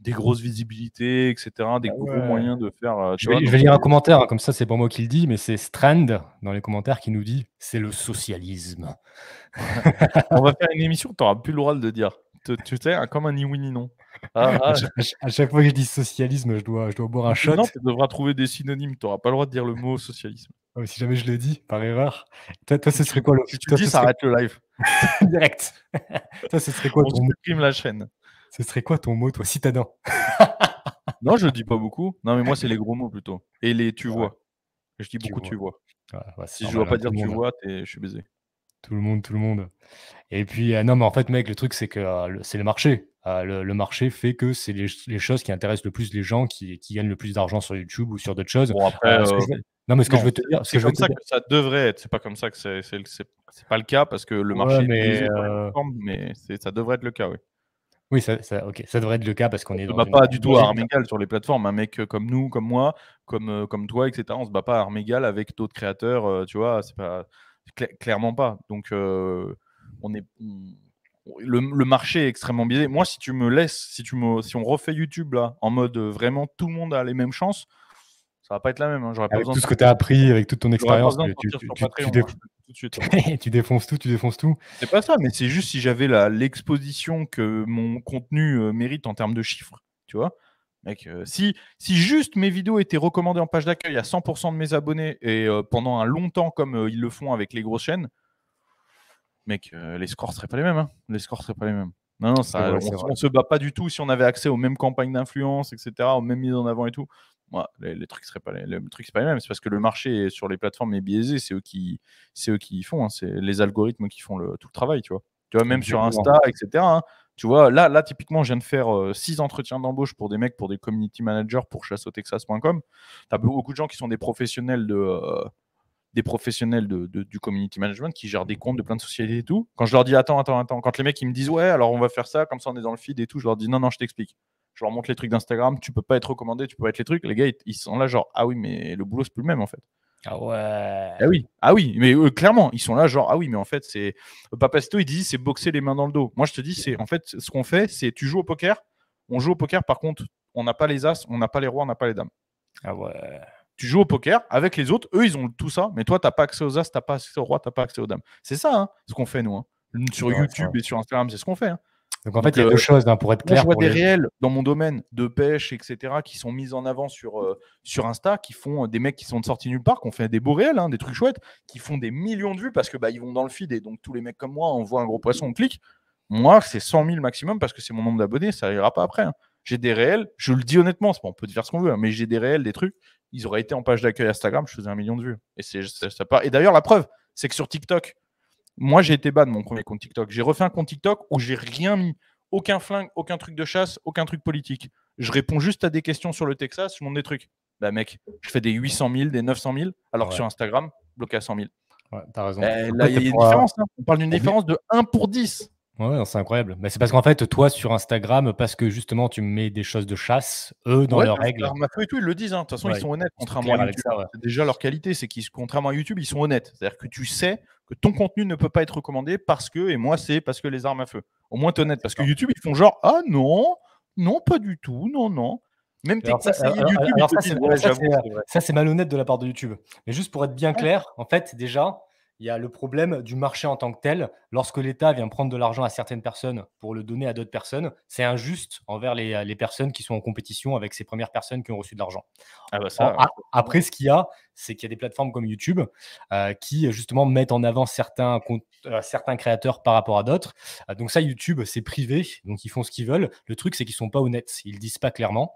des grosses visibilités, etc., des ah gros moyens de faire. Euh, je vais, lire un commentaire, hein, comme ça, c'est pas moi qui le dis, mais c'est Strand dans les commentaires qui nous dit c'est le socialisme. (laughs) On va faire une émission, tu n'auras plus le droit de le dire. Tu, sais, comme un ni oui ni non. Ah, (laughs) ah. à, chaque fois que je dis socialisme, je dois, je dois boire un shot. tu devras trouver des synonymes. Tu n'auras pas le droit de dire le mot socialisme. si jamais je le dis par erreur, toi, serait quoi le. tu dis, ça arrête le live. (laughs) Direct. toi, ce serait quoi On la chaîne. Ce serait quoi ton mot, toi, citadin (laughs) Non, je dis pas beaucoup. Non, mais moi, c'est (laughs) les gros mots plutôt. Et les tu ah vois. Je dis beaucoup tu vois. Ah, si je hein, vois pas dire tu vois, je suis baisé. Tout le monde, tout le monde. Et puis, euh, non, mais en fait, mec, le truc, c'est que euh, c'est le marché. Euh, le, marché fait que c'est les, choses qui intéressent le plus les gens, qui, gagnent le plus d'argent sur YouTube ou sur d'autres choses. non, mais ce que je veux te dire, c'est comme ça que ça devrait être. C'est pas comme ça que c'est pas le cas parce que le marché mais, mais ça devrait être le cas, oui. Oui, ça, ça, ça devrait être le cas parce qu'on est On ne bat pas du tout à armes sur les plateformes. Un mec euh, comme nous, comme moi, comme, euh, comme toi, etc. On ne se bat pas à armes avec d'autres créateurs, euh, tu vois. C'est pas clairement pas. Donc, on est. Le, marché est extrêmement biaisé. Moi, si tu me laisses, si, tu me, si on refait YouTube là, en mode vraiment tout le monde a les mêmes chances, ça va pas être la même. Hein. J'aurais pas avec tout ce que tu as appris, avec toute ton expérience, tu, suite. Hein. (laughs) tu défonces tout, tu défonces tout. C'est pas ça, mais c'est juste si j'avais l'exposition que mon contenu euh, mérite en termes de chiffres, tu vois. Mec, euh, si, si juste mes vidéos étaient recommandées en page d'accueil à 100% de mes abonnés et euh, pendant un long temps comme ils le font avec les grosses chaînes, mec, les scores seraient pas les mêmes. Hein. Les scores seraient pas les mêmes. Non, non ça, on, on se bat pas du tout si on avait accès aux mêmes campagnes d'influence, etc., aux mêmes mises en avant et tout moi, le, le truc pas le, c'est pas même, c'est parce que le marché sur les plateformes est biaisé, c'est eux qui c'est eux qui font, hein, c'est les algorithmes qui font le, tout le travail, tu vois. Tu vois même sur Insta, etc. Hein, tu vois, là, là typiquement, je viens de faire euh, six entretiens d'embauche pour des mecs, pour des community managers, pour chasseautexas.com. Tu as beaucoup de gens qui sont des professionnels de euh, des professionnels du community management qui gèrent des comptes de plein de sociétés et tout. Quand je leur dis attends, attends, attends, quand les mecs ils me disent ouais, alors on va faire ça, comme ça on est dans le feed et tout, je leur dis non, non, je t'explique je leur montre les trucs d'Instagram, tu peux pas être recommandé, tu peux pas être les trucs. Les gars, ils, sont là, genre, ah oui, mais le boulot, c'est plus le même en fait. Ah ouais. Ah oui, ah oui, mais euh, clairement, ils sont là, genre, ah oui, mais en fait, c'est. Papasto, il dit, c'est boxer les mains dans le dos. Moi, je te dis, c'est en fait, ce qu'on fait, c'est tu joues au poker, on joue au poker, par contre, on n'a pas les as, on n'a pas les rois, on n'a pas les dames. Ah ouais. Tu joues au poker avec les autres, eux, ils ont tout ça, mais toi, t'as pas accès aux as, t'as pas accès aux rois, t'as pas accès aux dames. C'est ça, hein, ce qu'on fait, nous. Hein. Sur YouTube et sur Instagram, c'est ce qu'on fait. Hein. Donc en fait, il y a euh, deux choses, hein, pour être clair. je vois des réels dans mon domaine de pêche, etc., qui sont mis en avant sur, euh, sur Insta, qui font euh, des mecs qui sont de sortie nulle part, qui ont fait des beaux réels, hein, des trucs chouettes, qui font des millions de vues parce que bah, ils vont dans le feed et donc tous les mecs comme moi, on voit un gros poisson, on clique. Moi, c'est 100 000 maximum parce que c'est mon nombre d'abonnés, ça n'arrivera pas après. Hein. J'ai des réels, je le dis honnêtement, on peut dire ce qu'on veut, mais j'ai des réels, des trucs, ils auraient été en page d'accueil Instagram, je faisais un million de vues. Et, c'est, ça, et d'ailleurs, la preuve, c'est que sur TikTok, moi, j'ai été ban de mon premier compte TikTok. J'ai refait un compte TikTok où j'ai rien mis. Aucun flingue, aucun truc de chasse, aucun truc politique. Je réponds juste à des questions sur le Texas, je montre des trucs. Bah mec, je fais des 800 000, des 900 000, alors que sur Instagram, bloqué à 100 000. Ouais, t'as raison. Eh, là, il y a une différence. Hein. On parle d'une différence de 1 pour 10. Ouais, c'est incroyable. Mais c'est parce qu'en fait, toi, sur Instagram, parce que justement, tu mets des choses de chasse, eux, dans leurs règles. à feu et tout, ils le disent. Hein. De toute façon, ils sont honnêtes, contrairement à YouTube. Ça, Déjà, leur qualité, c'est qu'ils, contrairement à YouTube, ils sont honnêtes. C'est-à-dire que tu sais que ton contenu ne peut pas être recommandé parce que, et moi, c'est parce que les armes à feu. Au moins, t'es honnête. Parce que YouTube, ils font genre, ah non, non, pas du tout, non, non. Même tes YouTube, ça, c'est malhonnête de la part de YouTube. Mais juste pour être bien clair, en fait, déjà, il y a le problème du marché en tant que tel. Lorsque l'État vient prendre de l'argent à certaines personnes pour le donner à d'autres personnes, c'est injuste envers les, personnes qui sont en compétition avec ces premières personnes qui ont reçu de l'argent. Ah bah après, ce qu'il y a, c'est qu'il y a des plateformes comme YouTube euh, qui justement mettent en avant certains, euh, certains créateurs par rapport à d'autres. Euh, donc ça, YouTube, c'est privé, donc ils font ce qu'ils veulent. Le truc, c'est qu'ils sont pas honnêtes, ils disent pas clairement.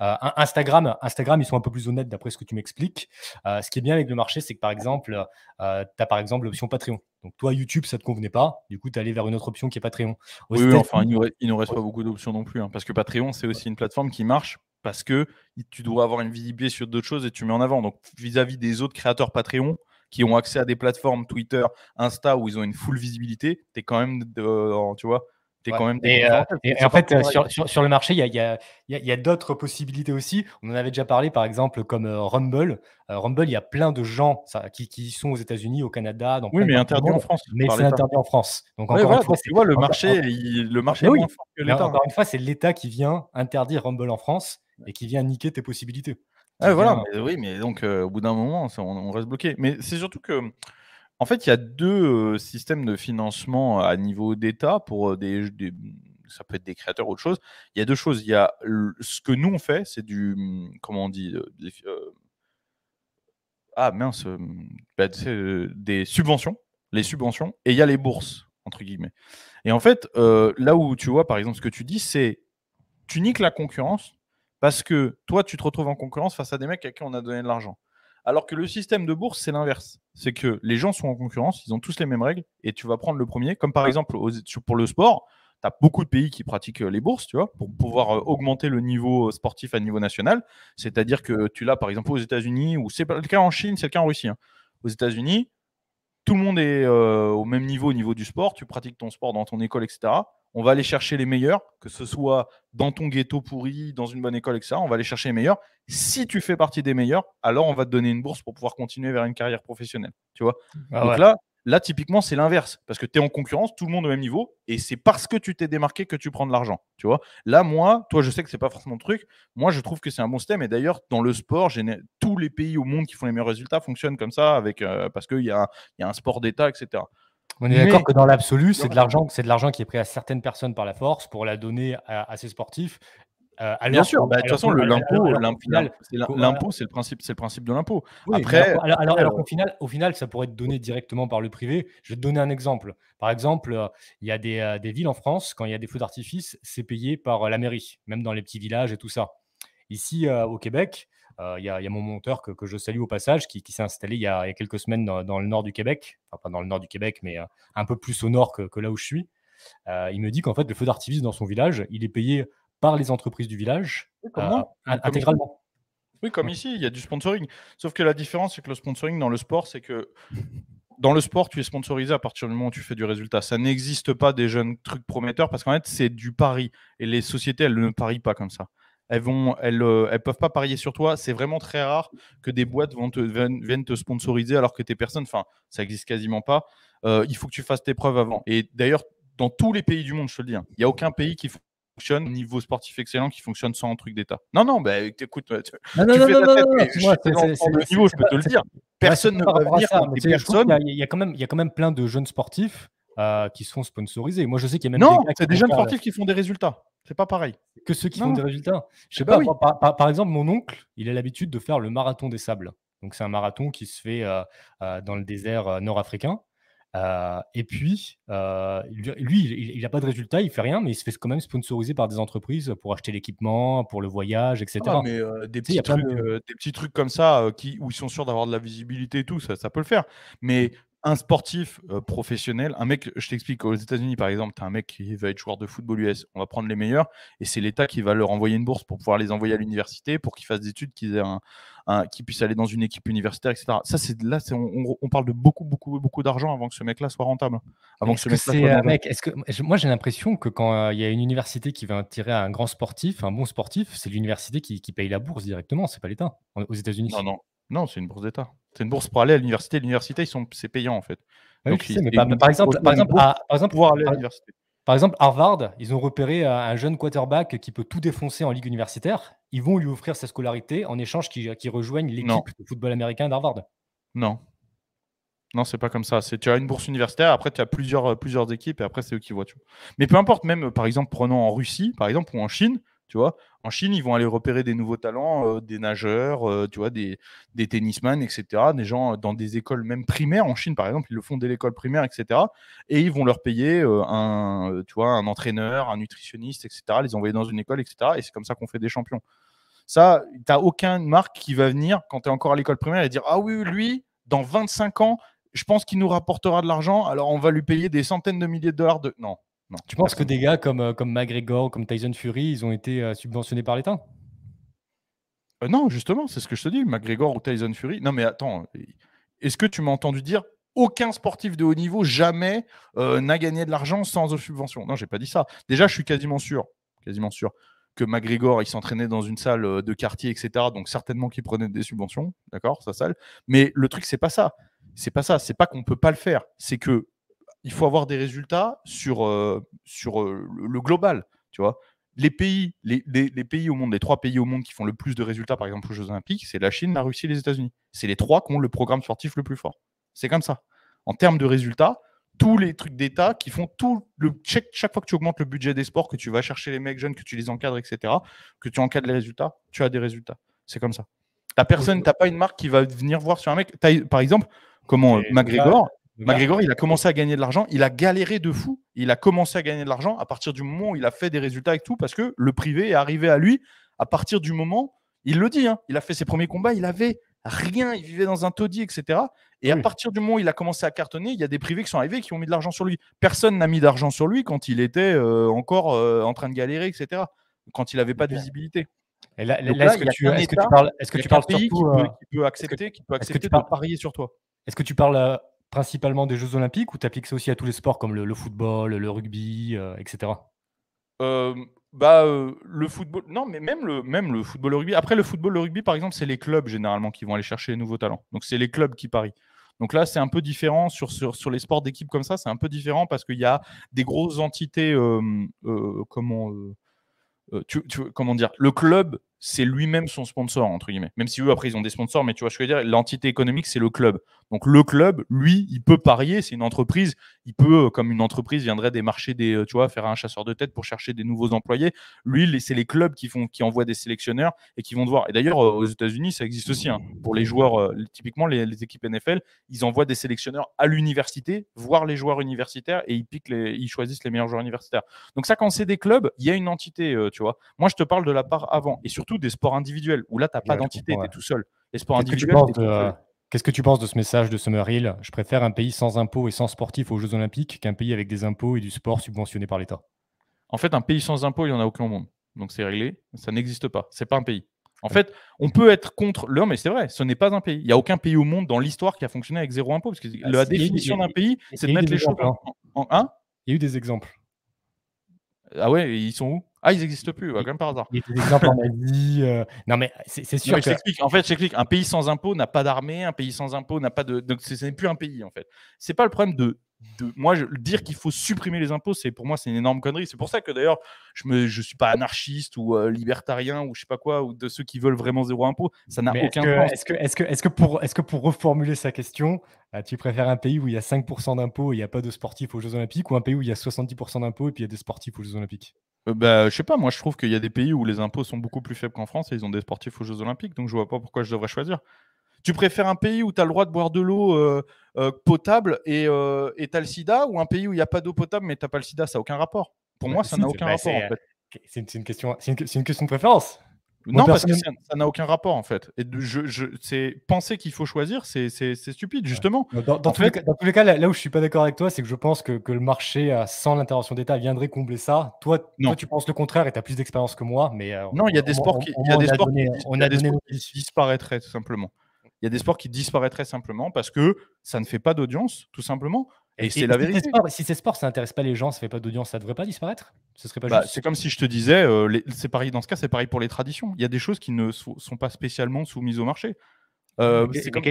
Euh, Instagram, Instagram, ils sont un peu plus honnêtes d'après ce que tu m'expliques. Euh, ce qui est bien avec le marché, c'est que par exemple, euh, tu as par exemple l'option Patreon. Donc toi, YouTube, ça ne te convenait pas. Du coup, tu es allé vers une autre option qui est Patreon. oui, enfin, il ne nous, reste, pas beaucoup d'options non plus. Hein, parce que Patreon, c'est aussi une plateforme qui marche parce que tu dois avoir une visibilité sur d'autres choses et tu mets en avant. Donc vis-à-vis des autres créateurs Patreon qui ont accès à des plateformes Twitter, Insta, où ils ont une full visibilité, tu es quand même, tu vois, quand même et, euh, en fait, euh, sur, le marché, il y a, d'autres possibilités aussi. On en avait déjà parlé, par exemple, comme euh, Rumble. Rumble, il y a plein de gens qui, sont aux États-Unis, au Canada. donc oui, mais interdit en France. Mais c'est interdit en France. Donc, en tu vois, le marché, le marché est moins fort que l'État. Encore hein. une fois, c'est l'État qui vient interdire Rumble en France et qui vient niquer tes possibilités. voilà, oui, mais donc au bout d'un moment, on, reste bloqué. Mais c'est surtout que en fait, il y a deux euh, systèmes de financement euh, à niveau d'État pour euh, des, ça peut être des créateurs ou autre chose. Il y a deux choses. Il y a ce que nous on fait, c'est du hum, comment on dit des, ah mince, hum, bah, des subventions, les subventions, et il y a les bourses entre guillemets. Et en fait, là où tu vois par exemple ce que tu dis, c'est tu niques la concurrence parce que toi tu te retrouves en concurrence face à des mecs à qui on a donné de l'argent. Alors que le système de bourse, c'est l'inverse. C'est que les gens sont en concurrence, ils ont tous les mêmes règles, et tu vas prendre le premier. Comme par exemple pour le sport, tu as beaucoup de pays qui pratiquent euh, les bourses, tu vois, pour pouvoir euh, augmenter le niveau euh, sportif à niveau national. C'est-à-dire que tu l'as, par exemple, aux États-Unis, ou c'est le cas en Chine, c'est le cas en Russie. Hein. Aux États-Unis, tout le monde est au même niveau au niveau du sport, tu pratiques ton sport dans ton école, etc on va aller chercher les meilleurs, que ce soit dans ton ghetto pourri, dans une bonne école, etc. On va aller chercher les meilleurs. Si tu fais partie des meilleurs, alors on va te donner une bourse pour pouvoir continuer vers une carrière professionnelle. Tu vois ah Donc là, là, typiquement, c'est l'inverse. Parce que tu es en concurrence, tout le monde au même niveau, et c'est parce que tu t'es démarqué que tu prends de l'argent. Tu vois Là, moi, toi, je sais que ce n'est pas forcément le truc. Moi, je trouve que c'est un bon système. Et d'ailleurs, dans le sport, tous les pays au monde qui font les meilleurs résultats fonctionnent comme ça, avec, euh, parce qu'il y, a un sport d'État, etc. On est d'accord que dans l'absolu, c'est de l'argent, c'est de l'argent qui est pris à certaines personnes par la force pour la donner à, à ces sportifs. Euh, Bien sûr, bah, de toute façon, l'impôt, c'est le principe, c'est le principe de l'impôt. alors, au euh, final, au final, ça pourrait être donné directement par le privé. Je vais te donner un exemple. Par exemple, il y a des, euh, des, villes en France quand il y a des feux d'artifice, c'est payé par la mairie, même dans les petits villages et tout ça. Ici, au Québec, euh, il y, a mon monteur que, je salue au passage, qui, s'est installé il y, a, quelques semaines dans, le nord du Québec, enfin pas dans le nord du Québec, mais euh, un peu plus au nord que, que là où je suis. Euh, il me dit qu'en fait, le feu d'artifice dans son village, il est payé par les entreprises du village intégralement. Oui, comme ici, il y a du sponsoring. Sauf que la différence, c'est que le sponsoring dans le sport, c'est que dans le sport, tu es sponsorisé à partir du moment où tu fais du résultat. Ça n'existe pas des jeunes trucs prometteurs parce qu'en fait, c'est du pari. Et les sociétés, elles ne parient pas comme ça elles vont, elles, euh, elles peuvent pas parier sur toi. C'est vraiment très rare que des boîtes vont te, viennent te sponsoriser alors que t'es personne. Enfin, ça existe quasiment pas. Euh, il faut que tu fasses tes preuves avant. Et d'ailleurs, dans tous les pays du monde, je te le dis, il hein, y n'y a aucun pays qui fonctionne niveau sportif excellent qui fonctionne sans un truc d'état. Non non bah écoute euh, tu, non, non, fais non, ta tête je niveau je peux te le dire. Personne ne va dire ça, Il y, a quand même il y a quand même plein de jeunes sportifs qui sont sponsorisés. Moi, je sais qu'il y a même non, des jeunes sportifs qui font des résultats. C'est pas pareil. Que ceux qui ont font des résultats. Je sais bah pas, par, exemple, mon oncle, il a l'habitude de faire le marathon des sables. Donc, c'est un marathon qui se fait euh, euh, dans le désert euh, nord-africain. et puis, lui, il n'a pas de résultat, il fait rien, mais il se fait quand même sponsoriser par des entreprises pour acheter l'équipement, pour le voyage, etc. Ah, mais des, petits trucs, comme ça, qui, où ils sont sûrs d'avoir de la visibilité et tout, ça, ça peut le faire. Mais un sportif euh, professionnel, un mec, je t'explique, aux États-Unis par exemple, tu as un mec qui va être joueur de football US, on va prendre les meilleurs, et c'est l'État qui va leur envoyer une bourse pour pouvoir les envoyer à l'université, pour qu'ils fassent des études, qu'ils un, un, puissent aller dans une équipe universitaire, etc. Ça, c'est là, on, parle de beaucoup, beaucoup, beaucoup d'argent avant que ce mec-là soit rentable. Avant que ce mec moi, j'ai l'impression que quand euh, il y a une université qui va attirer un grand sportif, un bon sportif, c'est l'université qui, paye la bourse directement, c'est pas l'État aux États-Unis. non, non, c'est une bourse d'État. C'est une bourse pour aller à l'université. L'université, c'est payant en fait. par, exemple, exemple, Harvard, ils ont repéré euh, un jeune quarterback qui peut tout défoncer en ligue universitaire. Ils vont lui offrir sa scolarité en échange qu'il rejoigne l'équipe de football américain d'Harvard. Non. Non, c'est pas comme ça. Tu as une bourse universitaire, après tu as plusieurs, plusieurs équipes et après c'est eux qui voient. Mais peu importe, même par exemple, prenons en Russie, par exemple, ou en Chine, tu vois, en Chine, ils vont aller repérer des nouveaux talents, euh, des nageurs, euh, tu vois, des, des tennisman, etc. Des gens euh, dans des écoles même primaires. En Chine, par exemple, ils le font dès l'école primaire, etc. Et ils vont leur payer un, tu vois, un entraîneur, un nutritionniste, etc. Les envoyer dans une école, etc. Et c'est comme ça qu'on fait des champions. Ça, tu n'as aucune marque qui va venir quand tu es encore à l'école primaire et dire Ah oui, lui, dans 25 ans, je pense qu'il nous rapportera de l'argent, alors on va lui payer des centaines de milliers de dollars de. Non, tu penses que des gars comme, euh, comme McGregor, comme Tyson Fury, ils ont été euh, subventionnés par l'État euh, Non, justement, c'est ce que je te dis. McGregor ou Tyson Fury. Non, mais attends, est-ce que tu m'as entendu dire aucun sportif de haut niveau jamais n'a gagné de l'argent sans subvention Non, j'ai pas dit ça. Déjà, je suis quasiment sûr, quasiment sûr que McGregor, il s'entraînait dans une salle de quartier, etc. Donc certainement qu'il prenait des subventions, d'accord, sa salle. Mais le truc, c'est pas ça. C'est pas ça. C'est pas qu'on ne peut pas le faire. C'est que il faut avoir des résultats sur, euh, sur euh, le global. Tu vois les pays, les, pays au monde, les trois pays au monde qui font le plus de résultats, par exemple aux Jeux Olympiques, c'est la Chine, la Russie, les États-Unis. C'est les trois qui ont le programme sportif le plus fort. C'est comme ça. En termes de résultats, tous les trucs d'État qui font tout le chaque fois que tu augmentes le budget des sports, que tu vas chercher les mecs jeunes, que tu les encadres, etc., que tu encadres les résultats, tu as des résultats. C'est comme ça. La personne, n'as pas une marque qui va venir voir sur un mec. Par exemple, comment euh, McGregor, bah, McGregor, il a commencé à gagner de l'argent, il a galéré de fou, il a commencé à gagner de l'argent à partir du moment où il a fait des résultats avec tout, parce que le privé est arrivé à lui à partir du moment, il le dit, hein, il a fait ses premiers combats, il avait rien, il vivait dans un taudis, etc. Et à partir du moment où il a commencé à cartonner, il y a des privés qui sont arrivés qui ont mis de l'argent sur lui. Personne n'a mis d'argent sur lui quand il était euh, encore euh, en train de galérer, etc. Quand il n'avait pas de visibilité. est-ce que, tu, parles, est-ce que qui, peut, euh, accepter, peut de parier sur toi Est-ce que tu parles principalement des Jeux Olympiques ou tu appliques ça aussi à tous les sports comme le, football, le rugby, euh, etc. Euh, bah, euh, le football, non, mais même le, même le football, le rugby. Après, le football, le rugby, par exemple, c'est les clubs généralement qui vont aller chercher les nouveaux talents. Donc, c'est les clubs qui parient. Donc là, c'est un peu différent sur, sur, les sports d'équipe comme ça. C'est un peu différent parce qu'il y a des grosses entités. comment, comment dire Le club, c'est lui-même son sponsor, entre guillemets. Même si eux, après, ils ont des sponsors, mais tu vois ce que je veux dire L'entité économique, c'est le club. Donc le club, lui, il peut parier, c'est une entreprise, il peut, euh, comme une entreprise viendrait marchés, des, euh, tu vois, faire un chasseur de tête pour chercher des nouveaux employés. Lui, c'est les clubs qui font, qui envoient des sélectionneurs et qui vont devoir. Et d'ailleurs, euh, aux États-Unis, ça existe aussi. Hein. pour les joueurs, typiquement les, équipes NFL, ils envoient des sélectionneurs à l'université, voir les joueurs universitaires et ils piquent, les, ils choisissent les meilleurs joueurs universitaires. Donc ça, quand c'est des clubs, il y a une entité, tu vois. Moi, je te parle de la part avant et surtout des sports individuels où là, tu n'as pas d'entité, tu es tout seul. Les sports individuels. Qu'est-ce que tu penses de ce message de Summer Hill ?« Je préfère un pays sans impôts et sans sportifs aux Jeux Olympiques qu'un pays avec des impôts et du sport subventionné par l'État. En fait, un pays sans impôts, il n'y en a aucun au monde. Donc c'est réglé, ça n'existe pas. C'est pas un pays. En fait, on peut être contre l'homme, mais c'est vrai, ce n'est pas un pays. Il n'y a aucun pays au monde dans l'histoire qui a fonctionné avec zéro impôt, parce ah, la définition d'un pays, c'est de mettre les champions hein. en, un. Hein il y a eu des exemples. Ah ouais, ils sont où ah, ils n'existent plus, ouais, même par hasard. Des exemples en Asie. Euh, non, mais c'est sûr. En fait, j'explique. Un pays sans impôts n'a pas d'armée. Un pays sans impôts n'a pas de. Donc, ce n'est plus un pays, en fait. C'est pas le problème de moi, je, dire qu'il faut supprimer les impôts, c'est pour moi, c'est une énorme connerie. C'est pour ça que d'ailleurs, je ne suis pas anarchiste ou euh, libertarien ou je sais pas quoi, ou de ceux qui veulent vraiment zéro impôt. Ça n'a aucun sens. Est-ce que, pour, reformuler sa question, euh, tu préfères un pays où il y a 5% d'impôts et il n'y a pas de sportifs aux Jeux Olympiques ou un pays où il y a 70% d'impôts et puis il y a des sportifs aux Jeux Olympiques je euh, bah, je sais pas, moi je trouve qu'il y a des pays où les impôts sont beaucoup plus faibles qu'en France et ils ont des sportifs aux Jeux Olympiques, donc je vois pas pourquoi je devrais choisir. Tu préfères un pays où tu as le droit de boire de l'eau euh, euh, potable et euh, tu as le sida ou un pays où il n'y a pas d'eau potable mais tu n'as pas le sida Ça n'a aucun rapport. Pour bah, moi, ça n'a aucun bah, rapport. Euh, c'est une, question, une, une question de préférence. non, parce que ça n'a aucun rapport en fait. Et je, je c'est penser qu'il faut choisir, c'est stupide justement. Dans, tous les cas, là, où je suis pas d'accord avec toi, c'est que je pense que, que le marché sans l'intervention d'État viendrait combler ça. Toi, toi, tu penses le contraire et tu as plus d'expérience que moi, mais non, il y a des sports qui, a a des sports qui disparaîtraient tout simplement il y a des sports qui disparaîtraient simplement parce que ça ne fait pas d'audience, tout simplement. Et, c'est la vérité. si ces sports, ça n'intéresse pas les gens, ça ne fait pas d'audience, ça devrait pas disparaître. Ce serait pas bah, C'est comme si je te disais, euh, c'est pareil dans ce cas, c'est pareil pour les traditions. Il y a des choses qui ne sont pas spécialement soumises au marché. Euh,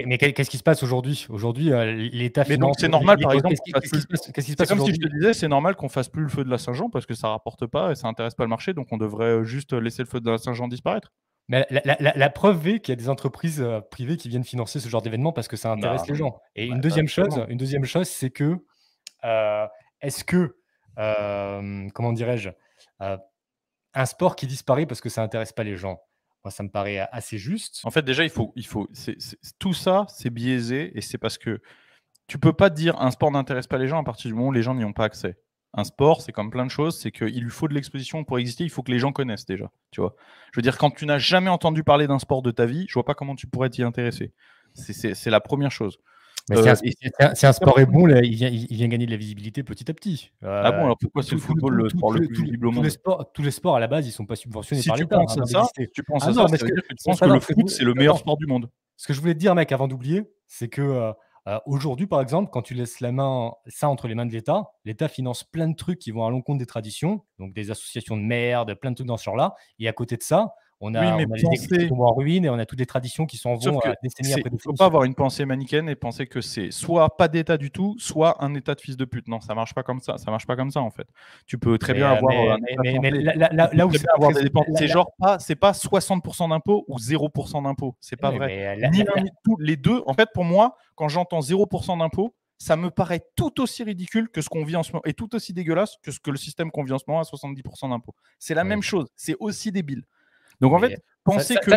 mais, qu'est-ce qui se passe aujourd'hui Aujourd'hui, euh, l'État Mais Non, c'est normal, par exemple. Qu'est-ce qui, se passe, comme si je te disais, c'est normal qu'on fasse plus le feu de la Saint-Jean parce que ça ne rapporte pas et ça intéresse pas le marché, donc on devrait juste laisser le feu de la Saint-Jean disparaître. Mais la, preuve est qu'il y a des entreprises euh, privées qui viennent financer ce genre d'événement parce que ça intéresse les gens. Et une, bah, deuxième chose, une deuxième chose, c'est que euh, est-ce que, euh, comment dirais-je, un sport qui disparaît parce que ça n'intéresse pas les gens moi, ça me paraît assez juste. En fait, déjà, il faut, il faut, tout ça, c'est biaisé et c'est parce que tu peux pas dire un sport n'intéresse pas les gens à partir du moment où les gens n'y ont pas accès. Un sport, c'est comme plein de choses, c'est qu'il lui faut de l'exposition pour exister, il faut que les gens connaissent déjà, tu vois. Je veux dire, quand tu n'as jamais entendu parler d'un sport de ta vie, je vois pas comment tu pourrais t'y intéresser. C'est la première chose. Mais si, euh, un, sport est bon, il, vient, gagner de la visibilité petit à petit. Euh, ah bon, alors pourquoi c'est le football le sport le plus visible au monde tous les, sports, à la base, ils sont pas subventionnés par l'État. Si hein, tu penses ah à non, ça, mais ça que, que tu penses le foot, c'est le meilleur sport du monde. Ce que je voulais te dire, mec, avant d'oublier, c'est que euh, euh, aujourd'hui, par exemple, quand tu laisses la main, ça entre les mains de l'État, l'État finance plein de trucs qui vont à l'encontre des traditions, donc des associations de merde, plein de trucs dans ce genre-là. Et à côté de ça, on a, oui, mais qui sont en ruine et on a toutes les traditions qui s'en vont à euh, après Il ne faut pas avoir une pensée manichéenne et penser que c'est soit pas d'état du tout, soit un état de fils de pute. Non, ça marche pas comme ça. Ça marche pas comme ça en fait. Tu peux très bien avoir. Mais, euh, mais, là, où c'est avoir des dépenses, c'est genre pas, c'est pas 60% d'impôts ou 0% d'impôt. C'est pas vrai. Ni l'un ni tout. Les deux. En fait, pour moi, quand j'entends 0% d'impôt, ça me paraît tout aussi ridicule que ce qu'on vit en ce moment et tout aussi dégueulasse que ce que le système qu'on vit en ce moment à 70% d'impôts C'est la même chose, c'est aussi débile. Donc en fait, penser que.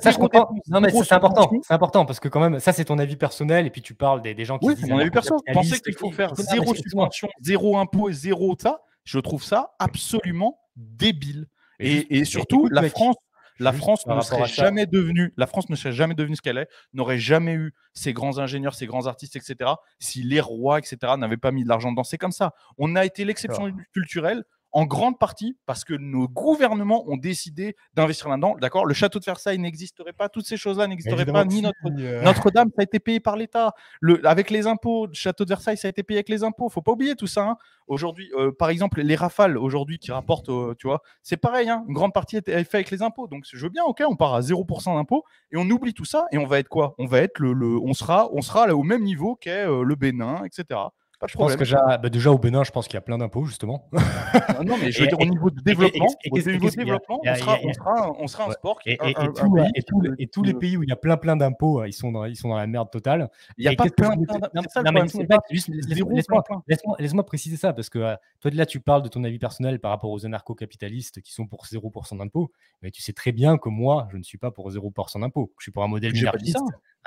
Ça, je comprends. Non, mais c'est important. C'est important parce que quand même, ça, c'est ton avis personnel. Et puis tu parles des, gens qui. Oui, c'est mon avis Penser qu'il faut faire zéro subvention, zéro impôt et zéro ça, je trouve ça absolument débile. Et, et surtout, la France. La France, ne serait jamais devenue, la France ne serait jamais devenue ce qu'elle est, n'aurait jamais eu ces grands ingénieurs, ces grands artistes, etc., si les rois, etc., n'avaient pas mis de l'argent dedans. C'est comme ça. On a été l'exception culturelle en grande partie parce que nos gouvernements ont décidé d'investir là-dedans. D'accord Le château de Versailles n'existerait pas, toutes ces choses-là n'existeraient pas, ni euh. (laughs) Notre-Dame, ça a été payé par l'État. avec les impôts, le château de Versailles, ça a été payé avec les impôts. faut pas oublier tout ça. Hein. Aujourd'hui, euh, par exemple, les rafales, aujourd'hui, qui rapportent, euh, tu vois, c'est pareil, hein. une grande partie est, faite avec les impôts. Donc, je veux bien, ok, on part à 0% d'impôts et on oublie tout ça et on va être quoi On va être le, on, sera, on sera au même niveau qu'est le Bénin, etc je pense que bah, déjà, au Bénin, je pense qu'il y a plein d'impôts, justement. Non, mais je veux dire, au niveau de développement, on sera un sport qui Et tous les pays où il y a plein, plein d'impôts, euh, ils, sont dans, ils sont dans la merde totale. Il n'y a et pas plein Laisse-moi préciser ça, parce que euh, toi, là, tu parles de ton avis personnel par rapport aux anarcho-capitalistes qui sont pour 0% d'impôts, mais tu sais très bien que moi, je ne suis pas pour 0% d'impôts. Je suis pour un modèle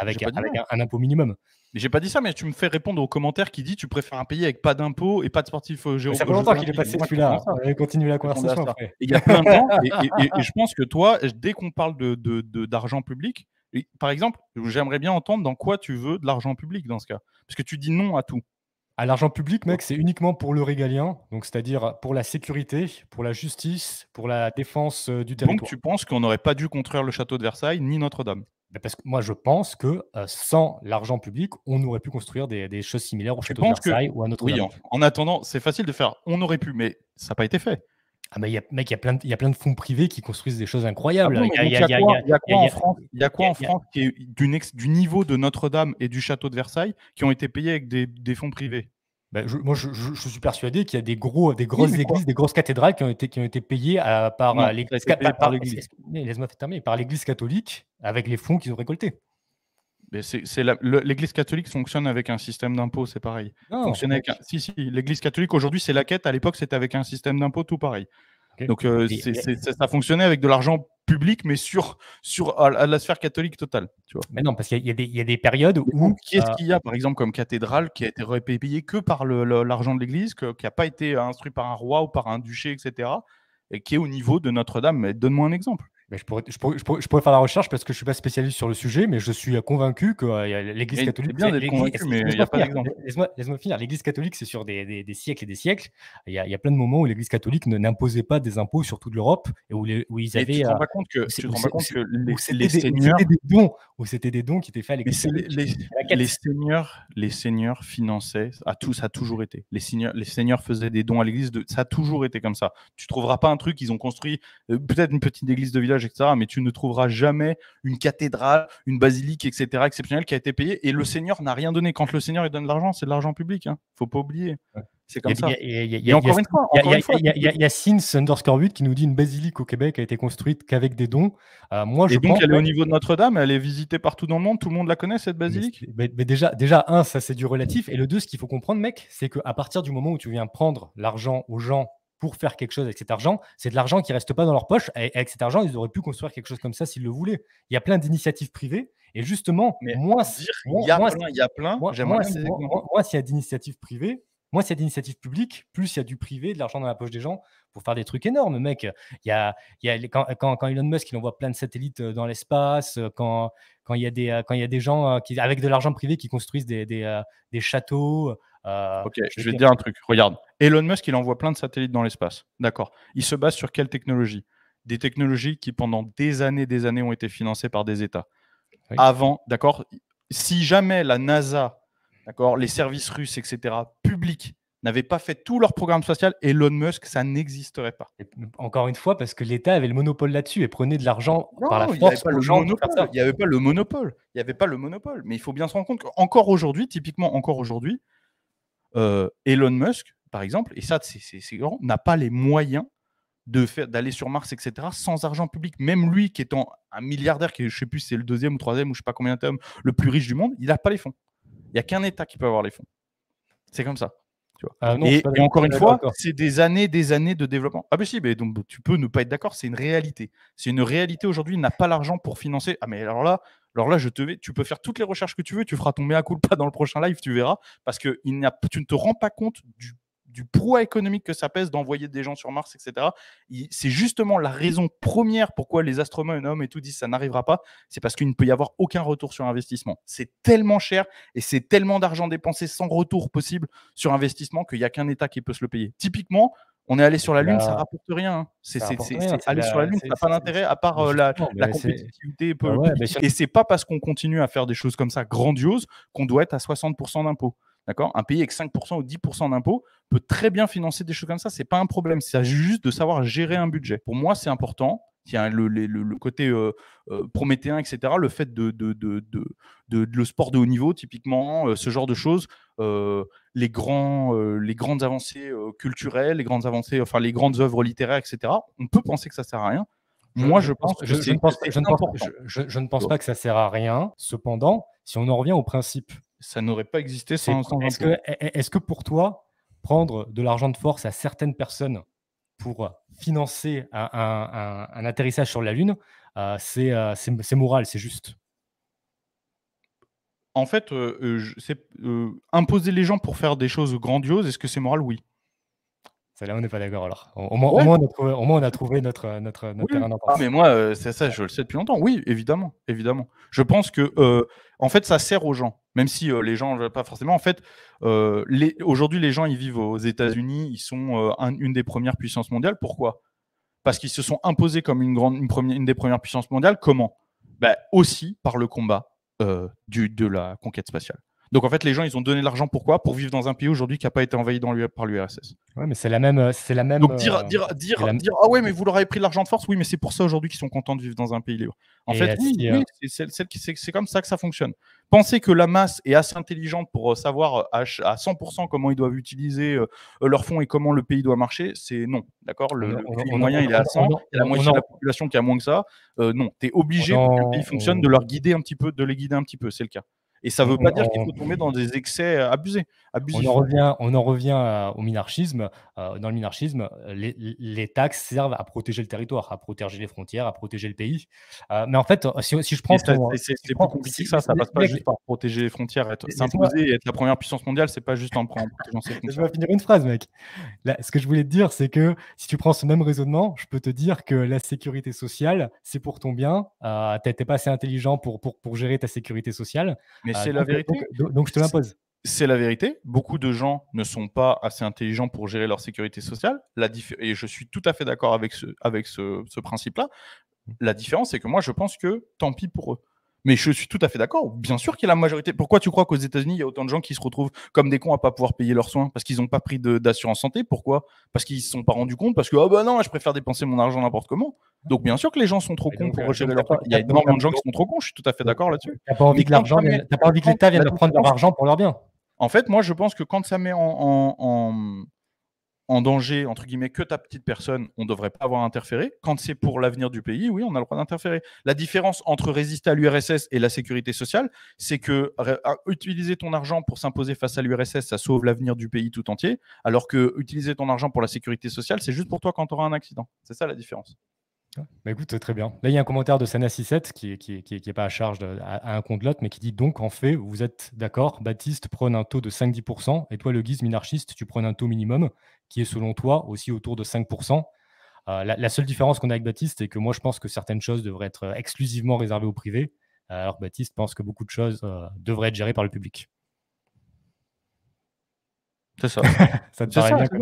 avec, un, impôt minimum. Mais j'ai pas dit ça, mais tu me fais répondre aux commentaires qui dit tu préfères un pays avec pas d'impôts et pas de sportif euh, géographique. Ça fait longtemps qu'il est passé celui-là. continuer la conversation. Il y a plein de temps. (laughs) Et, je pense que toi, dès qu'on parle d'argent de, d'argent public, par exemple, j'aimerais bien entendre dans quoi tu veux de l'argent public dans ce cas. Parce que tu dis non à tout. À ah, l'argent public, mec, c'est uniquement pour le régalien, donc c'est-à-dire pour la sécurité, pour la justice, pour la défense euh, du territoire. Donc tu penses qu'on n'aurait pas dû construire le château de Versailles ni Notre-Dame parce que moi, je pense que sans l'argent public, on aurait pu construire des, choses similaires au château de Versailles ou à notre Oui, en, attendant, c'est facile de faire. On aurait pu, mais ça n'a pas été fait. Ah mais mec, il y a plein de, fonds privés qui construisent des choses incroyables. il y, a quoi en France du niveau de Notre-Dame et du château de Versailles qui ont été payés avec des fonds privés ben, moi, je, suis persuadé qu'il y a des, gros, grosses églises, des grosses cathédrales qui ont été, payées euh, par l'Église catholique avec les fonds qu'ils ont récoltés. L'Église catholique fonctionne avec un système d'impôt, c'est pareil. si, si, L'Église catholique aujourd'hui, c'est la quête. À l'époque, c'était avec un système d'impôt tout pareil. Donc euh, ça fonctionnait avec de l'argent public, mais sur, sur à, la sphère catholique totale. Tu Mais non, parce qu'il y, a des périodes où. Qu'est-ce euh, qu'il y a, par exemple, comme cathédrale qui a été payée que par l'argent de l'Église, qui n'a pas été instruit par un roi ou par un duché, etc., et qui est au niveau de Notre-Dame Donne-moi un exemple. Mais je, pourrais, faire la recherche parce que je ne suis pas spécialiste sur le sujet, mais je suis convaincu que euh, l'Église catholique. bien convaincu, mais il Laisse-moi finir. L'Église catholique, c'est sur des, siècles et des siècles. Il y a, plein de moments où l'Église catholique n'imposait pas des impôts sur toute l'Europe et où, les, tu ne te rends euh, pas compte que C'était des dons, où c'était des dons qui étaient faits à l'Église catholique. Les, seigneurs, les seigneurs finançaient, à tous, ça a toujours été. Les seigneurs, les seigneurs faisaient des dons à l'Église, ça a toujours été comme ça. Tu ne trouveras pas un truc, ils ont construit euh, peut-être une petite église de village mais tu ne trouveras jamais une cathédrale, une basilique, etc. exceptionnelle qui a été payée. Et le mmh. Seigneur n'a rien donné. Quand le Seigneur il donne de l'argent, c'est de l'argent public. Hein. Faut pas oublier. C'est comme ça. il y a Sins underscore 8 qui nous dit une basilique au Québec a été construite qu'avec des dons. Euh, moi, et donc, elle est au niveau de Notre-Dame, elle est visitée partout dans le monde, tout le monde la connaît, cette basilique. Mais, déjà, déjà, un, ça c'est du relatif. Et le deux, ce qu'il faut comprendre, mec, c'est qu'à partir du moment où tu viens prendre l'argent aux gens pour faire quelque chose avec cet argent. C'est de l'argent qui reste pas dans leur poche. avec cet argent, ils auraient pu construire quelque chose comme ça s'ils le voulaient. Il y a plein d'initiatives privées. Et justement, mais moins il y a plein, il s'il y a d'initiatives privées, moins c'est y a d'initiatives publiques, plus il y a du privé, de l'argent dans la poche des gens pour faire des trucs énormes, mec. Il y il quand, quand, Elon Musk il envoie plein de satellites euh, dans l'espace, euh, quand, il y a des euh, quand il des gens qui avec de l'argent privé qui construisent des châteaux, euh, ok, je vais te dire un truc. Regarde, Elon Musk, il envoie plein de satellites dans l'espace. D'accord. Il se base sur quelle technologie Des technologies qui, pendant des années, des années, ont été financées par des États. Avant, d'accord Si jamais la NASA, d'accord, les services russes, etc., publics, n'avaient pas fait tout leur programme spatial, Elon Musk, ça n'existerait pas. Encore une fois, parce que l'État avait le monopole là-dessus et prenait de l'argent par la force. Il n'y avait pas le monopole. Il n'y avait pas le monopole. Mais il faut bien se rendre compte qu'encore aujourd'hui, typiquement encore aujourd'hui, euh, Elon Musk, par exemple, et ça, c'est grand, n'a pas les moyens d'aller sur Mars, etc., sans argent public. Même lui, qui étant un milliardaire, qui je sais plus c'est le deuxième ou troisième ou je sais pas combien de le plus riche du monde, il n'a pas les fonds. Il n'y a qu'un État qui peut avoir les fonds. C'est comme ça. Ah et, encore une fois, c'est des années, des années de développement. Ah ben si, donc tu peux ne pas être d'accord, c'est une réalité. C'est une réalité aujourd'hui, il n'a pas l'argent pour financer. Ah mais alors là, alors là, je te tu peux faire toutes les recherches que tu veux, tu feras ton mea culpa dans le prochain live, tu verras, parce que il a, tu ne te rends pas compte du, du poids économique que ça pèse d'envoyer des gens sur Mars, etc. C'est justement la raison première pourquoi les astronomes et tout disent ça n'arrivera pas, c'est parce qu'il ne peut y avoir aucun retour sur investissement. C'est tellement cher et c'est tellement d'argent dépensé sans retour possible sur investissement qu'il n'y a qu'un État qui peut se le payer. Typiquement, on est allé sur la Lune, ça rapporte rien. Hein. C'est aller sur la Lune, ça n'a pas d'intérêt à part euh, la, compétitivité. Et bah et c'est pas parce qu'on continue à faire des choses comme ça grandioses qu'on doit être à 60% d'impôts. D'accord Un pays avec 5% ou 10% d'impôts peut très bien financer des choses comme ça. C'est pas un problème. C'est juste de savoir gérer un budget. Pour moi, c'est important. Il le, côté euh, euh etc. Le fait de de, le sport de haut niveau, typiquement, euh, ce genre de choses les, grands, euh, les grandes avancées euh, culturelles, les grandes avancées, enfin les grandes œuvres littéraires, etc. On peut penser que ça sert à rien. Moi, je, pense je, ne pense, pas que ça sert à rien. Cependant, si on en revient au principe, ça n'aurait pas existé sans. Est-ce que, pour toi, prendre de l'argent de force à certaines personnes pour financer un, atterrissage sur la Lune, euh, c'est moral, c'est juste en fait, euh, euh, euh, imposer les gens pour faire des choses grandioses, est-ce que c'est moral Oui. C'est on n'est pas d'accord alors. Au, moins, on a trouvé, notre, notre, terrain ah, mais moi, c'est ça, je le sais depuis longtemps. Oui, évidemment, évidemment. Je pense que, en fait, ça sert aux gens, même si les gens pas forcément. En fait, aujourd'hui, les gens, ils vivent aux États-Unis, ils sont une des premières puissances mondiales. Pourquoi Parce qu'ils se sont imposés comme une, grande, une, première, une des premières puissances mondiales. Comment bah, Aussi par le combat euh, du, de la conquête spatiale. Donc en fait, les gens, ils ont donné l'argent pourquoi Pour vivre dans un pays aujourd'hui qui n'a pas été envahi dans par l'URSS. Ouais, mais c'est la même, euh, c'est la même. Donc dire, euh, dire, ah ouais, mais vous leur avez pris l'argent de force. Oui, mais c'est pour ça aujourd'hui qu'ils sont contents de vivre dans un pays libre. En fait, oui, oui c'est comme ça que ça fonctionne. Penser que la masse est assez intelligente pour euh, savoir à, 100% comment ils doivent utiliser leurs fonds et comment le pays doit marcher, c'est non. D'accord le, moyen, il est à 100. la moitié de la population qui a moins que ça. non, tu es obligé, pour que le pays fonctionne, de leur guider un petit peu, de les guider un petit peu. C'est le cas. Et ça ne veut pas dire qu'il faut tomber dans des excès euh, abusés. On en revient, on en revient euh, au minarchisme. Euh, dans le minarchisme, les, taxes servent à protéger le territoire, à protéger les frontières, à protéger le pays. mais en fait, si, je prends. C'est plus compliqué que ça. Ça ne passe pas juste par protéger les frontières. S'imposer et être la première puissance mondiale, c'est pas juste en prendre. Je vais finir une phrase, mec. ce que je voulais te dire, c'est que si tu prends ce même raisonnement, je peux te dire que la sécurité sociale, c'est pour ton bien. tu n'es pas assez intelligent pour, pour, pour gérer ta sécurité sociale. Mais ah, c'est la vérité. Donc, je te C'est la vérité. Beaucoup de gens ne sont pas assez intelligents pour gérer leur sécurité sociale. La Et je suis tout à fait d'accord avec ce, avec ce principe-là. La différence, c'est que moi, je pense que tant pis pour eux. Mais je suis tout à fait d'accord. Bien sûr qu'il y a la majorité. Pourquoi tu crois qu'aux États-Unis, il y a autant de gens qui se retrouvent comme des cons à pas pouvoir payer leurs soins parce qu'ils n'ont pas pris d'assurance santé Pourquoi Parce qu'ils ne se sont pas rendus compte Parce que, oh ben non, je préfère dépenser mon argent n'importe comment. Donc, bien sûr que les gens sont trop cons pour euh, rejeter leur soin. Il y a énormément de gens qui sont trop cons, je suis tout à fait d'accord là-dessus. Tu n'as pas envie que l'État vienne prendre leur argent pour leur bien En fait, moi, je pense que quand ça met en en danger, entre guillemets, que ta petite personne, on ne devrait pas avoir interféré. Quand c'est pour l'avenir du pays, oui, on a le droit d'interférer. La différence entre résister à l'URSS et la sécurité sociale, c'est que ah, utiliser ton argent pour s'imposer face à l'URSS, ça sauve l'avenir du pays tout entier, alors que utiliser ton argent pour la sécurité sociale, c'est juste pour toi quand tu auras un accident. C'est ça la différence. Bah, écoute, très bien. Là, il y a un commentaire de Sana67 qui n'est qui, qui, est pas à charge à, un compte l'autre, mais qui dit donc en fait, vous êtes d'accord, Baptiste prône un taux de 5-10%, et toi, le guise minarchiste, tu prônes un taux minimum qui est selon toi aussi autour de 5%. Euh, la, seule différence qu'on a avec Baptiste, c'est que moi, je pense que certaines choses devraient être exclusivement réservées au privé, euh, alors Baptiste pense que beaucoup de choses euh, devraient être gérées par le public. C'est ça. (laughs)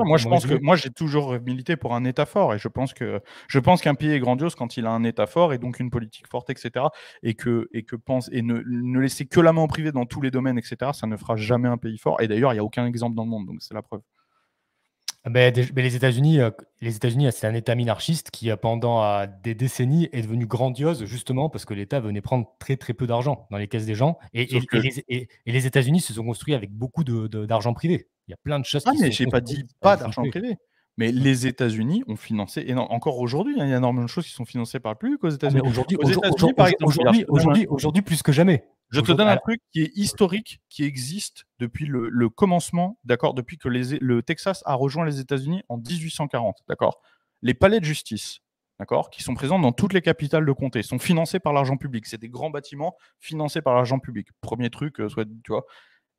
Moi, je pense que moi, j'ai toujours milité pour un État fort, et je pense que je pense qu'un pays est grandiose quand il a un État fort et donc une politique forte, etc. Et que et que pense et ne, ne laisser que la main au privé dans tous les domaines, etc. Ça ne fera jamais un pays fort. Et d'ailleurs, il n'y a aucun exemple dans le monde, donc c'est la preuve. Ah, mais, les États-Unis, euh, les États-Unis, c'est un État minarchiste qui, euh, pendant euh, des décennies, est devenu grandiose justement parce que l'État venait prendre très très peu d'argent dans les caisses des gens. Et, et, les, États-Unis se sont construits avec beaucoup d'argent de, privé. Il y a plein de choses. Ah qui mais j'ai pas dit pas d'argent privé. Mais mm. les États-Unis ont financé, et non, encore aujourd'hui, hein, il y a énormément de choses qui sont financées par le public aux ah, États-Unis. aujourd'hui, aujourd'hui, plus que jamais. Je te donne un truc qui est historique, qui existe depuis le, commencement, d'accord, depuis que le Texas a rejoint les États-Unis en 1840, d'accord. Les palais de justice, d'accord, qui sont présents dans toutes les capitales de comté, sont financés par l'argent public. C'est des grands bâtiments financés par l'argent public. Premier truc, euh, tu vois,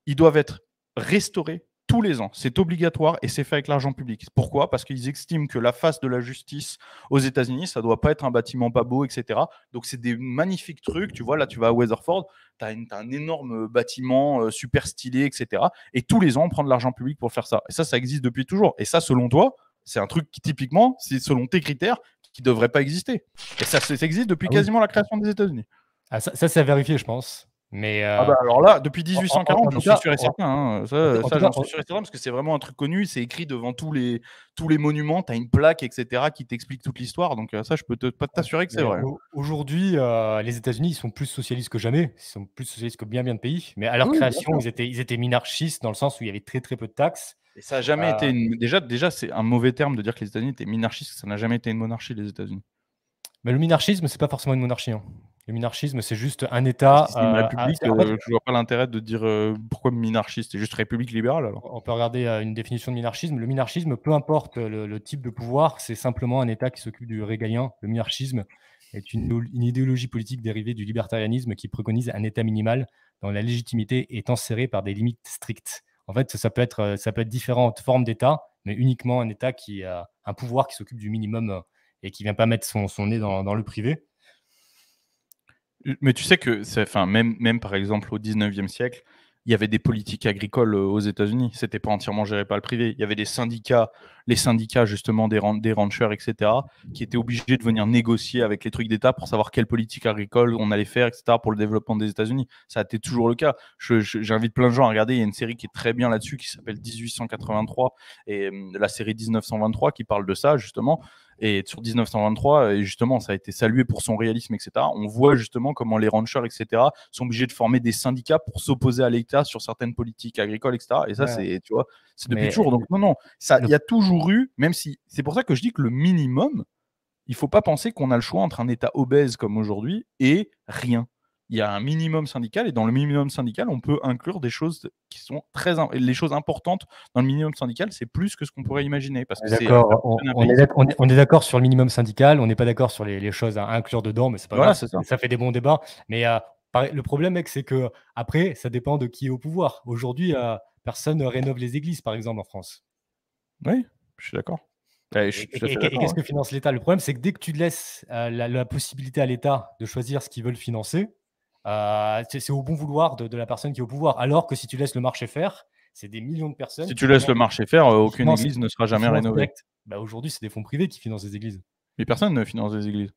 ils doivent être restaurés tous les ans. C'est obligatoire et c'est fait avec l'argent public. Pourquoi Parce qu'ils estiment que la face de la justice aux États-Unis, ça doit pas être un bâtiment pas beau, etc. Donc c'est des magnifiques trucs. Tu vois, là, tu vas à Weatherford, tu as, un énorme bâtiment euh, super stylé, etc. Et tous les ans, on prend de l'argent public pour faire ça. Et ça, ça existe depuis toujours. Et ça, selon toi, c'est un truc qui, typiquement, c'est selon tes critères, qui devrait pas exister. Et ça, ça existe depuis ah quasiment la création des États-Unis. Ah, ça c'est à vérifier, je pense. Mais euh, ah bah, alors là, depuis 1840, j'en suis sûr certain. Ça, suis sûr et parce que c'est vraiment un truc connu. C'est écrit devant tous les, tous les monuments. Tu as une plaque, etc., qui t'explique toute l'histoire. Donc, euh, ça, je peux pas t'assurer que c'est vrai. Aujourd'hui, euh, les États-Unis, ils sont plus socialistes que jamais. Ils sont plus socialistes que bien, bien de pays. Mais à leur création, ils étaient, ils étaient minarchistes dans le sens où il y avait très, très peu de taxes. Et ça jamais été Déjà, déjà c'est un mauvais terme de dire que les États-Unis étaient minarchistes. Ça n'a jamais été une monarchie, les États-Unis. Mais le minarchisme, c'est pas forcément une monarchie. Hein. Le minarchisme, c'est juste un État. C'est une euh, république, euh, je vois pas l'intérêt de dire euh, pourquoi minarchiste, c'est juste république libérale alors. On peut regarder une définition de minarchisme. Le minarchisme, peu importe le, type de pouvoir, c'est simplement un État qui s'occupe du régalien. Le minarchisme est une, idéologie politique dérivée du libertarianisme qui préconise un État minimal dont la légitimité est enserrée par des limites strictes. En fait, ça peut être, ça peut être différentes formes d'État, mais uniquement un État qui a un pouvoir qui s'occupe du minimum et qui vient pas mettre son, nez dans le privé. Mais tu sais que, enfin, même, même par exemple au 19e siècle, il y avait des politiques agricoles euh, aux États-Unis. C'était pas entièrement géré par le privé. Il y avait des syndicats, les syndicats justement des, des ranchers, etc., qui étaient obligés de venir négocier avec les trucs d'État pour savoir quelle politique agricole on allait faire, etc., pour le développement des États-Unis. Ça a été toujours le cas. J'invite plein de gens à regarder. Il y a une série qui est très bien là-dessus qui s'appelle 1883 et hum, la série 1923 qui parle de ça justement. Et sur 1923, euh, et justement, ça a été salué pour son réalisme, etc. On voit justement comment les ranchers, etc., sont obligés de former des syndicats pour s'opposer à l'État sur certaines politiques agricoles, etc. Et ça, c'est, tu vois, c'est depuis toujours. Donc, non, non, il y a toujours eu, même si. C'est pour ça que je dis que le minimum, il faut pas penser qu'on a le choix entre un État obèse comme aujourd'hui et rien il y a un minimum syndical et dans le minimum syndical, on peut inclure des choses qui sont très les choses importantes dans le minimum syndical, c'est plus que ce qu'on pourrait imaginer parce que d'accord, on, est d'accord sur le minimum syndical, on n'est pas d'accord sur les, choses à inclure dedans, mais c'est pas grave, ça. fait des bons débats. Mais euh, le problème, mec, c'est que après, ça dépend de qui est au pouvoir. Aujourd'hui, euh, personne ne rénove les églises, par exemple, en France. Oui, je suis d'accord. Eh, et, qu'est-ce hein. que finance l'État Le problème, c'est que dès que tu laisses euh, la, la possibilité à l'État de choisir ce qu'ils veulent financer, euh, c'est au bon vouloir de, la personne qui est au pouvoir. Alors que si tu laisses le marché faire, c'est des millions de personnes. Si tu laisses le marché faire, euh, aucune église ne sera jamais rénovée. Bah, aujourd'hui, c'est des fonds privés qui financent des églises. Mais personne ne finance les églises.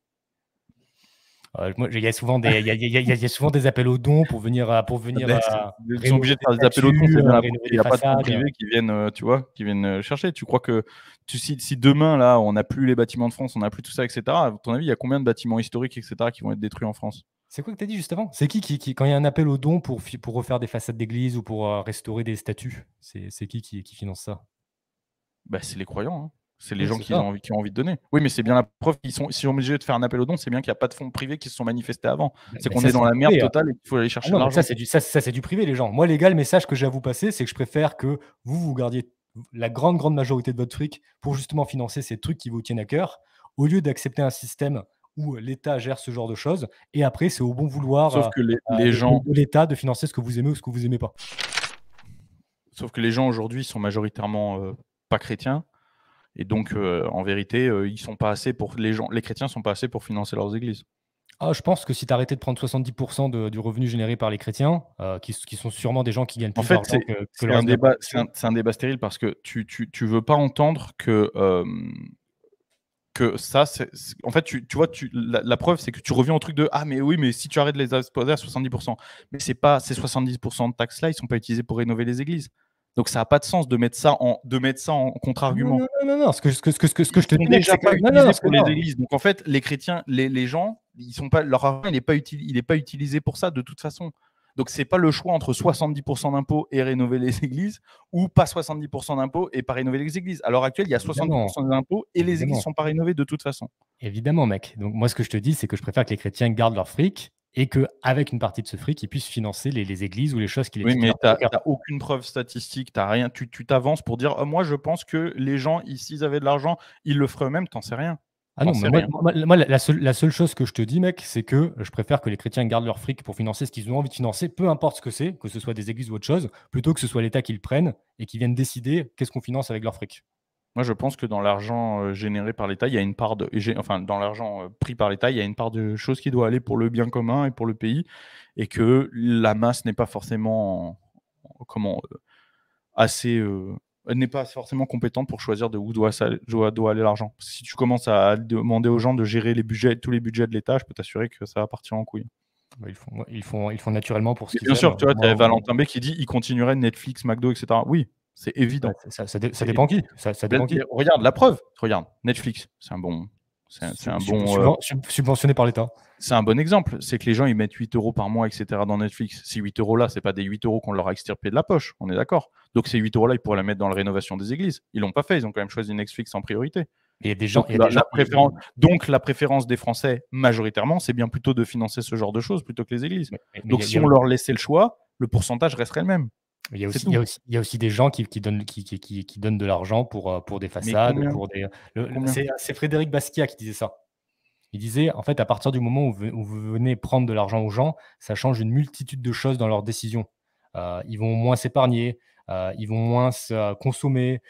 il y a souvent des, appels aux dons pour venir, euh, pour venir. ils ben, sont obligés de faire des appels aux dons. Il n'y a pas de fonds privés qui viennent, tu vois, qui viennent chercher. Tu crois que si, demain là, on n'a plus les bâtiments de France, on n'a plus tout ça, etc. À ton avis, il y a combien de bâtiments historiques, etc. qui vont être détruits en France c'est quoi que tu as dit juste avant C'est qui, qui, quand il y a un appel au don pour, pour refaire des façades d'église ou pour euh, restaurer des statues, c'est qui, qui, qui finance ça bah, C'est les croyants. Hein. C'est les gens qui ont, envie, qui ont, envie, de donner. Oui, mais c'est bien la preuve qu'ils sont, sont, obligés de faire un appel au don, c'est bien qu'il n'y a pas de fonds privés qui se sont manifestés avant. Bah, c'est qu'on est, dans la merde hein. totale et qu'il faut aller chercher ah l'argent. Ça, c'est du, ça, du privé, les gens. Moi, les gars, le message que j'ai à vous passer, c'est que je préfère que vous, vous gardiez la grande, grande majorité de votre fric pour justement financer ces trucs qui vous tiennent à cœur, au lieu d'accepter un système où euh, l'État gère ce genre de choses. Et après, c'est au bon vouloir Sauf que les, euh, les euh, gens... de l'État de financer ce que vous aimez ou ce que vous aimez pas. Sauf que les gens aujourd'hui sont majoritairement pas chrétiens. Et donc, en vérité, ils sont pas assez pour les gens, les chrétiens sont pas assez pour financer leurs églises. Ah, je pense que si tu arrêtais de prendre 70% de, du revenu généré par les chrétiens, qui, sont sûrement des gens qui gagnent plus que, que C'est un, un, débat stérile parce que tu ne veux pas entendre que que ça, c'est, en fait, tu, tu vois, tu, la, preuve, c'est que tu reviens au truc de Ah, mais oui, mais si tu arrêtes les exposer à 70%, mais c'est pas ces 70% de taxes-là, ils sont pas utilisés pour rénover les églises. Donc ça n'a pas de sens de mettre ça en, de mettre ça en contre-argument. Non, non, non, ce que, ce que, ce que, ce que je te dis, c'est pas les églises. Donc en fait, les chrétiens, les, les gens, ils sont pas, leur argent, il n'est pas, il pas utilisé pour ça de toute façon. Donc, ce n'est pas le choix entre 70% d'impôts et rénover les (laughs) églises ou pas 70% d'impôts et pas rénover les églises. À l'heure actuelle, il y a 70% d'impôts et les églises ne sont pas rénovées de toute façon. Évidemment, mec. Donc, moi, ce que je te dis, c'est que je préfère que les chrétiens gardent leur fric et qu'avec une partie de ce fric, ils puissent financer les, églises ou les choses qui les Oui, mais tu n'as aucune preuve statistique, t'as rien, tu t'avances pour dire oh, Moi, je pense que les gens, s'ils avaient de l'argent, ils le feraient eux-mêmes, t'en sais rien. Ah non, moi, la, seule, chose que je te dis, mec, c'est que je préfère que les chrétiens gardent leur fric pour financer ce qu'ils ont envie de financer, peu importe ce que c'est, que ce soit des églises ou autre chose, plutôt que ce soit l'État qui le prenne et qui vienne décider qu'est-ce qu'on finance avec leur fric. Moi, je pense que dans l'argent euh, généré par l'État, il y a une part de, enfin, dans l'argent euh, pris par l'État, il y a une part de choses qui doit aller pour le bien commun et pour le pays, et que la masse n'est pas forcément, comment, euh, assez elle n'est pas forcément compétente pour choisir de où doit, aller l'argent. Si tu commences à demander aux gens de gérer tous les budgets de l'État, je peux t'assurer que ça va partir en couille. Bah, ils font, ils font, ils font naturellement pour ce qu'ils Bien sûr, tu as Valentin B qui dit il continuerait Netflix, McDo, etc. Oui, c'est évident. ça, dépend qui. Regarde, la preuve, regarde, Netflix, c'est un bon, c'est un bon. Euh, subventionné par l'État. C'est un bon exemple. C'est que les gens, ils mettent 8 euros par mois, etc. dans Netflix. Ces 8 euros-là, c'est pas des 8 euros qu'on leur a extirpés de la poche. On est d'accord. Donc ces 8 euros-là, ils pourraient la mettre dans la rénovation des églises. Ils l'ont pas fait. Ils ont quand même choisi Netflix en priorité. donc, y a la, préférence, donc la préférence des Français, majoritairement, c'est bien plutôt de financer ce genre de choses plutôt que les églises. donc si on leur laissait le choix, le pourcentage resterait le même. Il y, a hein. aussi, il, y a aussi, des gens qui, donnent, qui, qui, donnent de l'argent pour, euh, pour des façades. Pour c'est, Frédéric Basquiat qui disait ça. Il disait, en fait, à partir du moment où vous, venez prendre de l'argent aux gens, ça change une multitude de choses dans leurs décisions. Euh, ils vont moins s'épargner, euh, ils vont moins se consommer,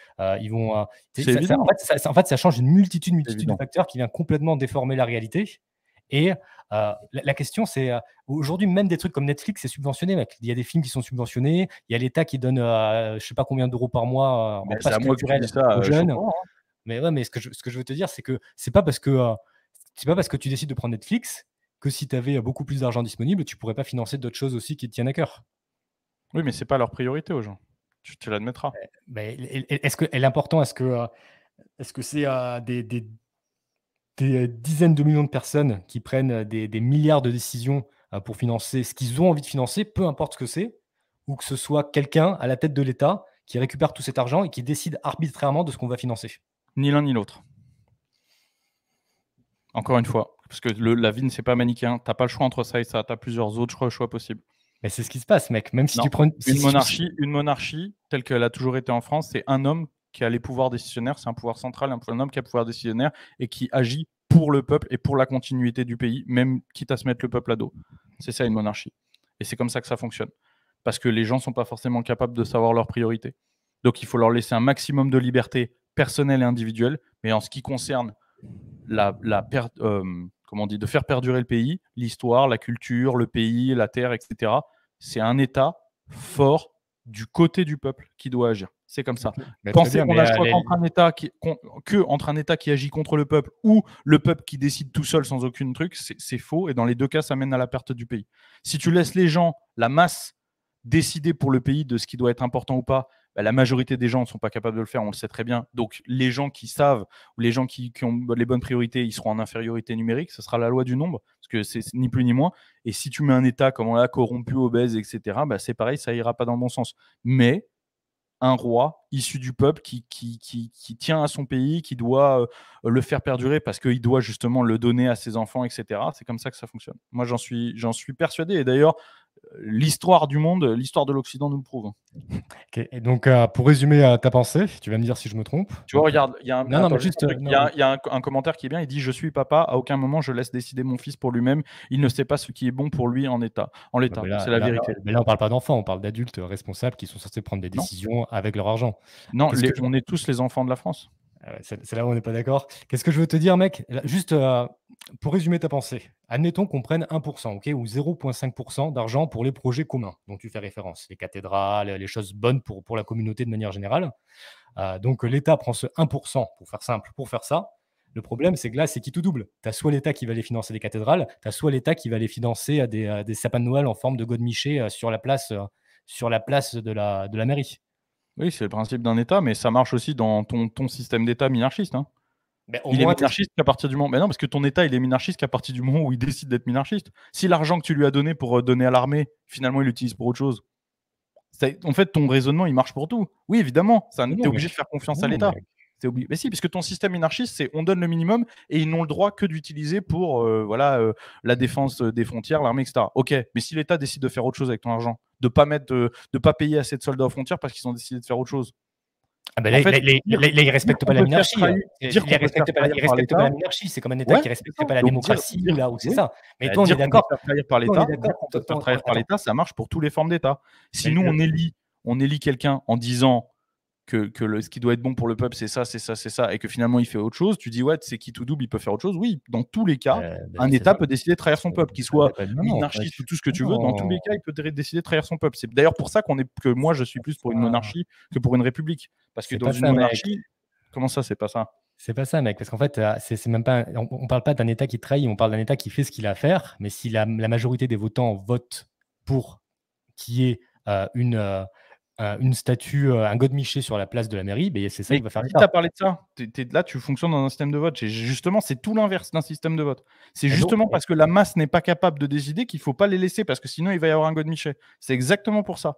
ils vont. en, fait, ça, en, fait, ça, change une multitude, multitude de facteurs qui vient complètement déformer la réalité. Et euh, la, question, c'est euh, aujourd'hui, même des trucs comme Netflix, c'est subventionné, mec. Il y a des films qui sont subventionnés, il y a l'État qui donne euh, je sais pas combien d'euros par mois en passe culturel aux jeunes. Hein. Mais ouais, mais ce que je, ce que je veux te dire, c'est que c'est pas parce que c'est pas parce que tu décides de prendre Netflix que si tu avais beaucoup plus d'argent disponible, tu pourrais pas financer d'autres choses aussi qui te tiennent à cœur. Oui, mais c'est pas leur priorité aux gens. Tu, l'admettras. Eh, mais est-ce que l'important, est-ce que est-ce que c'est des, des des euh, dizaines de millions de personnes qui prennent euh, des, milliards de décisions euh, pour financer ce qu'ils ont envie de financer, peu importe ce que c'est, ou que ce soit quelqu'un à la tête de l'État qui récupère tout cet argent et qui décide arbitrairement de ce qu'on va financer. Ni l'un ni l'autre. Encore une fois, parce que le, la vie ne c'est pas manichéen, hein. t'as pas le choix entre ça et ça, tu as plusieurs autres choix possibles. Mais c'est ce qui se passe, mec. Même si tu prends une monarchie, une monarchie telle qu'elle a toujours été en France, c'est un homme qui a les pouvoirs décisionnaires, c'est un pouvoir central, un pouvoir qui a le pouvoir décisionnaire et qui agit pour le peuple et pour la continuité du pays, même quitte à se mettre le peuple à dos. C'est ça une monarchie. Et c'est comme ça que ça fonctionne. Parce que les gens ne sont pas forcément capables de savoir leurs priorités. Donc il faut leur laisser un maximum de liberté personnelle et individuelle. Mais en ce qui concerne la, euh, comment dit, de faire perdurer le pays, l'histoire, la culture, le pays, la terre, etc., c'est un État fort du côté du peuple qui doit agir. C'est comme ça. Bah, Penser qu'on a choix entre un État qui, que entre un État qui agit contre le peuple ou le peuple qui décide tout seul sans aucune truc, c'est faux. Et dans les deux cas, ça mène à la perte du pays. Si tu laisses les gens, la masse, décider pour le pays de ce qui doit être important ou pas, bah, la majorité des gens ne sont pas capables de le faire, on le sait très bien. Donc les gens qui savent ou les gens qui, ont les bonnes priorités, ils seront en infériorité numérique, ce sera la loi du nombre, parce que c'est ni plus ni moins. Et si tu mets un État comme on l'a corrompu, obèse, etc., bah, c'est pareil, ça ira pas dans le bon sens. Mais un roi issu du peuple qui, qui, qui, tient à son pays, qui doit euh, le faire perdurer parce qu'il doit justement le donner à ses enfants, etc. C'est comme ça que ça fonctionne. Moi, j'en suis, j'en suis persuadé. Et d'ailleurs, l'histoire du monde, l'histoire de l'Occident nous le prouve. donc, euh, pour résumer euh, ta pensée, tu vas me dire si je me trompe. Tu vois, regarde, il y a, un, commentaire qui est bien. Il dit Je suis papa, à aucun moment je laisse décider mon fils pour lui-même. Il ne sait pas ce qui est bon pour lui en état. En l'état, c'est la vérité. mais là, on ne parle pas d'enfants, on parle d'adultes responsables qui sont censés prendre des décisions avec leur argent. Non, on est tous les enfants de la France. Ah c'est là où on n'est pas d'accord. Qu'est-ce que je veux te dire, mec Juste euh, pour résumer ta pensée, admettons qu'on prenne 1% ou 0,5% d'argent pour les projets communs dont tu fais référence, les cathédrales, les choses bonnes pour, pour la communauté de manière générale. Euh, donc l'État prend ce 1% pour faire simple, pour faire ça. Le problème, c'est que là, c'est qui tout double. Tu as soit l'État qui va les financer des cathédrales, tu as soit l'État qui va les financer à euh, des, sapins de Noël en forme de godemiché sur la place, sur la place de, de la mairie. Oui, c'est le principe d'un État, mais ça marche aussi dans ton, ton système d'État minarchiste. Hein. Ben, il est minarchiste qu'à partir du moment. Mais non, parce que ton État, il est minarchiste qu'à partir du moment où il décide d'être minarchiste. Si l'argent que tu lui as donné pour euh, donner à l'armée, finalement, il l'utilise pour autre chose. En fait, ton raisonnement, il marche pour tout. Oui, évidemment, tu es obligé de faire confiance à l'État. Mais... Mais si, puisque ton système minarchiste, c'est on donne le minimum et ils n'ont le droit que d'utiliser pour euh, voilà euh, la défense des frontières, l'armée, etc. Ok, mais si l'État décide de faire autre chose avec ton argent, de pas mettre de, pas payer assez de soldats aux frontières parce qu'ils ont décidé de faire autre chose. Ah ben là, ils ne hein. respectent pas la monarchie. Ils ne respectent pas, la monarchie. C'est comme un État qui ne respecte pas la démocratie, c'est ça. Mais euh, toi, on est d'accord. Faire par l'État, par l'État, ça marche pour toutes les formes d'État. Si nous, on élit, on élit quelqu'un en disant que, que le, ce qui doit être bon pour le peuple, c'est ça, c'est ça, c'est ça, et que finalement il fait autre chose, tu dis, ouais, c'est qui tout double, il peut faire autre chose. Oui, dans tous les cas, euh, bah, un État peut décider de trahir son euh, peuple, qu'il soit bah, monarchiste ou tout ce que tu veux, dans tous les cas, il peut décider de trahir son peuple. C'est d'ailleurs pour ça qu'on est, que moi, je suis plus pour une monarchie que pour une république. Parce que dans une monarchie, comment ça, c'est pas ça c'est pas ça, mec, parce qu'en fait, euh, c'est même pas. On, parle pas d'un État qui trahit, on parle d'un État qui fait ce qu'il a à faire. Mais si la, majorité des votants votent pour qui est une, euh, une statue, euh, un un miché sur la place de la mairie, ben c'est ça qui va faire. Tu as parlé de ça. là, tu fonctionnes dans un système de vote. justement, c'est tout l'inverse d'un système de vote. C'est bah justement parce que la masse n'est pas capable de décider qu'il faut pas les laisser, parce que sinon, il va y avoir un miché C'est exactement pour ça.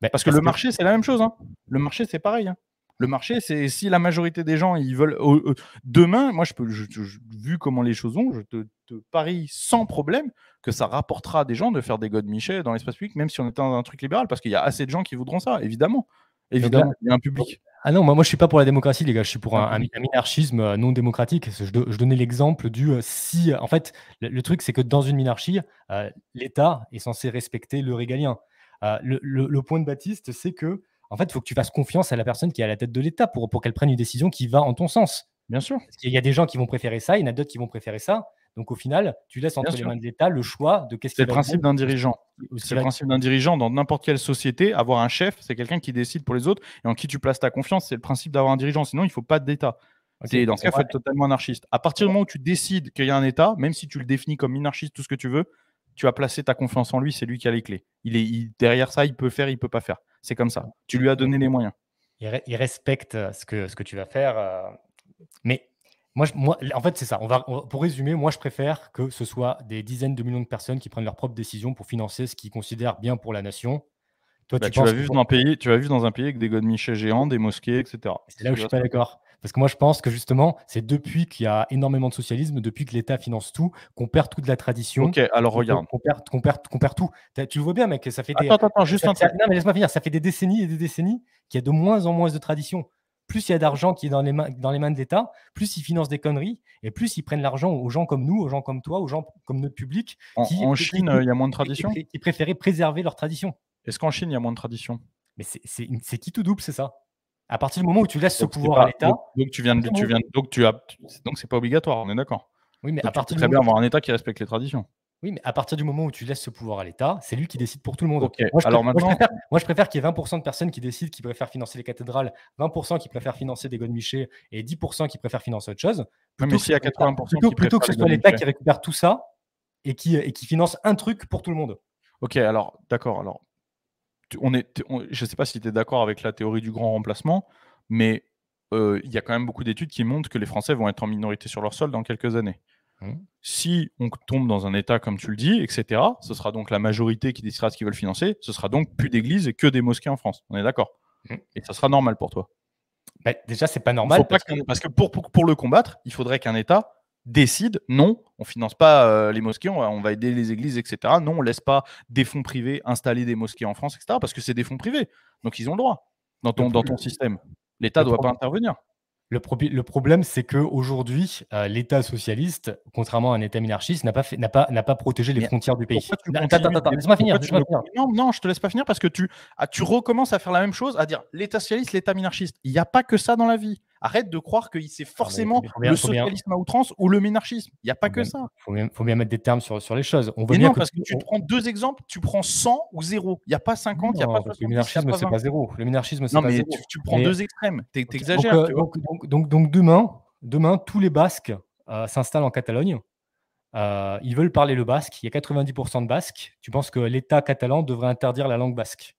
Ben, parce, que, le marché, c'est la même chose. Hein. Le marché, c'est pareil. Hein. Le marché, c'est si la majorité des gens, ils veulent. Euh, demain, moi, je peux, vu comment les choses vont, je te, parie sans problème que ça rapportera à des gens de faire des God Michel dans l'espace public, même si on est dans un truc libéral, parce qu'il y a assez de gens qui voudront ça, évidemment. Évidemment, il y a un public. Ah non, moi, moi je suis pas pour la démocratie, les gars, je suis pour ah. un, minarchisme euh, non démocratique. Je, donnais l'exemple du euh, si. En fait, le, truc, c'est que dans une minarchie, l'État est censé respecter le régalien. le, point de Baptiste, c'est que en fait, il faut que tu fasses confiance à la personne qui est à la tête de l'État pour, qu'elle prenne une décision qui va en ton sens. Bien sûr. Parce il y a des gens qui vont préférer ça, il y en a d'autres qui vont préférer ça. Donc au final, tu laisses entre les mains de l'État le choix de qu'est-ce qui. C'est le principe d'un dirigeant. C'est le principe d'un dirigeant dans n'importe quelle société. Avoir un chef, c'est quelqu'un qui décide pour les autres et en qui tu places ta confiance. C'est le principe d'avoir un dirigeant. Sinon, il ne faut pas d'État. dans ce cas, il faut être totalement anarchiste. À partir du moment où tu décides qu'il y a un État, même si tu le définis comme anarchiste, tout ce que tu veux, tu as placé ta confiance en lui. C'est lui qui a les clés. Il est derrière ça, il peut faire, il peut pas faire. C'est comme ça. Tu lui as donné les moyens. Il, respecte euh, ce que, ce que tu vas faire. Euh. Mais moi, moi, en fait, c'est ça. On va, pour résumer, moi, je préfère que ce soit des dizaines de millions de personnes qui prennent leurs propres décisions pour financer ce qu'ils considèrent bien pour la nation. Toi, bah, tu, as vas vivre dans un pays, tu vas vivre dans un pays avec des godemichets géants, des mosquées, etc. C'est là où je suis pas d'accord. Parce que moi, je pense que justement, c'est depuis qu'il y a énormément de socialisme, depuis que l'État finance tout, qu'on perd toute la tradition. Ok, alors regarde. Qu'on perd, perd, perd tout. Tu le vois bien, mec, ça fait des. Attends, attends, juste un Non, mais laisse-moi finir. Ça fait des décennies et des décennies qu'il y a de moins en moins de tradition. Plus il y a d'argent qui est dans les, mains, dans les mains de l'État, plus ils financent des conneries et plus ils prennent l'argent aux gens comme nous, aux gens comme toi, aux gens comme notre public. En, qui, en Chine, il y a moins de tradition Qui, préféraient préserver leur tradition. Est-ce qu'en Chine, il y a moins de tradition Mais c'est qui tout double, c'est ça à partir du moment où tu laisses ce pouvoir à l'État. Donc, tu viens de, tu viens, donc tu as, donc c'est pas obligatoire, on est d'accord. Oui, mais à partir très bien avoir un État qui respecte les traditions. Oui, mais à partir du moment où tu laisses ce pouvoir à l'État, c'est lui qui décide pour tout le monde. Moi, je Alors préfère, maintenant... moi, je préfère, qu'il y ait 20% de personnes qui décident, qui préfèrent financer les cathédrales, 20% qui préfèrent financer des godemichés et 10% qui préfèrent financer autre chose. Plutôt mais s'il y a 80%, plutôt, que ce soit l'État qui récupère tout ça et qui, et qui finance un truc pour tout le monde. Ok, alors d'accord. Alors on est, je ne sais pas si tu es d'accord avec la théorie du grand remplacement, mais euh, il y a quand même beaucoup d'études qui montrent que les Français vont être en minorité sur leur sol dans quelques années. Mmh. Si on tombe dans un État comme tu le dis, etc., ce sera donc la majorité qui décidera ce qu'ils veulent financer, ce sera donc plus d'églises et que des mosquées en France. On est d'accord mmh. Et ça sera normal pour toi Déjà, bah, Déjà, c'est pas normal. Parce, que... pour, pour le combattre, il faudrait qu'un État décide non, on finance pas euh, les mosquées, on va, aider les églises, etc. Non, on laisse pas des fonds privés installer des mosquées en France, etc. Parce que c'est des fonds privés, donc ils ont le droit dans ton, dans ton système. L'État ne doit pas intervenir. Le, problème, c'est qu'aujourd'hui, aujourd'hui, euh, l'État socialiste, contrairement à un État minarchiste, n'a pas, pas, pas protégé les frontières du pays. Non, non, je te laisse pas finir parce que tu, ah, tu recommences à faire la même chose, à dire l'État socialiste, l'État minarchiste. Il n'y a pas que ça dans la vie. Arrête de croire que c'est ah, forcément le socialisme à outrance ou le ménarchisme. Il n'y a pas que ça. Il faut, bien, mettre des termes sur, les choses. On non, parce que tu prends deux exemples, tu prends 100 ou 0. Il n'y a pas 50, il n'y a pas 60. Le ménarchisme, c'est pas 0. Le ménarchisme, c'est pas 0. Tu, tu prends deux extrêmes. Euh, tu Donc, donc, demain, demain, tous les Basques euh, s'installent en Catalogne. Euh, ils veulent parler le basque. Il y a 90% de basques. Tu penses que l'État catalan devrait interdire la langue basque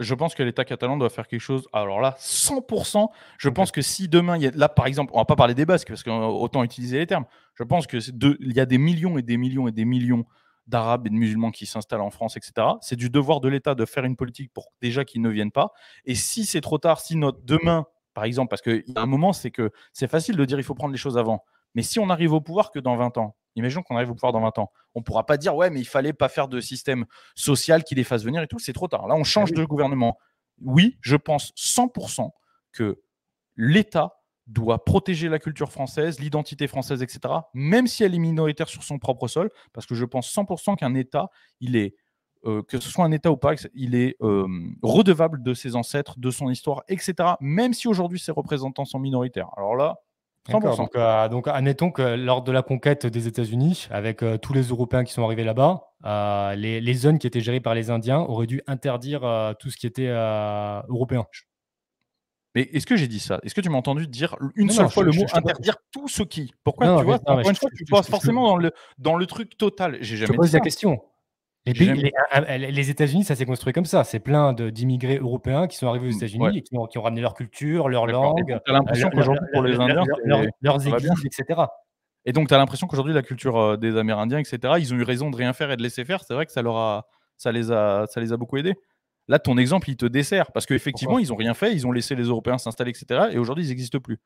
je pense que l'État catalan doit faire quelque chose. Alors là, 100%. Je pense que si demain, il y là par exemple, on va pas parler des Basques parce qu'autant utiliser les termes. Je pense que il y a des millions et des millions et des millions d'Arabes et de musulmans qui s'installent en France, etc. C'est du devoir de l'État de faire une politique pour déjà qu'ils ne viennent pas. Et si c'est trop tard, si notre demain, par exemple, parce qu'il y a un moment, c'est que c'est facile de dire il faut prendre les choses avant. Mais si on arrive au pouvoir que dans 20 ans, Imaginons qu'on arrive au pouvoir dans 20 ans. On ne pourra pas dire, ouais, mais il fallait pas faire de système social qui les fasse venir et tout, c'est trop tard. Là, on eh change de gouvernement. Oui, je pense 100% que l'État doit protéger la culture française, l'identité française, etc., même si elle est minoritaire sur son propre sol, parce que je pense 100% qu'un État, il est, euh, que ce soit un État ou pas, il est euh, redevable de ses ancêtres, de son histoire, etc., même si aujourd'hui ses représentants sont minoritaires. Alors là, euh, donc, admettons que lors de la conquête des États-Unis, avec euh, tous les Européens qui sont arrivés là-bas, euh, les, zones qui étaient gérées par les Indiens auraient dû interdire tout ce qui était européen. Mais est-ce que j'ai dit ça Est-ce que tu m'as entendu dire une seule fois le mot interdire tout ce qui Pourquoi tu vois une tu penses forcément dans le dans le truc total. J'ai jamais. Je pose la question. Les, États-Unis, ça s'est construit comme ça. C'est plein d'immigrés européens qui sont arrivés aux mmh, États-Unis et qui ont, ramené leur culture, leur langue. leurs églises, etc. Et donc, tu as l'impression qu'aujourd'hui, la culture euh, des Amérindiens, etc., ils ont eu raison de rien faire et de laisser faire. C'est vrai que ça, leur a, ça, les a, ça les a beaucoup aidés. Là, ton exemple, il te dessert parce qu'effectivement, ils n'ont rien fait, ils ont laissé les Européens s'installer, etc. Et aujourd'hui, ils n'existent plus.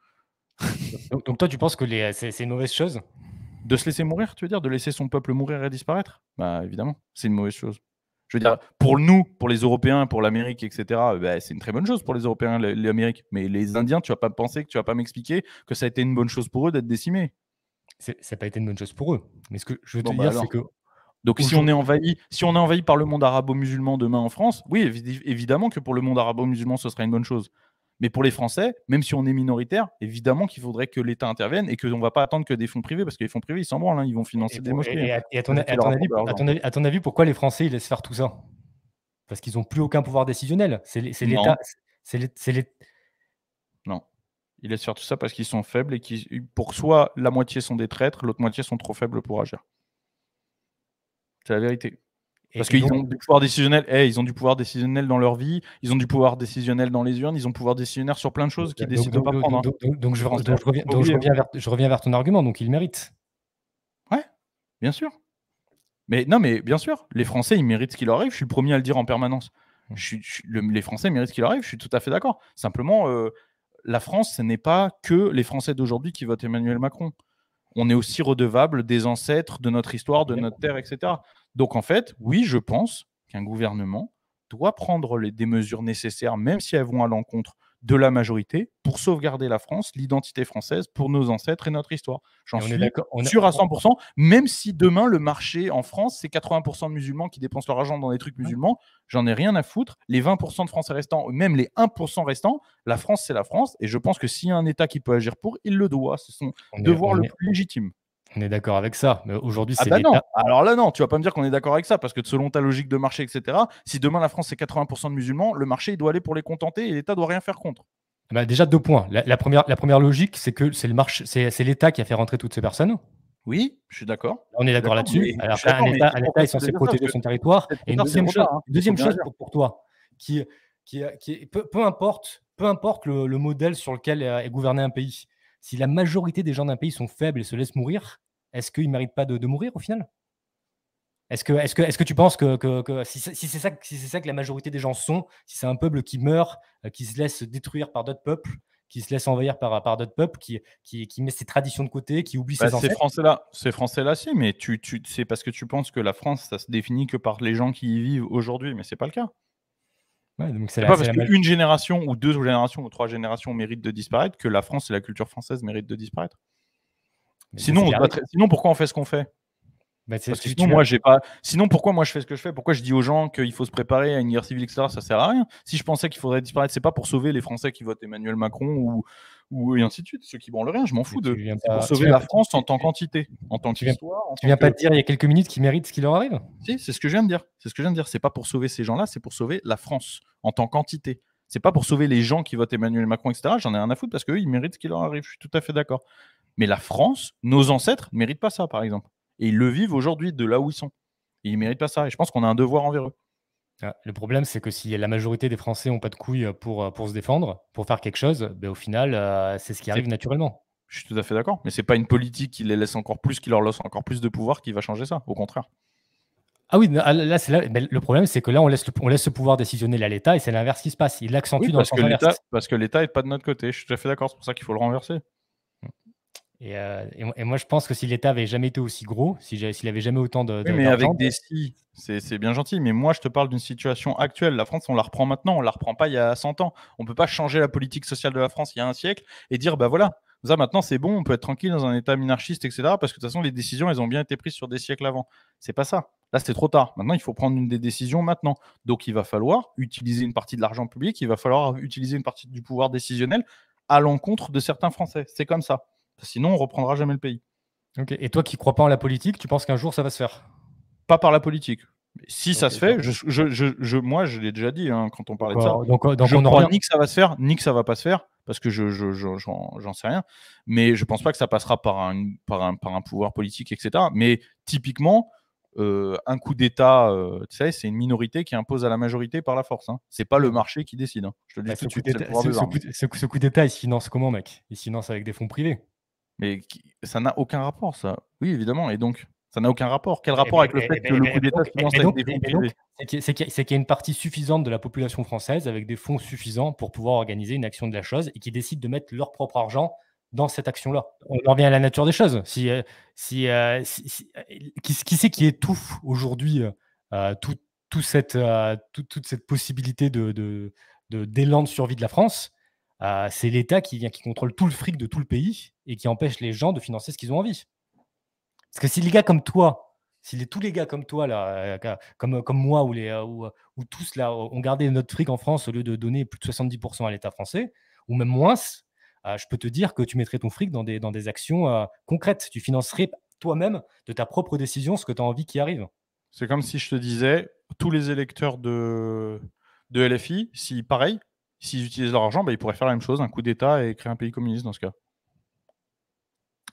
donc, donc, toi, tu penses que c'est une mauvaise chose de se laisser mourir, tu veux dire De laisser son peuple mourir et disparaître Bah évidemment, c'est une mauvaise chose. Je veux dire, ah. pour nous, pour les Européens, pour l'Amérique, etc., bah, c'est une très bonne chose pour les Européens, l'Amérique. Mais les Indiens, tu vas pas penser que tu vas pas m'expliquer que ça a été une bonne chose pour eux d'être décimés. Ça n'a pas été une bonne chose pour eux. Mais ce que je veux te bah, dire, c'est que donc si on est envahi, si on est envahi par le monde arabo-musulman demain en France, oui, évidemment que pour le monde arabo-musulman, ce sera une bonne chose. Mais pour les Français, même si on est minoritaire, évidemment qu'il faudrait que l'État intervienne et qu'on ne va pas attendre que des fonds privés, parce que les fonds privés, ils s'en branlent, hein, ils vont financer des mosquées. Et, à, ton, avis, pourquoi les Français ils laissent faire tout ça Parce qu'ils n'ont plus aucun pouvoir décisionnel. C'est l'État. Non. Ils laissent faire tout ça parce qu'ils sont faibles et qu'ils, pour soi, la moitié sont des traîtres, l'autre moitié sont trop faibles pour agir. C'est la vérité. Parce qu'ils ont du pouvoir décisionnel. Eh, ils ont du pouvoir décisionnel dans leur vie. Ils ont du pouvoir décisionnel dans les urnes. Ils ont du pouvoir décisionnaire sur plein de choses qu'ils décident donc, de pas prendre. Donc, je, reviens, vers, ton argument. Donc ils méritent. Ouais, bien sûr. Mais non, mais bien sûr, les Français, ils méritent ce qui leur arrive. Je suis le premier à le dire en permanence. Mmh. les Français méritent ce qui leur arrive. Je suis tout à fait d'accord. Simplement, euh, la France, ce n'est pas que les Français d'aujourd'hui qui votent Emmanuel Macron on est aussi redevable des ancêtres, de notre histoire, de notre terre, etc. Donc en fait, oui, je pense qu'un gouvernement doit prendre les, des mesures nécessaires, même si elles vont à l'encontre de la majorité pour sauvegarder la France, l'identité française, pour nos ancêtres et notre histoire. J'en suis sûr à 100%, même si demain le marché en France, c'est 80% de musulmans qui dépensent leur argent dans des trucs musulmans, j'en ai rien à foutre. Les 20% de Français restants, même les 1% restants, la France, c'est la France. Et je pense que s'il y a un État qui peut agir pour, il le doit. C'est son devoir le plus légitime on est d'accord avec ça. Mais aujourd'hui, ah c'est bah Alors là, non, tu vas pas me dire qu'on est d'accord avec ça, parce que selon ta logique de marché, etc., si demain la France c'est 80% de musulmans, le marché il doit aller pour les contenter et l'État doit rien faire contre. Bah, déjà deux points. La, première, la première logique, c'est que c'est le marché, c'est l'État qui a fait rentrer toutes ces personnes. Oui, je suis d'accord. On est d'accord là-dessus. Alors un État, un État est censé protéger son territoire. Et une deuxième hein. chose, pour, toi, qui, qui, qui peu, importe, peu importe le, le modèle sur lequel euh, est gouverné un pays, si la majorité des gens d'un pays sont faibles et se laissent mourir, est-ce qu'il ne mérite pas de, mourir au final Est-ce que, est que, est que tu penses que, si, c'est ça, si ça que la majorité des gens sont, si c'est un peuple qui meurt, euh, qui se laisse détruire par d'autres peuples, qui se laisse envahir par, par d'autres peuples, qui, qui, met ses traditions de côté, qui oublie ses bah, ancêtres. Ces Français-là, c'est Français-là, si, mais tu, tu, c'est parce que tu penses que la France, ça se définit que par les gens qui y vivent aujourd'hui, mais ce n'est pas le cas. Ouais, c'est pas parce qu'une génération ou deux générations ou trois générations méritent de disparaître que la France et la culture française méritent de disparaître. Sinon, sinon, pourquoi on fait ce qu'on fait bah, sinon, moi, j'ai pas. Sinon, pourquoi moi je fais ce que je fais Pourquoi je dis aux gens qu'il faut se préparer à une guerre civile, etc. Ça sert à rien. Si je pensais qu'il faudrait disparaître, c'est pas pour sauver les Français qui votent Emmanuel Macron ou, et ainsi de suite, ceux qui le rien. Je m'en fous de. C'est pour sauver la France en tant qu'entité, en tant qu'histoire. Tu viens pas de dire il y a quelques minutes qu'ils méritent ce qui leur arrive Si, c'est ce que je viens de dire. C'est ce que je dire. C'est pas pour sauver ces gens-là, c'est pour sauver la France en tant qu'entité. C'est pas pour sauver les gens qui votent Emmanuel Macron, etc. J'en ai rien à foutre parce qu'eux, ils méritent ce qui leur arrive. Je suis tout à fait d'accord. Mais la France, nos ancêtres ne méritent pas ça, par exemple. Et ils le vivent aujourd'hui de là où ils sont. ils ne méritent pas ça. Et je pense qu'on a un devoir envers eux. Ah, le problème, c'est que si la majorité des Français n'ont pas de couilles pour, euh, pour se défendre, pour faire quelque chose, ben au final, euh, c'est ce qui arrive naturellement. Je suis tout à fait d'accord. Mais ce n'est pas une politique qui les laisse encore plus, qui leur laisse encore plus de pouvoir qui va changer ça. Au contraire. Ah oui, ah, là, ben, le problème, c'est que là, on laisse, ce pouvoir décisionnel à l'État et c'est l'inverse qui se passe. Il l'accentue dans le sens Parce que l'État n'est pas de notre côté. Je suis tout à fait d'accord. C'est pour ça qu'il faut le renverser. Euh, et, moi, je pense que si l'État avait jamais été aussi gros, s'il n'avait avait jamais autant de. mais avec des si, c'est bien gentil. Mais moi, je te parle d'une situation actuelle. La France, on la reprend maintenant, on ne la reprend pas il y a 100 ans. On ne peut pas changer la politique sociale de la France il y a un siècle et dire, bah voilà, ça maintenant c'est bon, on peut être tranquille dans un État minarchiste, etc. Parce que de toute façon, les décisions, elles ont bien été prises sur des siècles avant. C'est pas ça. Là, c'est trop tard. Maintenant, il faut prendre une des décisions maintenant. Donc, il va falloir utiliser une partie de l'argent public, il va falloir utiliser une partie du pouvoir décisionnel à l'encontre de certains Français. C'est comme ça. Sinon, on reprendra jamais le pays. Et toi qui crois pas en la politique, tu penses qu'un jour ça va se faire Pas par la politique. si ça se fait, je, moi je l'ai déjà dit hein, quand on parlait de ça. Euh, donc, je on crois ni que ça va se faire, ni que ça va pas se faire, parce que je j'en sais rien. Mais je pense pas que ça passera par un, par un, pouvoir politique, etc. Mais typiquement, euh, un coup d'État, euh, tu sais, c'est une minorité qui impose à la majorité par la force. Hein. C'est pas le marché qui décide. Hein. Je te dis bah, tout Ce, ce, coup d'État, il se finance comment, mec Il se finance avec des fonds privés. Mais ça n'a aucun rapport, ça. Oui, évidemment. Et donc, ça n'a aucun rapport. Quel eh rapport ben, avec le eh fait ben, que eh le ben, coup d'État finance C'est qu'il y a une partie suffisante de la population française avec des fonds suffisants pour pouvoir organiser une action de la chose et qui décide de mettre leur propre argent dans cette action-là. On en revient à la nature des choses. Si, euh, si, euh, euh, qui, qui c'est qui étouffe aujourd'hui tout, cette, toute cette possibilité d'élan de, de, de survie de la France euh, c'est l'État qui, qui contrôle tout le fric de tout le pays et qui empêche les gens de financer ce qu'ils ont envie. Parce que si les gars comme toi, si tous les gars comme toi, là, euh, comme, moi ou, les, euh, ou, tous, là, ont gardé notre fric en France au lieu de donner plus de 70% à l'État français, ou même moins, je peux te dire que tu mettrais ton fric dans des, actions concrètes. Tu financerais toi-même de ta propre décision ce que tu as envie qui arrive. C'est comme si je te disais, tous les électeurs de, de LFI, si pareil, s'ils utilisent leur argent, bah, ils pourraient faire la même chose, un coup d'État et créer un pays communiste dans ce cas.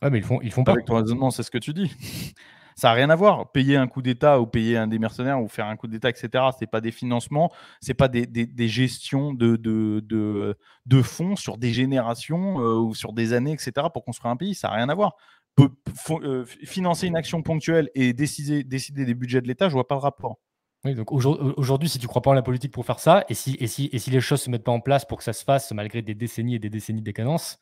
Ouais, mais ils font, ils font pas. Avec c'est ce que tu dis. (laughs) ça n'a rien à voir. Payer un coup d'État ou payer un des mercenaires ou faire un coup d'État, etc. Ce n'est pas des financements, ce n'est pas des, gestions de, de, de, fonds sur des générations euh, ou sur des années, etc. Pour construire un pays, ça n'a rien à voir. Euh, financer une action ponctuelle et décider, décider des budgets de l'État, je vois pas le rapport. Oui, donc aujourd'hui, si tu ne crois pas en la politique pour faire ça, et si, et, si, et si les choses ne se mettent pas en place pour que ça se fasse malgré des décennies et des décennies de décadence,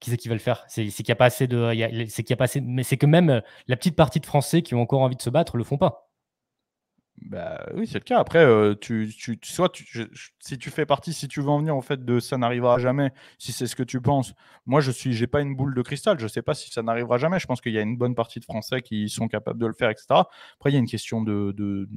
qui c'est qui va le faire C'est qu'il n'y a pas assez de. C'est qu'il a pas Mais c'est que même euh, la petite partie de Français qui ont encore envie de se battre le font pas. Bah, oui, c'est le cas. Après, euh, tu, tu, si tu fais partie, si tu veux en venir en fait de ça n'arrivera jamais, si c'est ce que tu penses. Moi, je suis, j'ai pas une boule de cristal. Je sais pas si ça n'arrivera jamais. Je pense qu'il y a une bonne partie de Français qui sont capables de le faire, etc. Après, il y a une question de, il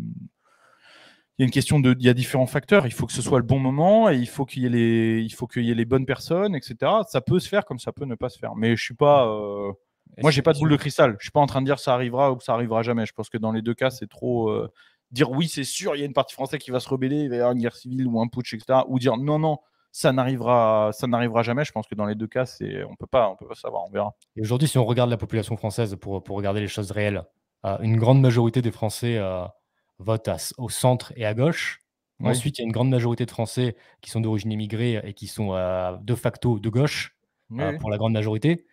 y a une question de, y a différents facteurs. Il faut que ce soit le bon moment et il faut qu'il y ait les, il faut qu'il y ait les bonnes personnes, etc. Ça peut se faire comme ça peut ne pas se faire. Mais je suis pas, euh, moi j'ai pas de boule de cristal. Je suis pas en train de dire ça arrivera ou que ça arrivera jamais. Je pense que dans les deux cas c'est trop, euh, dire oui, c'est sûr, il y a une partie française qui va se rebeller, il va y avoir une guerre civile ou un putsch, etc. Ou dire non, non, ça n'arrivera, ça n'arrivera jamais. Je pense que dans les deux cas, c'est, on peut pas, on peut pas savoir, on verra. Et aujourd'hui, si on regarde la population française pour, pour regarder les choses réelles, euh, une grande majorité des Français euh, votent au centre et à gauche. Ensuite, il y a une grande majorité de Français qui sont d'origine immigrée et qui sont euh, de facto de gauche pour la grande majorité.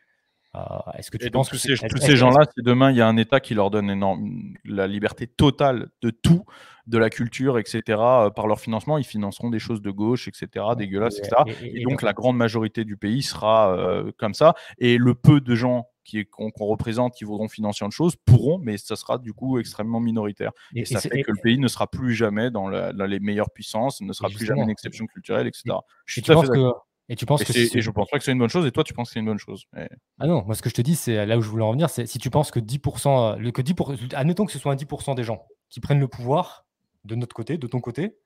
Euh, est-ce que tu penses que tous ces, gens-là, demain il y a un État qui leur donne la liberté totale de tout, de la culture, etc., euh, par leur financement, ils financeront des choses de gauche, etc., dégueulasses, etc. Et, donc la grande majorité du pays sera euh, comme ça. Et le peu de gens qu'on représente, qui voudront financer autre chose, pourront, mais ça sera du coup extrêmement minoritaire. Et, ça fait que le pays ne sera plus jamais dans, les meilleures puissances, ne sera plus jamais une exception culturelle, etc. Je suis tout et tu penses que je pense pas que c'est une bonne chose. Et toi, tu penses que c'est une bonne chose. Ah non, moi ce que je te dis, c'est là où je voulais en venir, c'est si tu penses que 10%, euh, le, que admettons que ce soit 10% des gens qui prennent le pouvoir de notre côté, de ton côté,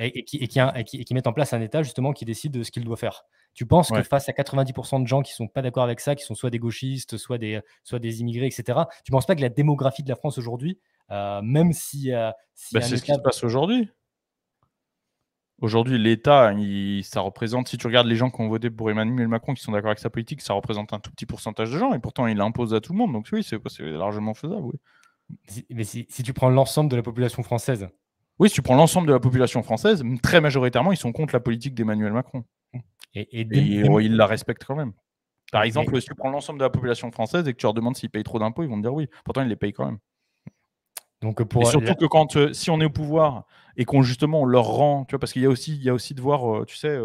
et, qui, mettent en place un État justement qui décide de ce qu'il doit faire. Tu penses que face à 90% de gens qui sont pas d'accord avec ça, qui sont soit des gauchistes, soit des, des immigrés, etc. Tu penses pas que la démographie de la France aujourd'hui, euh, même si, euh, bah, c'est ce qui se passe aujourd'hui. Aujourd'hui, l'État, ça représente, si tu regardes les gens qui ont voté pour Emmanuel Macron, qui sont d'accord avec sa politique, ça représente un tout petit pourcentage de gens, et pourtant il l'impose à tout le monde. Donc oui, c'est largement faisable. Oui. Mais si, tu prends l'ensemble de la population française, oui, si tu prends l'ensemble de la population française, très majoritairement, ils sont contre la politique d'Emmanuel Macron. Et, ils la respectent quand même. Par exemple, si tu prends l'ensemble de la population française et que tu leur demandes s'ils payent trop d'impôts, ils vont te dire oui. Pourtant, ils les payent quand même. Donc euh, pour et surtout que quand euh, si on est au pouvoir et qu'on justement on leur rend, tu vois, parce qu'il y a aussi il aussi de voir, euh, tu sais,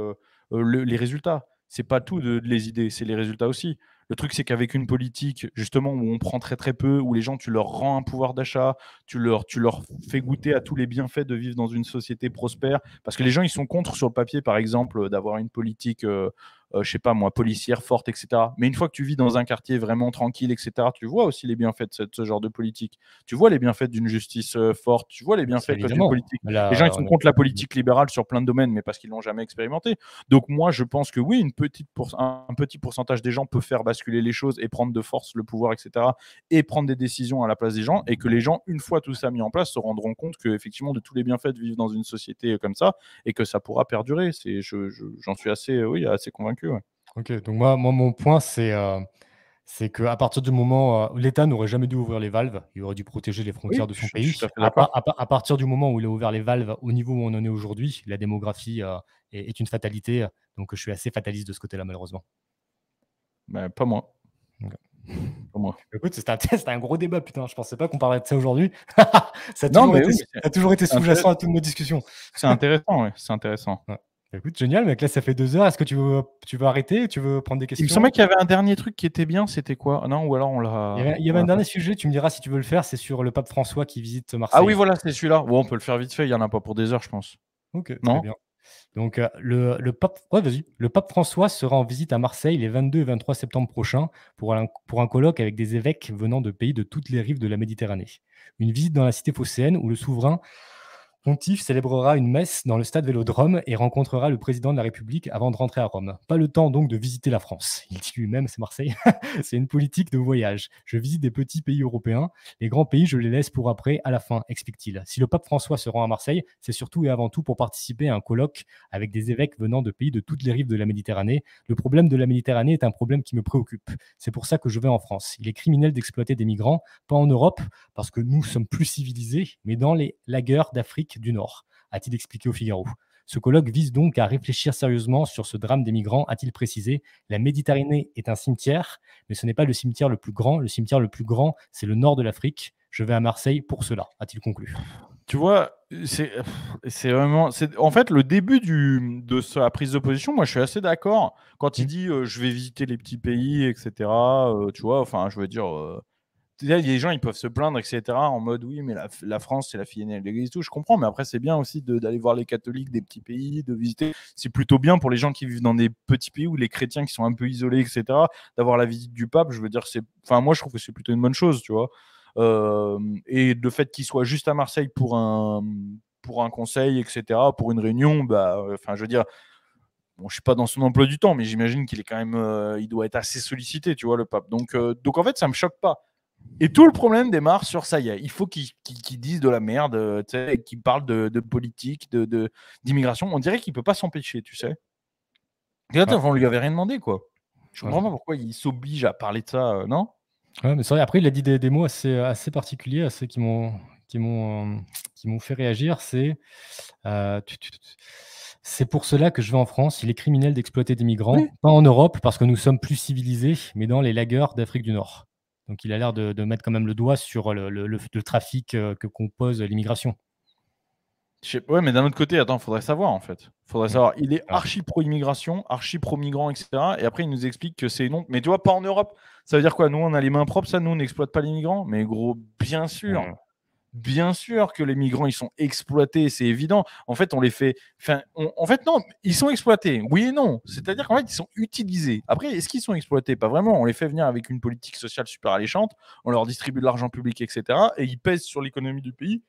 les résultats. C'est pas tout les idées, c'est les résultats aussi. Le truc c'est qu'avec une politique justement où on prend très très peu, où les gens tu leur rends un pouvoir d'achat, tu leur tu leur fais goûter à tous les bienfaits de vivre dans une société prospère, parce que les gens ils sont contre sur le papier par exemple d'avoir une politique euh, je sais pas moi, policière forte, etc. Mais une fois que tu vis dans un quartier vraiment tranquille, etc., tu vois aussi les bienfaits de ce, genre de politique. Tu vois les bienfaits d'une justice euh, forte, tu vois les bienfaits de la politique. les gens, ils sont contre la politique libérale sur plein de domaines, mais parce qu'ils l'ont jamais expérimenté. Donc moi, je pense que oui, un petit pourcentage des gens peut faire basculer les choses et prendre de force le pouvoir, etc., et prendre des décisions à la place des gens, et que les gens, une fois tout ça mis en place, se rendront compte que effectivement de tous les bienfaits de vivre dans une société comme ça, et que ça pourra perdurer. J'en suis assez, euh, oui, assez convaincu. Ok, donc moi, mon point, c'est euh, c'est que qu'à partir du moment où euh, l'État n'aurait jamais dû ouvrir les valves, il aurait dû protéger les frontières de son pays. à, partir du moment où il a ouvert les valves, au niveau où on en est aujourd'hui, la démographie euh, est, une fatalité. Donc je suis assez fataliste de ce côté-là, malheureusement. Bah, pas moi. (laughs) Écoute, c'était un, (laughs) un, gros débat, putain. Je pensais pas qu'on parlerait de ça aujourd'hui. (laughs) ça a, toujours, été, sous-jacent à toutes nos discussions. C'est intéressant, oui, c'est intéressant. Bah, écoute, génial, mec. Là, ça fait deux heures. Est-ce que tu veux, tu veux arrêter Tu veux prendre des questions Il me semblait qu'il y avait un dernier truc qui était bien. C'était quoi ah Non, ou alors on l'a. Il y avait, un dernier sujet. Tu me diras si tu veux le faire. C'est sur le pape François qui visite Marseille. Ah oui, voilà, c'est celui-là. Bon, on peut le faire vite fait. Il y en a pas pour des heures, je pense. Ok. Très bien. Donc, euh, le, le, pape, le pape François sera en visite à Marseille les 22 et 23 septembre prochains pour un, pour un colloque avec des évêques venant de pays de toutes les rives de la Méditerranée. Une visite dans la cité phocéenne où le souverain Pontife célébrera une messe dans le stade Vélodrome et rencontrera le président de la République avant de rentrer à Rome. Pas le temps donc de visiter la France. Il dit lui-même, c'est Marseille. (laughs) c'est une politique de voyage. Je visite des petits pays européens. Les grands pays, je les laisse pour après, à la fin, explique-t-il. Si le pape François se rend à Marseille, c'est surtout et avant tout pour participer à un colloque avec des évêques venant de pays de toutes les rives de la Méditerranée. Le problème de la Méditerranée est un problème qui me préoccupe. C'est pour ça que je vais en France. Il est criminel d'exploiter des migrants, pas en Europe, parce que nous sommes plus civilisés, mais dans les lagueurs d'Afrique du Nord, a-t-il expliqué au Figaro. Ce colloque vise donc à réfléchir sérieusement sur ce drame des migrants, a-t-il précisé. La Méditerranée est un cimetière, mais ce n'est pas le cimetière le plus grand. Le cimetière le plus grand, c'est le nord de l'Afrique. Je vais à Marseille pour cela, a-t-il conclu. Tu vois, c'est vraiment. En fait, le début de sa prise de position, moi, je suis assez d'accord. Quand il mmh. dit euh, je vais visiter les petits pays, etc., euh, tu vois, enfin, je veux dire. Euh, les gens, ils peuvent se plaindre, etc., en mode oui, mais la, France, c'est la fille de l'Église, tout. Je comprends, mais après, c'est bien aussi d'aller voir les catholiques des petits pays, de visiter. C'est plutôt bien pour les gens qui vivent dans des petits pays ou les chrétiens qui sont un peu isolés, etc., d'avoir la visite du pape. Je veux dire, c'est. Enfin, moi, je trouve que c'est plutôt une bonne chose, tu vois. Euh, et le fait qu'il soit juste à Marseille pour un, pour un conseil, etc., pour une réunion, bah, enfin, je veux dire. Bon, je suis pas dans son emploi du temps, mais j'imagine qu'il est quand même, euh, il doit être assez sollicité, tu vois, le pape. Donc, euh, donc en fait, ça me choque pas. Et tout le problème démarre sur ça y est. Il faut qu'ils dise disent de la merde, euh, qu'ils parlent de, politique, d'immigration. De, On dirait qu'il ne peut pas s'empêcher, tu sais. On on lui avait rien demandé, quoi. Je comprends pas pourquoi il s'oblige à parler de ça, euh, non Ouais, mais Après, il a dit des, mots assez, assez particuliers, ceux qui m'ont qui m'ont euh, qui m'ont fait réagir. C'est c'est pour cela que je vais en France. Il est criminel d'exploiter des migrants, pas en Europe parce que nous sommes plus civilisés, mais dans les lagueurs d'Afrique du Nord. Donc il a l'air de, mettre quand même le doigt sur le, trafic euh, que compose l'immigration. Ouais, mais d'un autre côté, attends, faudrait savoir en fait. Faudrait mmh. savoir. Il est ah. archi pro immigration, archi pro migrant, etc. Et après, il nous explique que c'est non. Mais tu vois, pas en Europe. Ça veut dire quoi Nous, on a les mains propres, ça. Nous, on n'exploite pas les migrants. Mais gros, bien sûr. Mmh. Bien sûr que les migrants, ils sont exploités, c'est évident. En fait, on les fait. en fait, non, ils sont exploités. Oui et non. C'est-à-dire qu'en fait, ils sont utilisés. Après, est-ce qu'ils sont exploités Pas vraiment. On les fait venir avec une politique sociale super alléchante. On leur distribue de l'argent public, etc. Et ils pèsent sur l'économie du pays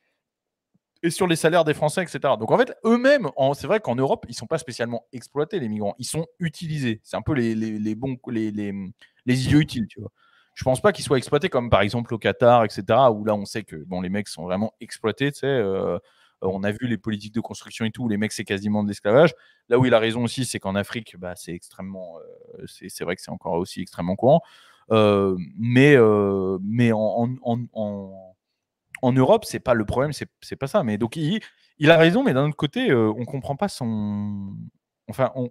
et sur les salaires des Français, etc. Donc en fait, eux-mêmes, c'est vrai qu'en Europe, ils ne sont pas spécialement exploités, les migrants. Ils sont utilisés. C'est un peu les, les, bons, les, les, idiots utiles, tu vois je pense pas qu'ils soient exploités comme par exemple au Qatar, etc. Où là, on sait que bon, les mecs sont vraiment exploités. Euh, on a vu les politiques de construction et tout. Où les mecs, c'est quasiment de l'esclavage. Là où il a raison aussi, c'est qu'en Afrique, bah, c'est extrêmement, euh, c'est vrai que c'est encore aussi extrêmement courant. Euh, mais mais en, en, en, en Europe, c'est pas le problème, c'est pas ça. Mais donc il, il a raison, mais d'un autre côté, on comprend pas son, enfin, on,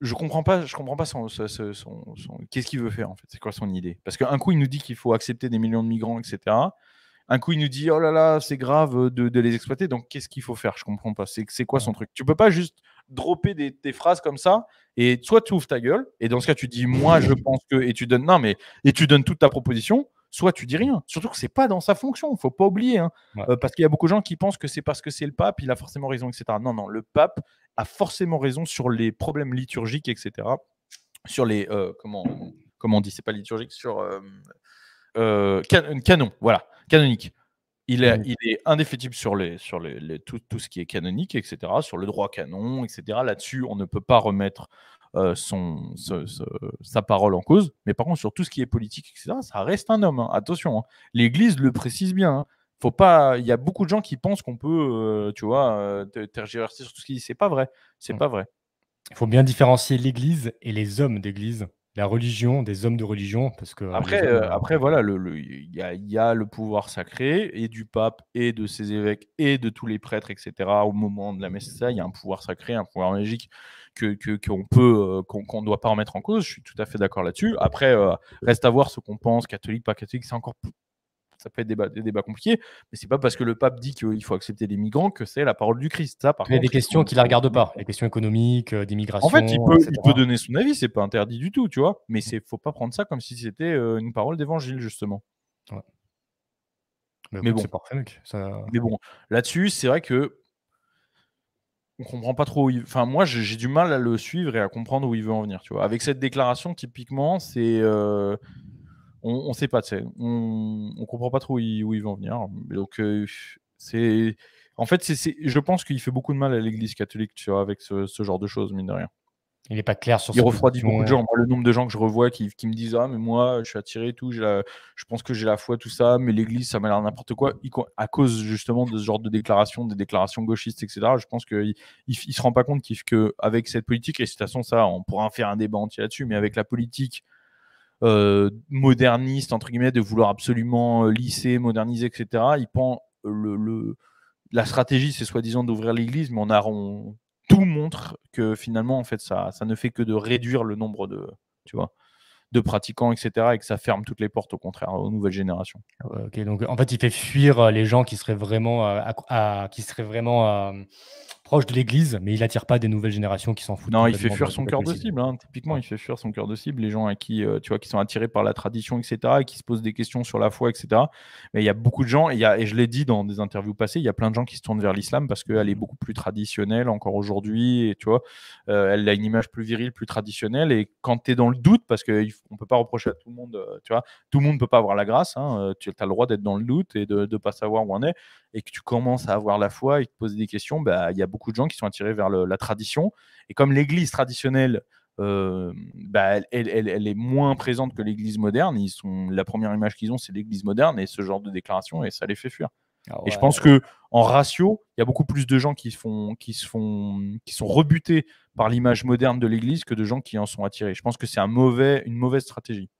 je comprends pas, je comprends pas son, son, son, qu'est-ce qu'il veut faire en fait. C'est quoi son idée Parce qu'un coup il nous dit qu'il faut accepter des millions de migrants, etc. Un coup il nous dit oh là là c'est grave de, les exploiter. Donc qu'est-ce qu'il faut faire Je comprends pas. C'est quoi son truc Tu peux pas juste dropper des, des, phrases comme ça et soit tu ouvres ta gueule et dans ce cas tu dis moi je pense que et tu donnes non mais et tu donnes toute ta proposition soit tu dis rien. Surtout que c'est pas dans sa fonction, il faut pas oublier. Hein. Euh, parce qu'il y a beaucoup de gens qui pensent que c'est parce que c'est le pape, il a forcément raison, etc. Non, non, le pape a forcément raison sur les problèmes liturgiques, etc. Sur les. Euh, comment, comment on dit C'est pas liturgique, sur. Euh, canon, voilà, canonique. Il est, mmh. il est, indéfectible sur, les, sur tout, tout, ce qui est canonique, etc., sur le droit canon, etc. Là-dessus, on ne peut pas remettre euh, son, sa parole en cause. Mais par contre, sur tout ce qui est politique, ça reste un homme. Hein. Attention, hein. l'Église le précise bien. Hein. Faut pas. Il y a beaucoup de gens qui pensent qu'on peut, euh, tu vois, euh, tergiverser sur tout ce qui C'est pas vrai. C'est hmm. pas vrai. Il faut bien différencier l'Église et les hommes d'Église la religion, des hommes de religion, parce que après, après euh, euh, voilà, le, il y, a, le pouvoir sacré et du pape et de ses évêques et de tous les prêtres, etc. Au moment de la messe, ça, il y a un pouvoir sacré, un pouvoir magique que euh, qu'on peut, qu'on ne doit pas remettre en cause. Je suis tout à fait d'accord là-dessus. Après, reste à voir ce qu'on pense, catholique, pas catholique, c'est encore ça peut des débats, compliqués, mais c'est pas parce que le pape dit qu'il faut accepter les migrants que c'est la parole du Christ. Ça, par il y a des questions qui la regardent pas, les questions économiques, euh, d'immigration. En fait, il peut, donner son avis, c'est pas interdit du tout, tu vois, mais il mm. faut pas prendre ça comme si c'était euh, une parole d'évangile, justement. Mais, bon, là-dessus, c'est vrai que on comprend pas trop. Où il... Enfin, moi, j'ai du mal à le suivre et à comprendre où il veut en venir. Tu vois, avec cette déclaration, typiquement, c'est euh, on ne sait pas, on ne comprend pas trop où ils, vont venir. Donc, euh, c'est. En fait, c'est, je pense qu'il fait beaucoup de mal à l'Église catholique tu vois, avec ce, genre de choses, mine de rien. Il n'est pas clair sur. Il refroidit beaucoup de gens. le nombre de gens que je revois qui, me disent ah mais moi je suis attiré tout, je pense que j'ai la foi tout ça, mais l'Église ça m'a l'air n'importe quoi. à cause justement de ce genre de déclarations, des déclarations gauchistes, etc. Je pense qu'il ne se rend pas compte qu'avec cette politique et de toute façon ça on pourra faire un débat entier là-dessus, mais avec la politique euh, moderniste, entre guillemets, de vouloir absolument euh, lisser, moderniser, etc. Il prend le, la stratégie, c'est soi-disant d'ouvrir l'église, mais on a, on, tout montre que finalement, en fait, ça, ça ne fait que de réduire le nombre de, tu vois, de pratiquants, etc., et que ça ferme toutes les portes, au contraire, aux nouvelles générations. Ok, donc en fait, il fait fuir euh, les gens qui seraient vraiment, à, qui seraient vraiment proche de l'église, mais il attire pas des nouvelles générations qui s'en foutent. Non, il fait fuir son cœur de cible. Hein. Typiquement, il fait fuir son cœur de cible. Les gens à qui, euh, tu vois, qui sont attirés par la tradition, etc., et qui se posent des questions sur la foi, etc. Mais il y a beaucoup de gens, et, et je l'ai dit dans des interviews passées, il y a plein de gens qui se tournent vers l'islam parce qu'elle est mm. beaucoup plus traditionnelle encore aujourd'hui, et tu vois, euh, elle a une image plus virile, plus traditionnelle. Et quand tu es dans le doute, parce qu'on ne peut pas reprocher à tout le monde, euh, tu vois, tout le monde ne peut pas avoir la grâce, hein, tu as le droit d'être dans le doute et de ne pas savoir où on est, et que tu commences à avoir la foi et te poser des questions, bah, il y a beaucoup de gens qui sont attirés vers la tradition. Et comme l'Église traditionnelle, euh, bah, elle, est moins présente que l'Église moderne, ils sont, la première image qu'ils ont, c'est l'Église moderne et ce genre de déclaration, et ça les fait fuir. Ah et je pense que en ratio, il y a beaucoup plus de gens qui, font, qui, se font, qui sont rebutés par l'image moderne de l'Église que de gens qui en sont attirés. Je pense que c'est un mauvais, une mauvaise stratégie.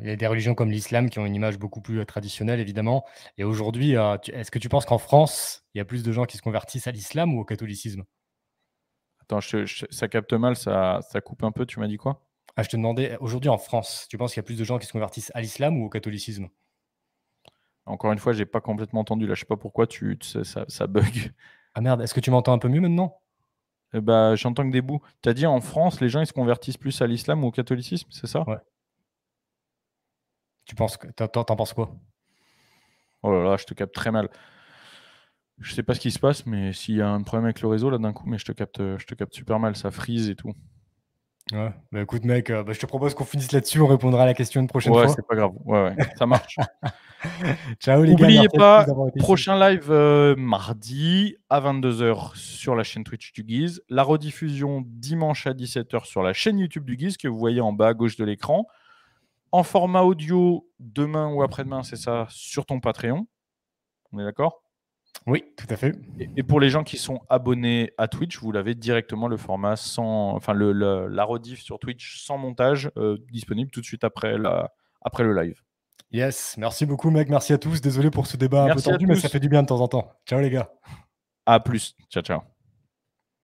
Il y a des religions comme l'islam qui ont une image beaucoup plus euh, traditionnelle, évidemment. Et aujourd'hui, euh, est-ce que tu penses qu'en France, il y a plus de gens qui se convertissent à l'islam ou au catholicisme Attends, ça capte mal, ça, coupe un peu. Tu m'as dit quoi ah, Je te demandais, euh, aujourd'hui en France, tu penses qu'il y a plus de gens qui se convertissent à l'islam ou au catholicisme Encore une fois, j'ai pas complètement entendu. Là, je sais pas pourquoi tu, ça, bug. Ah merde, est-ce que tu m'entends un peu mieux maintenant eh bah, J'entends que des bouts. Tu as dit en France, les gens ils se convertissent plus à l'islam ou au catholicisme, c'est ça tu penses que t'en, t'en penses quoi Oh là là, je te capte très mal. Je sais pas ce qui se passe, mais s'il y a un problème avec le réseau là d'un coup, mais je te capte, je te capte super mal, ça frise et tout. Ouais, bah écoute mec, euh, bah, je te propose qu'on finisse là-dessus, on répondra à la question une prochaine fois. Ouais, c'est pas grave, ouais, ouais ça marche. (laughs) Ciao les gars. N'oubliez pas, prochain live euh, mardi à 22h sur la chaîne Twitch du Guise, la rediffusion dimanche à 17h sur la chaîne YouTube du Guise que vous voyez en bas à gauche de l'écran en format audio demain ou après-demain, c'est ça, sur ton Patreon. On est d'accord Oui, tout à fait. Et, pour les gens qui sont abonnés à Twitch, vous l'avez directement le format sans, enfin le, la rediff sur Twitch sans montage euh, disponible tout de suite après, après le live. Yes, merci beaucoup mec, merci à tous. Désolé pour ce débat un peu tendu, mais ça fait du bien de temps en temps. Ciao les gars. À plus. Ciao ciao.